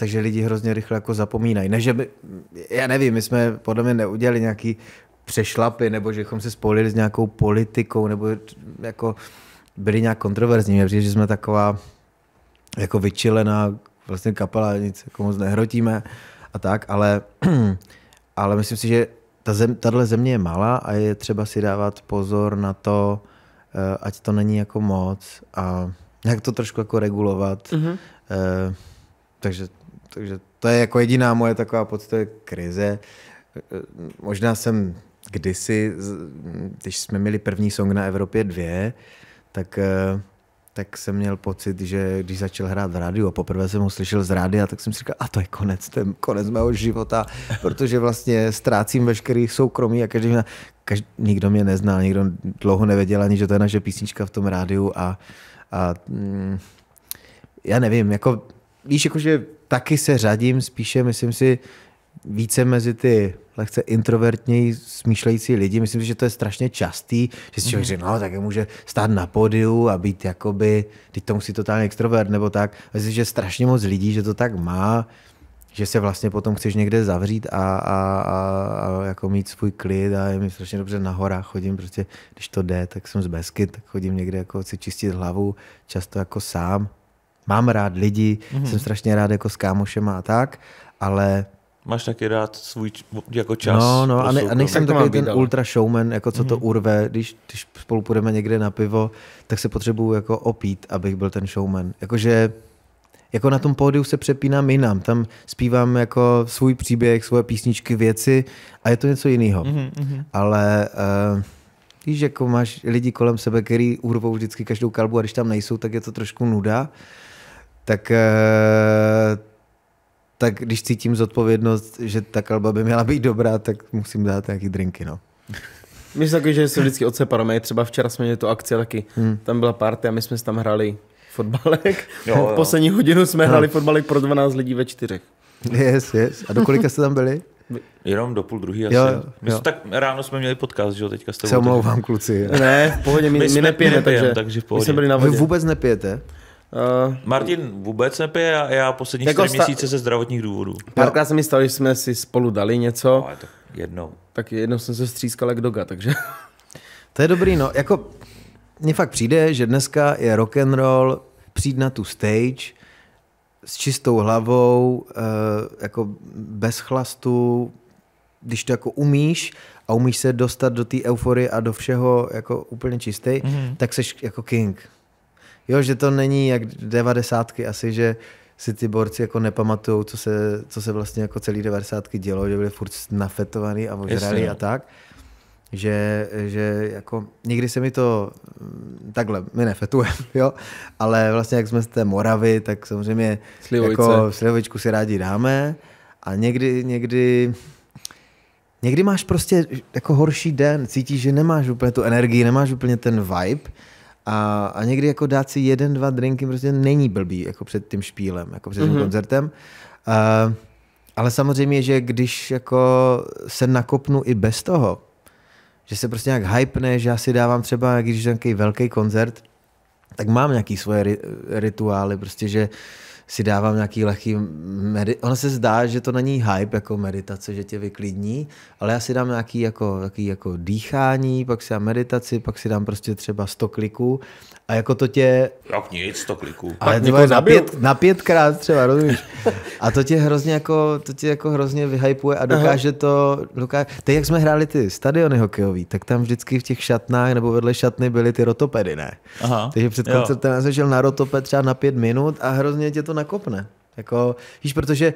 takže lidi hrozně rychle jako zapomínají. Ne, že by, já nevím, my jsme podle mě neudělali nějaký přešlapy, nebo že bychom se spolili s nějakou politikou, nebo jako byli nějak kontroverzní. Mě přijde, že jsme taková jako vyčilená vlastně kapela, nic jako moc nehrotíme a tak, ale, <clears throat> ale myslím si, že ta zem, tahle země je malá a je třeba si dávat pozor na to, eh, ať to není jako moc a jak to trošku jako regulovat. Mm-hmm. takže takže to je jako jediná moje taková podstata krize. E, možná jsem kdysi, když jsme měli první song na Evropě 2, tak, e, tak jsem měl pocit, že když začal hrát v rádiu a poprvé jsem ho slyšel z rádia, tak jsem si říkal, a to je konec, to je konec mého života, protože vlastně ztrácím veškerý soukromí a každý, každý nikdo mě nezná, nikdo dlouho nevěděl ani, že to je naše písnička v tom rádiu a, a mm, já nevím, jako víš, jakože taky se řadím spíše, myslím si, více mezi ty lehce introvertněji smýšlející lidi. Myslím si, že to je strašně častý, že si člověk mhm. říká, no, tak může stát na pódiu a být jakoby, teď to musí totálně extrovert nebo tak. Myslím si, že strašně moc lidí, že to tak má, že se vlastně potom chceš někde zavřít a, a, a, a jako mít svůj klid a je mi strašně dobře na horách chodím, prostě když to jde, tak jsem z Besky, tak chodím někde jako si čistit hlavu, často jako sám, mám rád lidi, mm-hmm. jsem strašně rád jako s kámošema a tak, ale máš taky rád svůj jako čas. No, no, a, ne, a nejsem tak takový ten ale... ultra showman, jako co mm-hmm. to mhm. urve, když, když spolu půjdeme někde na pivo, tak se potřebuju jako opít, abych byl ten showman. Jakože jako na tom pódiu se přepínám jinam, tam zpívám jako svůj příběh, svoje písničky, věci a je to něco jiného. Mm-hmm. Ale uh, víš, jako máš lidi kolem sebe, který urvou vždycky každou kalbu a když tam nejsou, tak je to trošku nuda tak, eh, tak když cítím zodpovědnost, že ta kalba by měla být dobrá, tak musím dát nějaký drinky, no. Myslím takový, že se vždycky odseparujeme. Třeba včera jsme měli tu akci taky. Hmm. Tam byla party a my jsme tam hráli fotbalek. Jo, <laughs> jo. Poslední hodinu jsme no. hráli fotbalek pro 12 lidí ve čtyřech. Yes, yes. A do kolika jste tam byli? Jenom do půl druhý asi. Jo, jo. My jsme tak ráno jsme měli podcast, že jo, teďka s tebou. Se omlouvám, kluci. Ne, v pohodě, my, my, my nepijeme, takže, takže v pohodě. My jsme byli na vodě. Vy vůbec nepijete? Uh, Martin vůbec nepije a já poslední jako čtyři sta- měsíce ze zdravotních důvodů. Párkrát se mi stalo, že jsme si spolu dali něco. No, ale tak jednou. Tak jednou jsem se střískal jak doga, takže... <laughs> To je dobrý, no. Jako, mně fakt přijde, že dneska je rock and roll, přijít na tu stage s čistou hlavou, eh, jako bez chlastu, když to jako umíš a umíš se dostat do té euforie a do všeho jako úplně čistý, mm-hmm. tak seš jako king jo, že to není jak devadesátky asi, že si ty borci jako nepamatujou, co se, co se vlastně jako celý devadesátky dělo, že byli furt nafetovaný a ožrali no. a tak. Že, že jako někdy se mi to mm, takhle, my nefetujeme, <laughs> jo, ale vlastně jak jsme z té Moravy, tak samozřejmě Slivovice. jako slivovičku si rádi dáme a někdy, někdy Někdy máš prostě jako horší den, cítíš, že nemáš úplně tu energii, nemáš úplně ten vibe, a, a někdy jako dát si jeden, dva drinky prostě není blbý, jako před tím špílem, jako před tím mm-hmm. koncertem. Uh, ale samozřejmě, že když jako se nakopnu i bez toho, že se prostě nějak hypne, že já si dávám třeba, když je nějaký velký koncert, tak mám nějaký svoje ri- rituály, prostě, že uh, si dávám nějaký lehký... Medi- ono se zdá, že to není hype jako meditace, že tě vyklidní, ale já si dám nějaký jako, nějaký jako dýchání, pak si dám meditaci, pak si dám prostě třeba 100 kliků a jako to tě... Jak nic, to kliku. Ale třeba na, pět, na pětkrát třeba, rozumíš? A to tě hrozně jako, to tě jako hrozně vyhypuje a dokáže Aha. to... Dokáže... Teď jak jsme hráli ty stadiony hokejový, tak tam vždycky v těch šatnách nebo vedle šatny byly ty rotopedy, ne? Aha. Takže před koncertem jsem šel na rotoped třeba na pět minut a hrozně tě to nakopne. Jako, víš, protože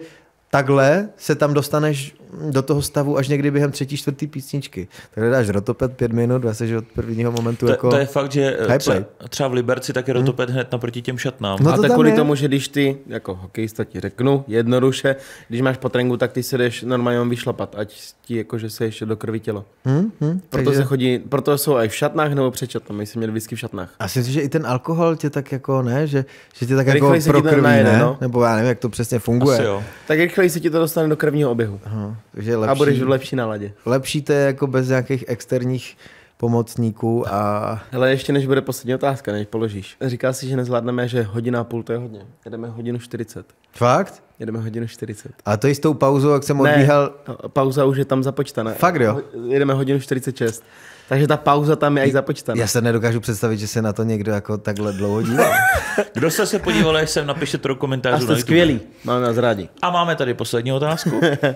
takhle se tam dostaneš do toho stavu až někdy během třetí, čtvrtý písničky. Takhle dáš rotopet pět minut, vlastně, že od prvního momentu to, jako... To je fakt, že eh, třeba, třeba v Liberci tak je mhm. rotopet hmm. hned naproti těm šatnám. No to a to tak kvůli je. tomu, že když ty, jako hokejista ti řeknu, jednoduše, když máš potrengu, tak ty se jdeš normálně vyšlapat, ať ti jako, že se ještě do krvi tělo. Hmm, hmm, proto takže... se chodí, proto jsou i v šatnách nebo před my jsme měli vždycky v šatnách. A si že i ten alkohol tě tak jako ne, že, že tě tak jako prokrví, najede, ne? No. Nebo já nevím, jak to přesně funguje. Tak rychleji se ti to dostane do krvního oběhu. Aha. Že lepší, a budeš v lepší naladě. Lepší to je jako bez nějakých externích pomocníků a... Hele, ještě než bude poslední otázka, než položíš. Říká si, že nezvládneme, že hodina a půl to je hodně. Jedeme hodinu 40. Fakt? Jedeme hodinu 40. A to i s tou pauzou, jak jsem odbíhal... Ne, odbíhal... pauza už je tam započtaná. Fakt jo? Jedeme hodinu 46. Takže ta pauza tam je i započtaná. Já se nedokážu představit, že se na to někdo jako takhle dlouho dívá. <laughs> Kdo jste se podíval, jak jsem napište trochu komentářů. A jste na skvělý, máme nás rádi. A máme tady poslední otázku. <laughs> Eh,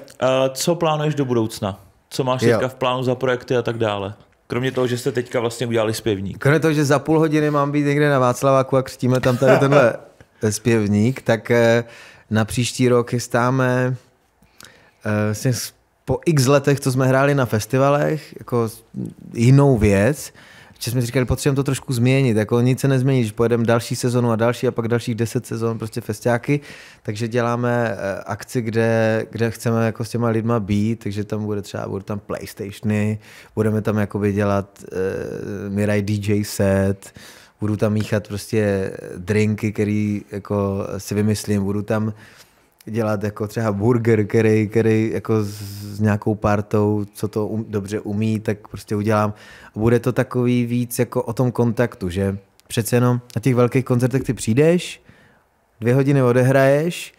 co plánuješ do budoucna? Co máš jo. teďka v plánu za projekty a tak dále? Kromě toho, že jste teďka vlastně udělali zpěvník. Kromě toho, že za půl hodiny mám být někde na Václaváku a křtíme tam tady tenhle <laughs> zpěvník, tak eh, na příští rok chystáme, jsem eh, vlastně po x letech, co jsme hráli na festivalech, jako jinou věc, že jsme říkali, potřebujeme to trošku změnit, jako nic se nezmění, že pojedeme další sezonu a další a pak dalších deset sezon, prostě festiáky, takže děláme eh, akci, kde, kde chceme jako s těma lidma být, takže tam bude třeba, budou tam Playstationy, budeme tam jakoby dělat uh, Mirai DJ set, budu tam míchat prostě drinky, který jako si vymyslím, budu tam dělat jako třeba burger, který, který jako s nějakou partou, co to um, dobře umí, tak prostě udělám. bude to takový víc jako o tom kontaktu, že přece jenom na těch velkých koncertech ty přijdeš, dvě hodiny odehraješ,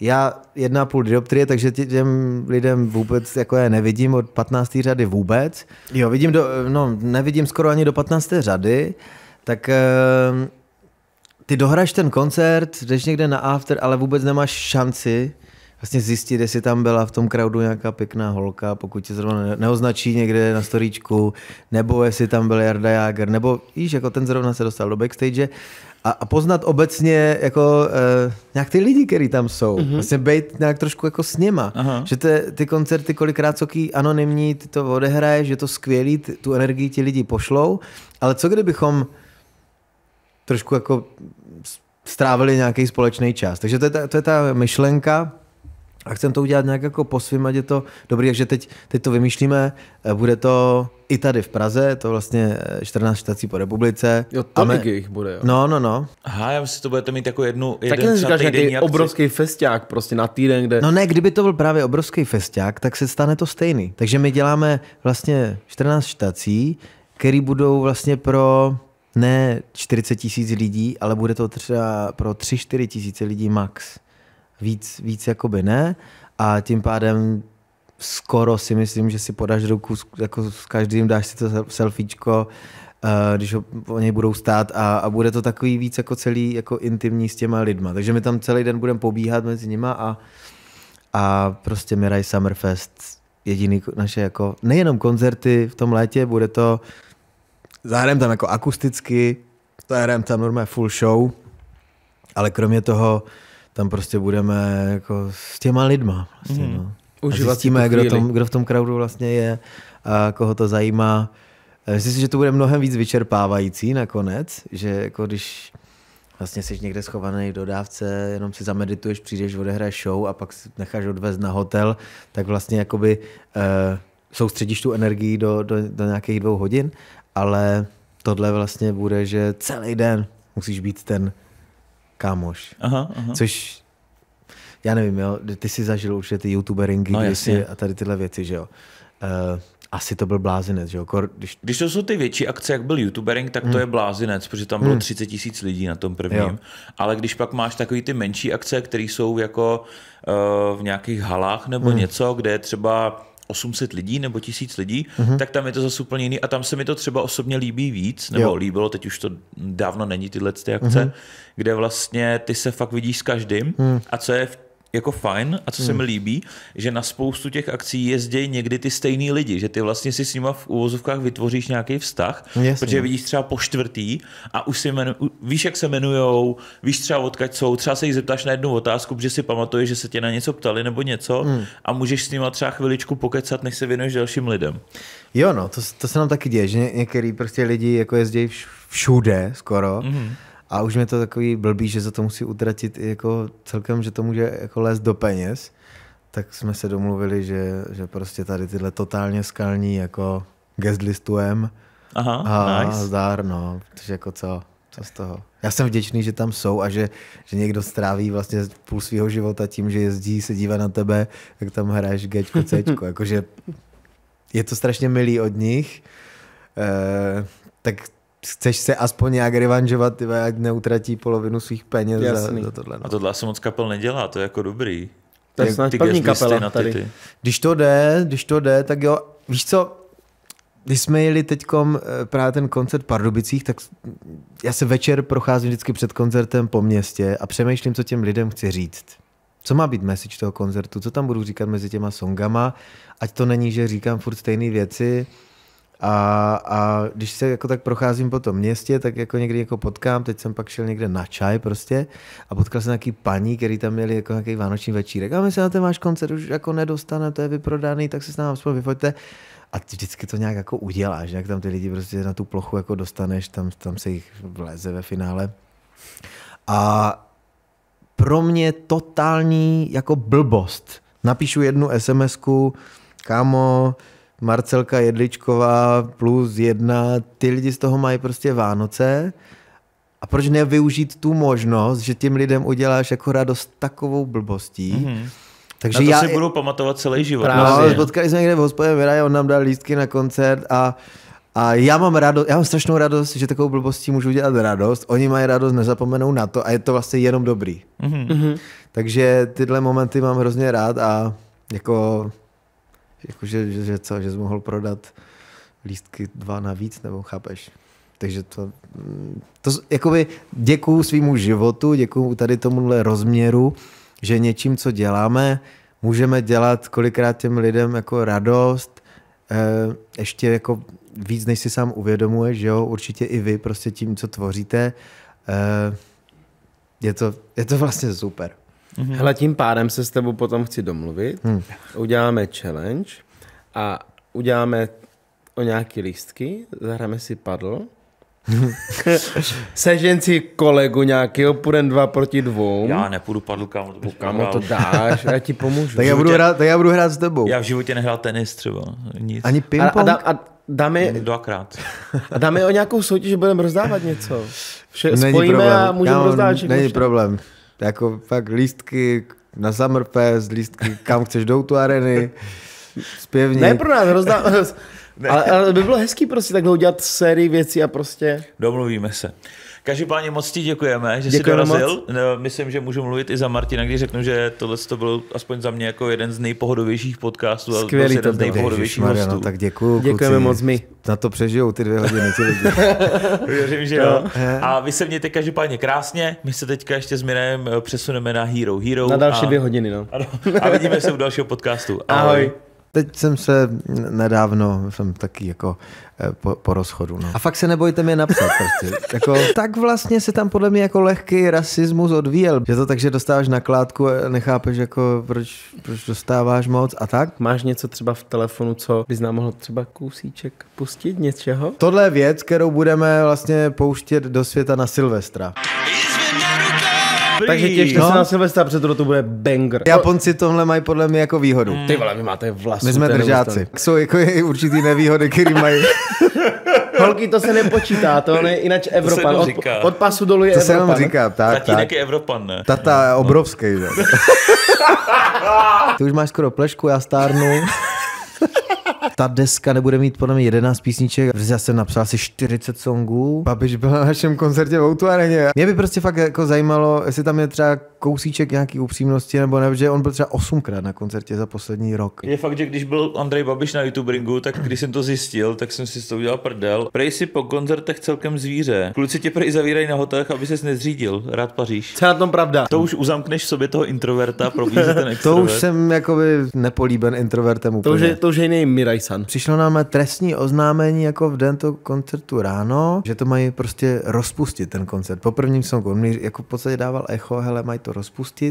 já jedna půl dioptrie, takže těm lidem vůbec jako já nevidím od 15. řady vůbec. Jo, vidím do, no, nevidím skoro ani do 15. řady, tak eh, ty dohraješ ten koncert, jdeš někde na after, ale vůbec nemáš šanci vlastně zjistit, jestli tam byla v tom crowdu nějaká pěkná holka, pokud tě zrovna neoznačí někde na storíčku, nebo jestli tam byl Jarda Jager, nebo víš, jako ten zrovna se dostal do backstage a, a poznat obecně jako uh, nějak ty lidi, kteří tam jsou. Mm-hmm. Vlastně být nějak trošku jako s něma. Aha. Že te, ty koncerty kolikrát soký anonymní, ty to odehraješ, že to skvělý, ty, tu energii ti lidi pošlou, ale co kdybychom trošku jako strávili nějaký společný čas. Takže to je ta, to je ta myšlenka, a chcem to udělat nějak jako po svým, ať je to dobrý, takže teď, teď to vymýšlíme, eh, bude to i tady v Praze, to vlastně 14 eh, štací po republice. Jo, tolik jich bude, jo. No, no, no. Aha, já myslím, že to budete mít jako jednu, jeden Taky říkáš nějaký obrovský festiák prostě na týden, kde... No ne, kdyby to byl právě obrovský festiák, tak se stane to stejný. Takže my děláme vlastně 14 štací, které budou vlastně pro ne 40 tisíc lidí, ale bude to třeba pro 3-4 tisíce lidí max. Víc, víc jakoby ne. A tím pádem skoro si myslím, že si podáš ruku, jako s každým dáš si to selfiečko, eh, když ho, o něj budou stát a, a, bude to takový víc jako celý jako intimní s těma lidma. Takže my tam celý den budeme pobíhat mezi nima a, a prostě Mirai Summerfest jediný naše jako, nejenom koncerty v tom létě, bude to zahrajeme tam jako akusticky, zahrajeme tam normálně full show, ale kromě toho tam prostě budeme jako s těma lidma. Vlastně, mm. no. Užívat zjistíme, si kdo, tom, kdo v tom crowdu vlastně je a koho to zajímá. Eh, myslím si, že to bude mnohem víc vyčerpávající nakonec, že jako když vlastně jsi někde schovaný v dodávce, jenom si zamedituješ, přijdeš, odehraješ show a pak si necháš odvést na hotel, tak vlastně jakoby uh, soustředíš tu energii do, do, do nějakých dvou hodin ale tohle vlastně bude, že celý den musíš být ten kámoš. Aha, aha. Což já nevím, jo, ty jsi zažil už ty youtuberingy no, jsi, a tady tyhle věci, že jo. Uh, asi to byl blázinec, že jo? Kor, když... když to jsou ty větší akce, jak byl youtubering, tak to to hmm. je blázinec, protože tam bylo mm. 30 tisíc lidí na tom prvním. Jo. Ale když pak máš takový ty menší akce, které jsou jako uh, v nějakých halách nebo mm. něco, kde je třeba 800 lidí nebo 1000 lidí, mm-hmm. tak tam je to zase úplně jiný a tam se mi to třeba osobně líbí víc, nebo jo. líbilo, teď už to dávno není tyhle ty akce, mm-hmm. kde vlastně ty se fakt vidíš s každým mm. a co je v jako fajn a co se hmm. mi líbí, že na spoustu těch akcí jezdí někdy ty stejný lidi, že ty vlastně si s nima v uvozovkách vytvoříš nějaký vztah, Jasně. protože vidíš třeba po čtvrtý a už si jmenu, víš, jak se jmenujou, víš třeba odkaď jsou, třeba se jich zeptáš na jednu otázku, protože si pamatuješ, že se tě na něco ptali nebo něco hmm. a můžeš s nima třeba chviličku pokecat, než se věnuješ dalším lidem. Jo, no, to, to se nám taky děje, že některý prostě lidi jako jezdí všude skoro. Mm-hmm a už mě to takový blbý, že za to musí utratit i jako celkem, že to může jako lézt do peněz, tak jsme se domluvili, že, že prostě tady tyhle totálně skalní jako guest listujem. Aha, a nice. zdár, no, protože jako co, co z toho. Já jsem vděčný, že tam jsou a že, že někdo stráví vlastně půl svého života tím, že jezdí, se dívá na tebe, jak tam hraješ Gčko, Cčko. <laughs> Jakože je to strašně milý od nich, eh, tak chceš se aspoň nějak revanžovat, tyve, ať neutratí polovinu svých peněz za, za tohle. No. A tohle se moc kapel nedělá, to je jako dobrý. To je snad ty první kapela na tady. Když to jde, když to jde, tak jo, víš co, když jsme jeli teď eh, právě ten koncert v Pardubicích, tak já se večer procházím vždycky před koncertem po městě a přemýšlím, co těm lidem chci říct. Co má být message toho koncertu, co tam budu říkat mezi těma songama, ať to není, že říkám furt stejné věci, a, a když se jako tak procházím po tom městě, tak jako někdy jako potkám, teď jsem pak šel někde na čaj prostě a potkal jsem nějaký paní, který tam měli jako nějaký vánoční večírek. A my se na ten váš koncert už jako nedostane, to je vyprodaný, tak se s námi spolu vyfoďte. A ty vždycky to nějak jako uděláš, jak tam ty lidi prostě na tu plochu jako dostaneš, tam, tam se jich vleze ve finále. A pro mě totální jako blbost. Napíšu jednu SMSku, kámo, Marcelka Jedličková plus jedna, ty lidi z toho mají prostě Vánoce. A proč nevyužít tu možnost, že těm lidem uděláš jako radost takovou blbostí, mm-hmm. Takže na to já... si budu pamatovat celý život. No, Právě. No, potkali jsme někde v hospodě Miraj, on nám dal lístky na koncert a a já mám radost, já mám strašnou radost, že takovou blbostí můžu udělat radost. Oni mají radost, nezapomenou na to a je to vlastně jenom dobrý. Mm-hmm. Takže tyhle momenty mám hrozně rád a jako jakože, že, že co, že jsi mohl prodat lístky dva navíc, nebo chápeš? Takže to, to jakoby děkuju svýmu životu, děkuju tady tomuhle rozměru, že něčím, co děláme, můžeme dělat kolikrát těm lidem jako radost, eh, ještě jako víc, než si sám uvědomuje, že jo, určitě i vy prostě tím, co tvoříte, eh, je to, je to vlastně super. Mm-hmm. Hele, tím pádem se s tebou potom chci domluvit. Mm. Uděláme challenge a uděláme o nějaký lístky, zahráme si padl. <laughs> Sežen si kolegu nějakého, půjdem dva proti dvou. Já nepůjdu padl, kam. To kam to dáš, já ti pomůžu. tak, já budu hrát, tak já budu hrát s tebou. Já v životě nehrál tenis třeba, nic. Ani ping a, a, a, dáme... Dvakrát. A dáme o nějakou soutěž, že budeme rozdávat něco. Vše, není spojíme problém. a můžeme rozdávat. Není problém. Jako fakt lístky na Summerfest, lístky kam chceš do tu areny, zpěvní. Ne pro nás, rozdá... <laughs> <laughs> ale, ale, by bylo hezký prostě takhle udělat sérii věcí a prostě... Domluvíme se. Každopádně moc ti děkujeme, že Děkujeme dorazil. Moc. Myslím, že můžu mluvit i za Martina, když řeknu, že tohle to byl aspoň za mě jako jeden z nejpohodovějších podcastů Skvělý to z nejpohodovějších Maria, hostů. No, tak děkuju, Děkujeme kluci. moc my. Na to přežijou ty dvě hodiny ty lidi. <laughs> <laughs> Věřím, že jo. A vy se mějte každopádně krásně. My se teďka ještě s Mirem eh, přesuneme na Hero Hero. Na další a, dvě hodiny, no. A, a vidíme se u dalšího podcastu. Ahoj. Ahoj. Teď jsem se nedávno, jsem taky jako eh, po, po rozchodu. No. A fakt se nebojte mě napsat. Prostě. <laughs> jako, tak vlastně se tam podle mě jako lehký rasismus odvíjel. Je to tak, že dostáváš nakládku a nechápeš, jako, proč, proč dostáváš moc a tak. Máš něco třeba v telefonu, co bys nám mohl třeba kousíček pustit něčeho? Tohle je věc, kterou budeme vlastně pouštět do světa na Silvestra. It's dobrý. Takže těšte no. se na Silvestra, protože to to bude banger. Japonci tohle mají podle mě jako výhodu. Mm. Ty vole, vy máte vlastní. My jsme držáci. Jsou jako i určitý nevýhody, který mají. <laughs> Holky, to se nepočítá, to ne, jinak Evropan. Od, od pasu dolů je to Evropan. To se říká, tak, Tatínek tak. je Evropan, ne? Tata je no. obrovský, <laughs> Ty už máš skoro plešku, já stárnu ta deska nebude mít podle mě 11 písniček. Já jsem napsal asi 40 songů. Babiš byl na našem koncertě v Outu Areně. Mě by prostě fakt jako zajímalo, jestli tam je třeba kousíček nějaký upřímnosti, nebo ne, že on byl třeba osmkrát na koncertě za poslední rok. Je fakt, že když byl Andrej Babiš na YouTuberingu, tak když jsem to zjistil, tak jsem si to udělal prdel. Prej si po koncertech celkem zvíře. Kluci tě prej zavírají na hotelech, aby ses nezřídil. Rád paříš. Co na tom pravda? To už uzamkneš v sobě toho introverta, probízí ten extrovert. <laughs> to už jsem jakoby nepolíben introvertem úplně. To už je, to už je jiný Mirajsan. Přišlo nám trestní oznámení jako v den toho koncertu ráno, že to mají prostě rozpustit ten koncert. Po prvním songu, jako v podstatě dával echo, hele, mají to to rozpustit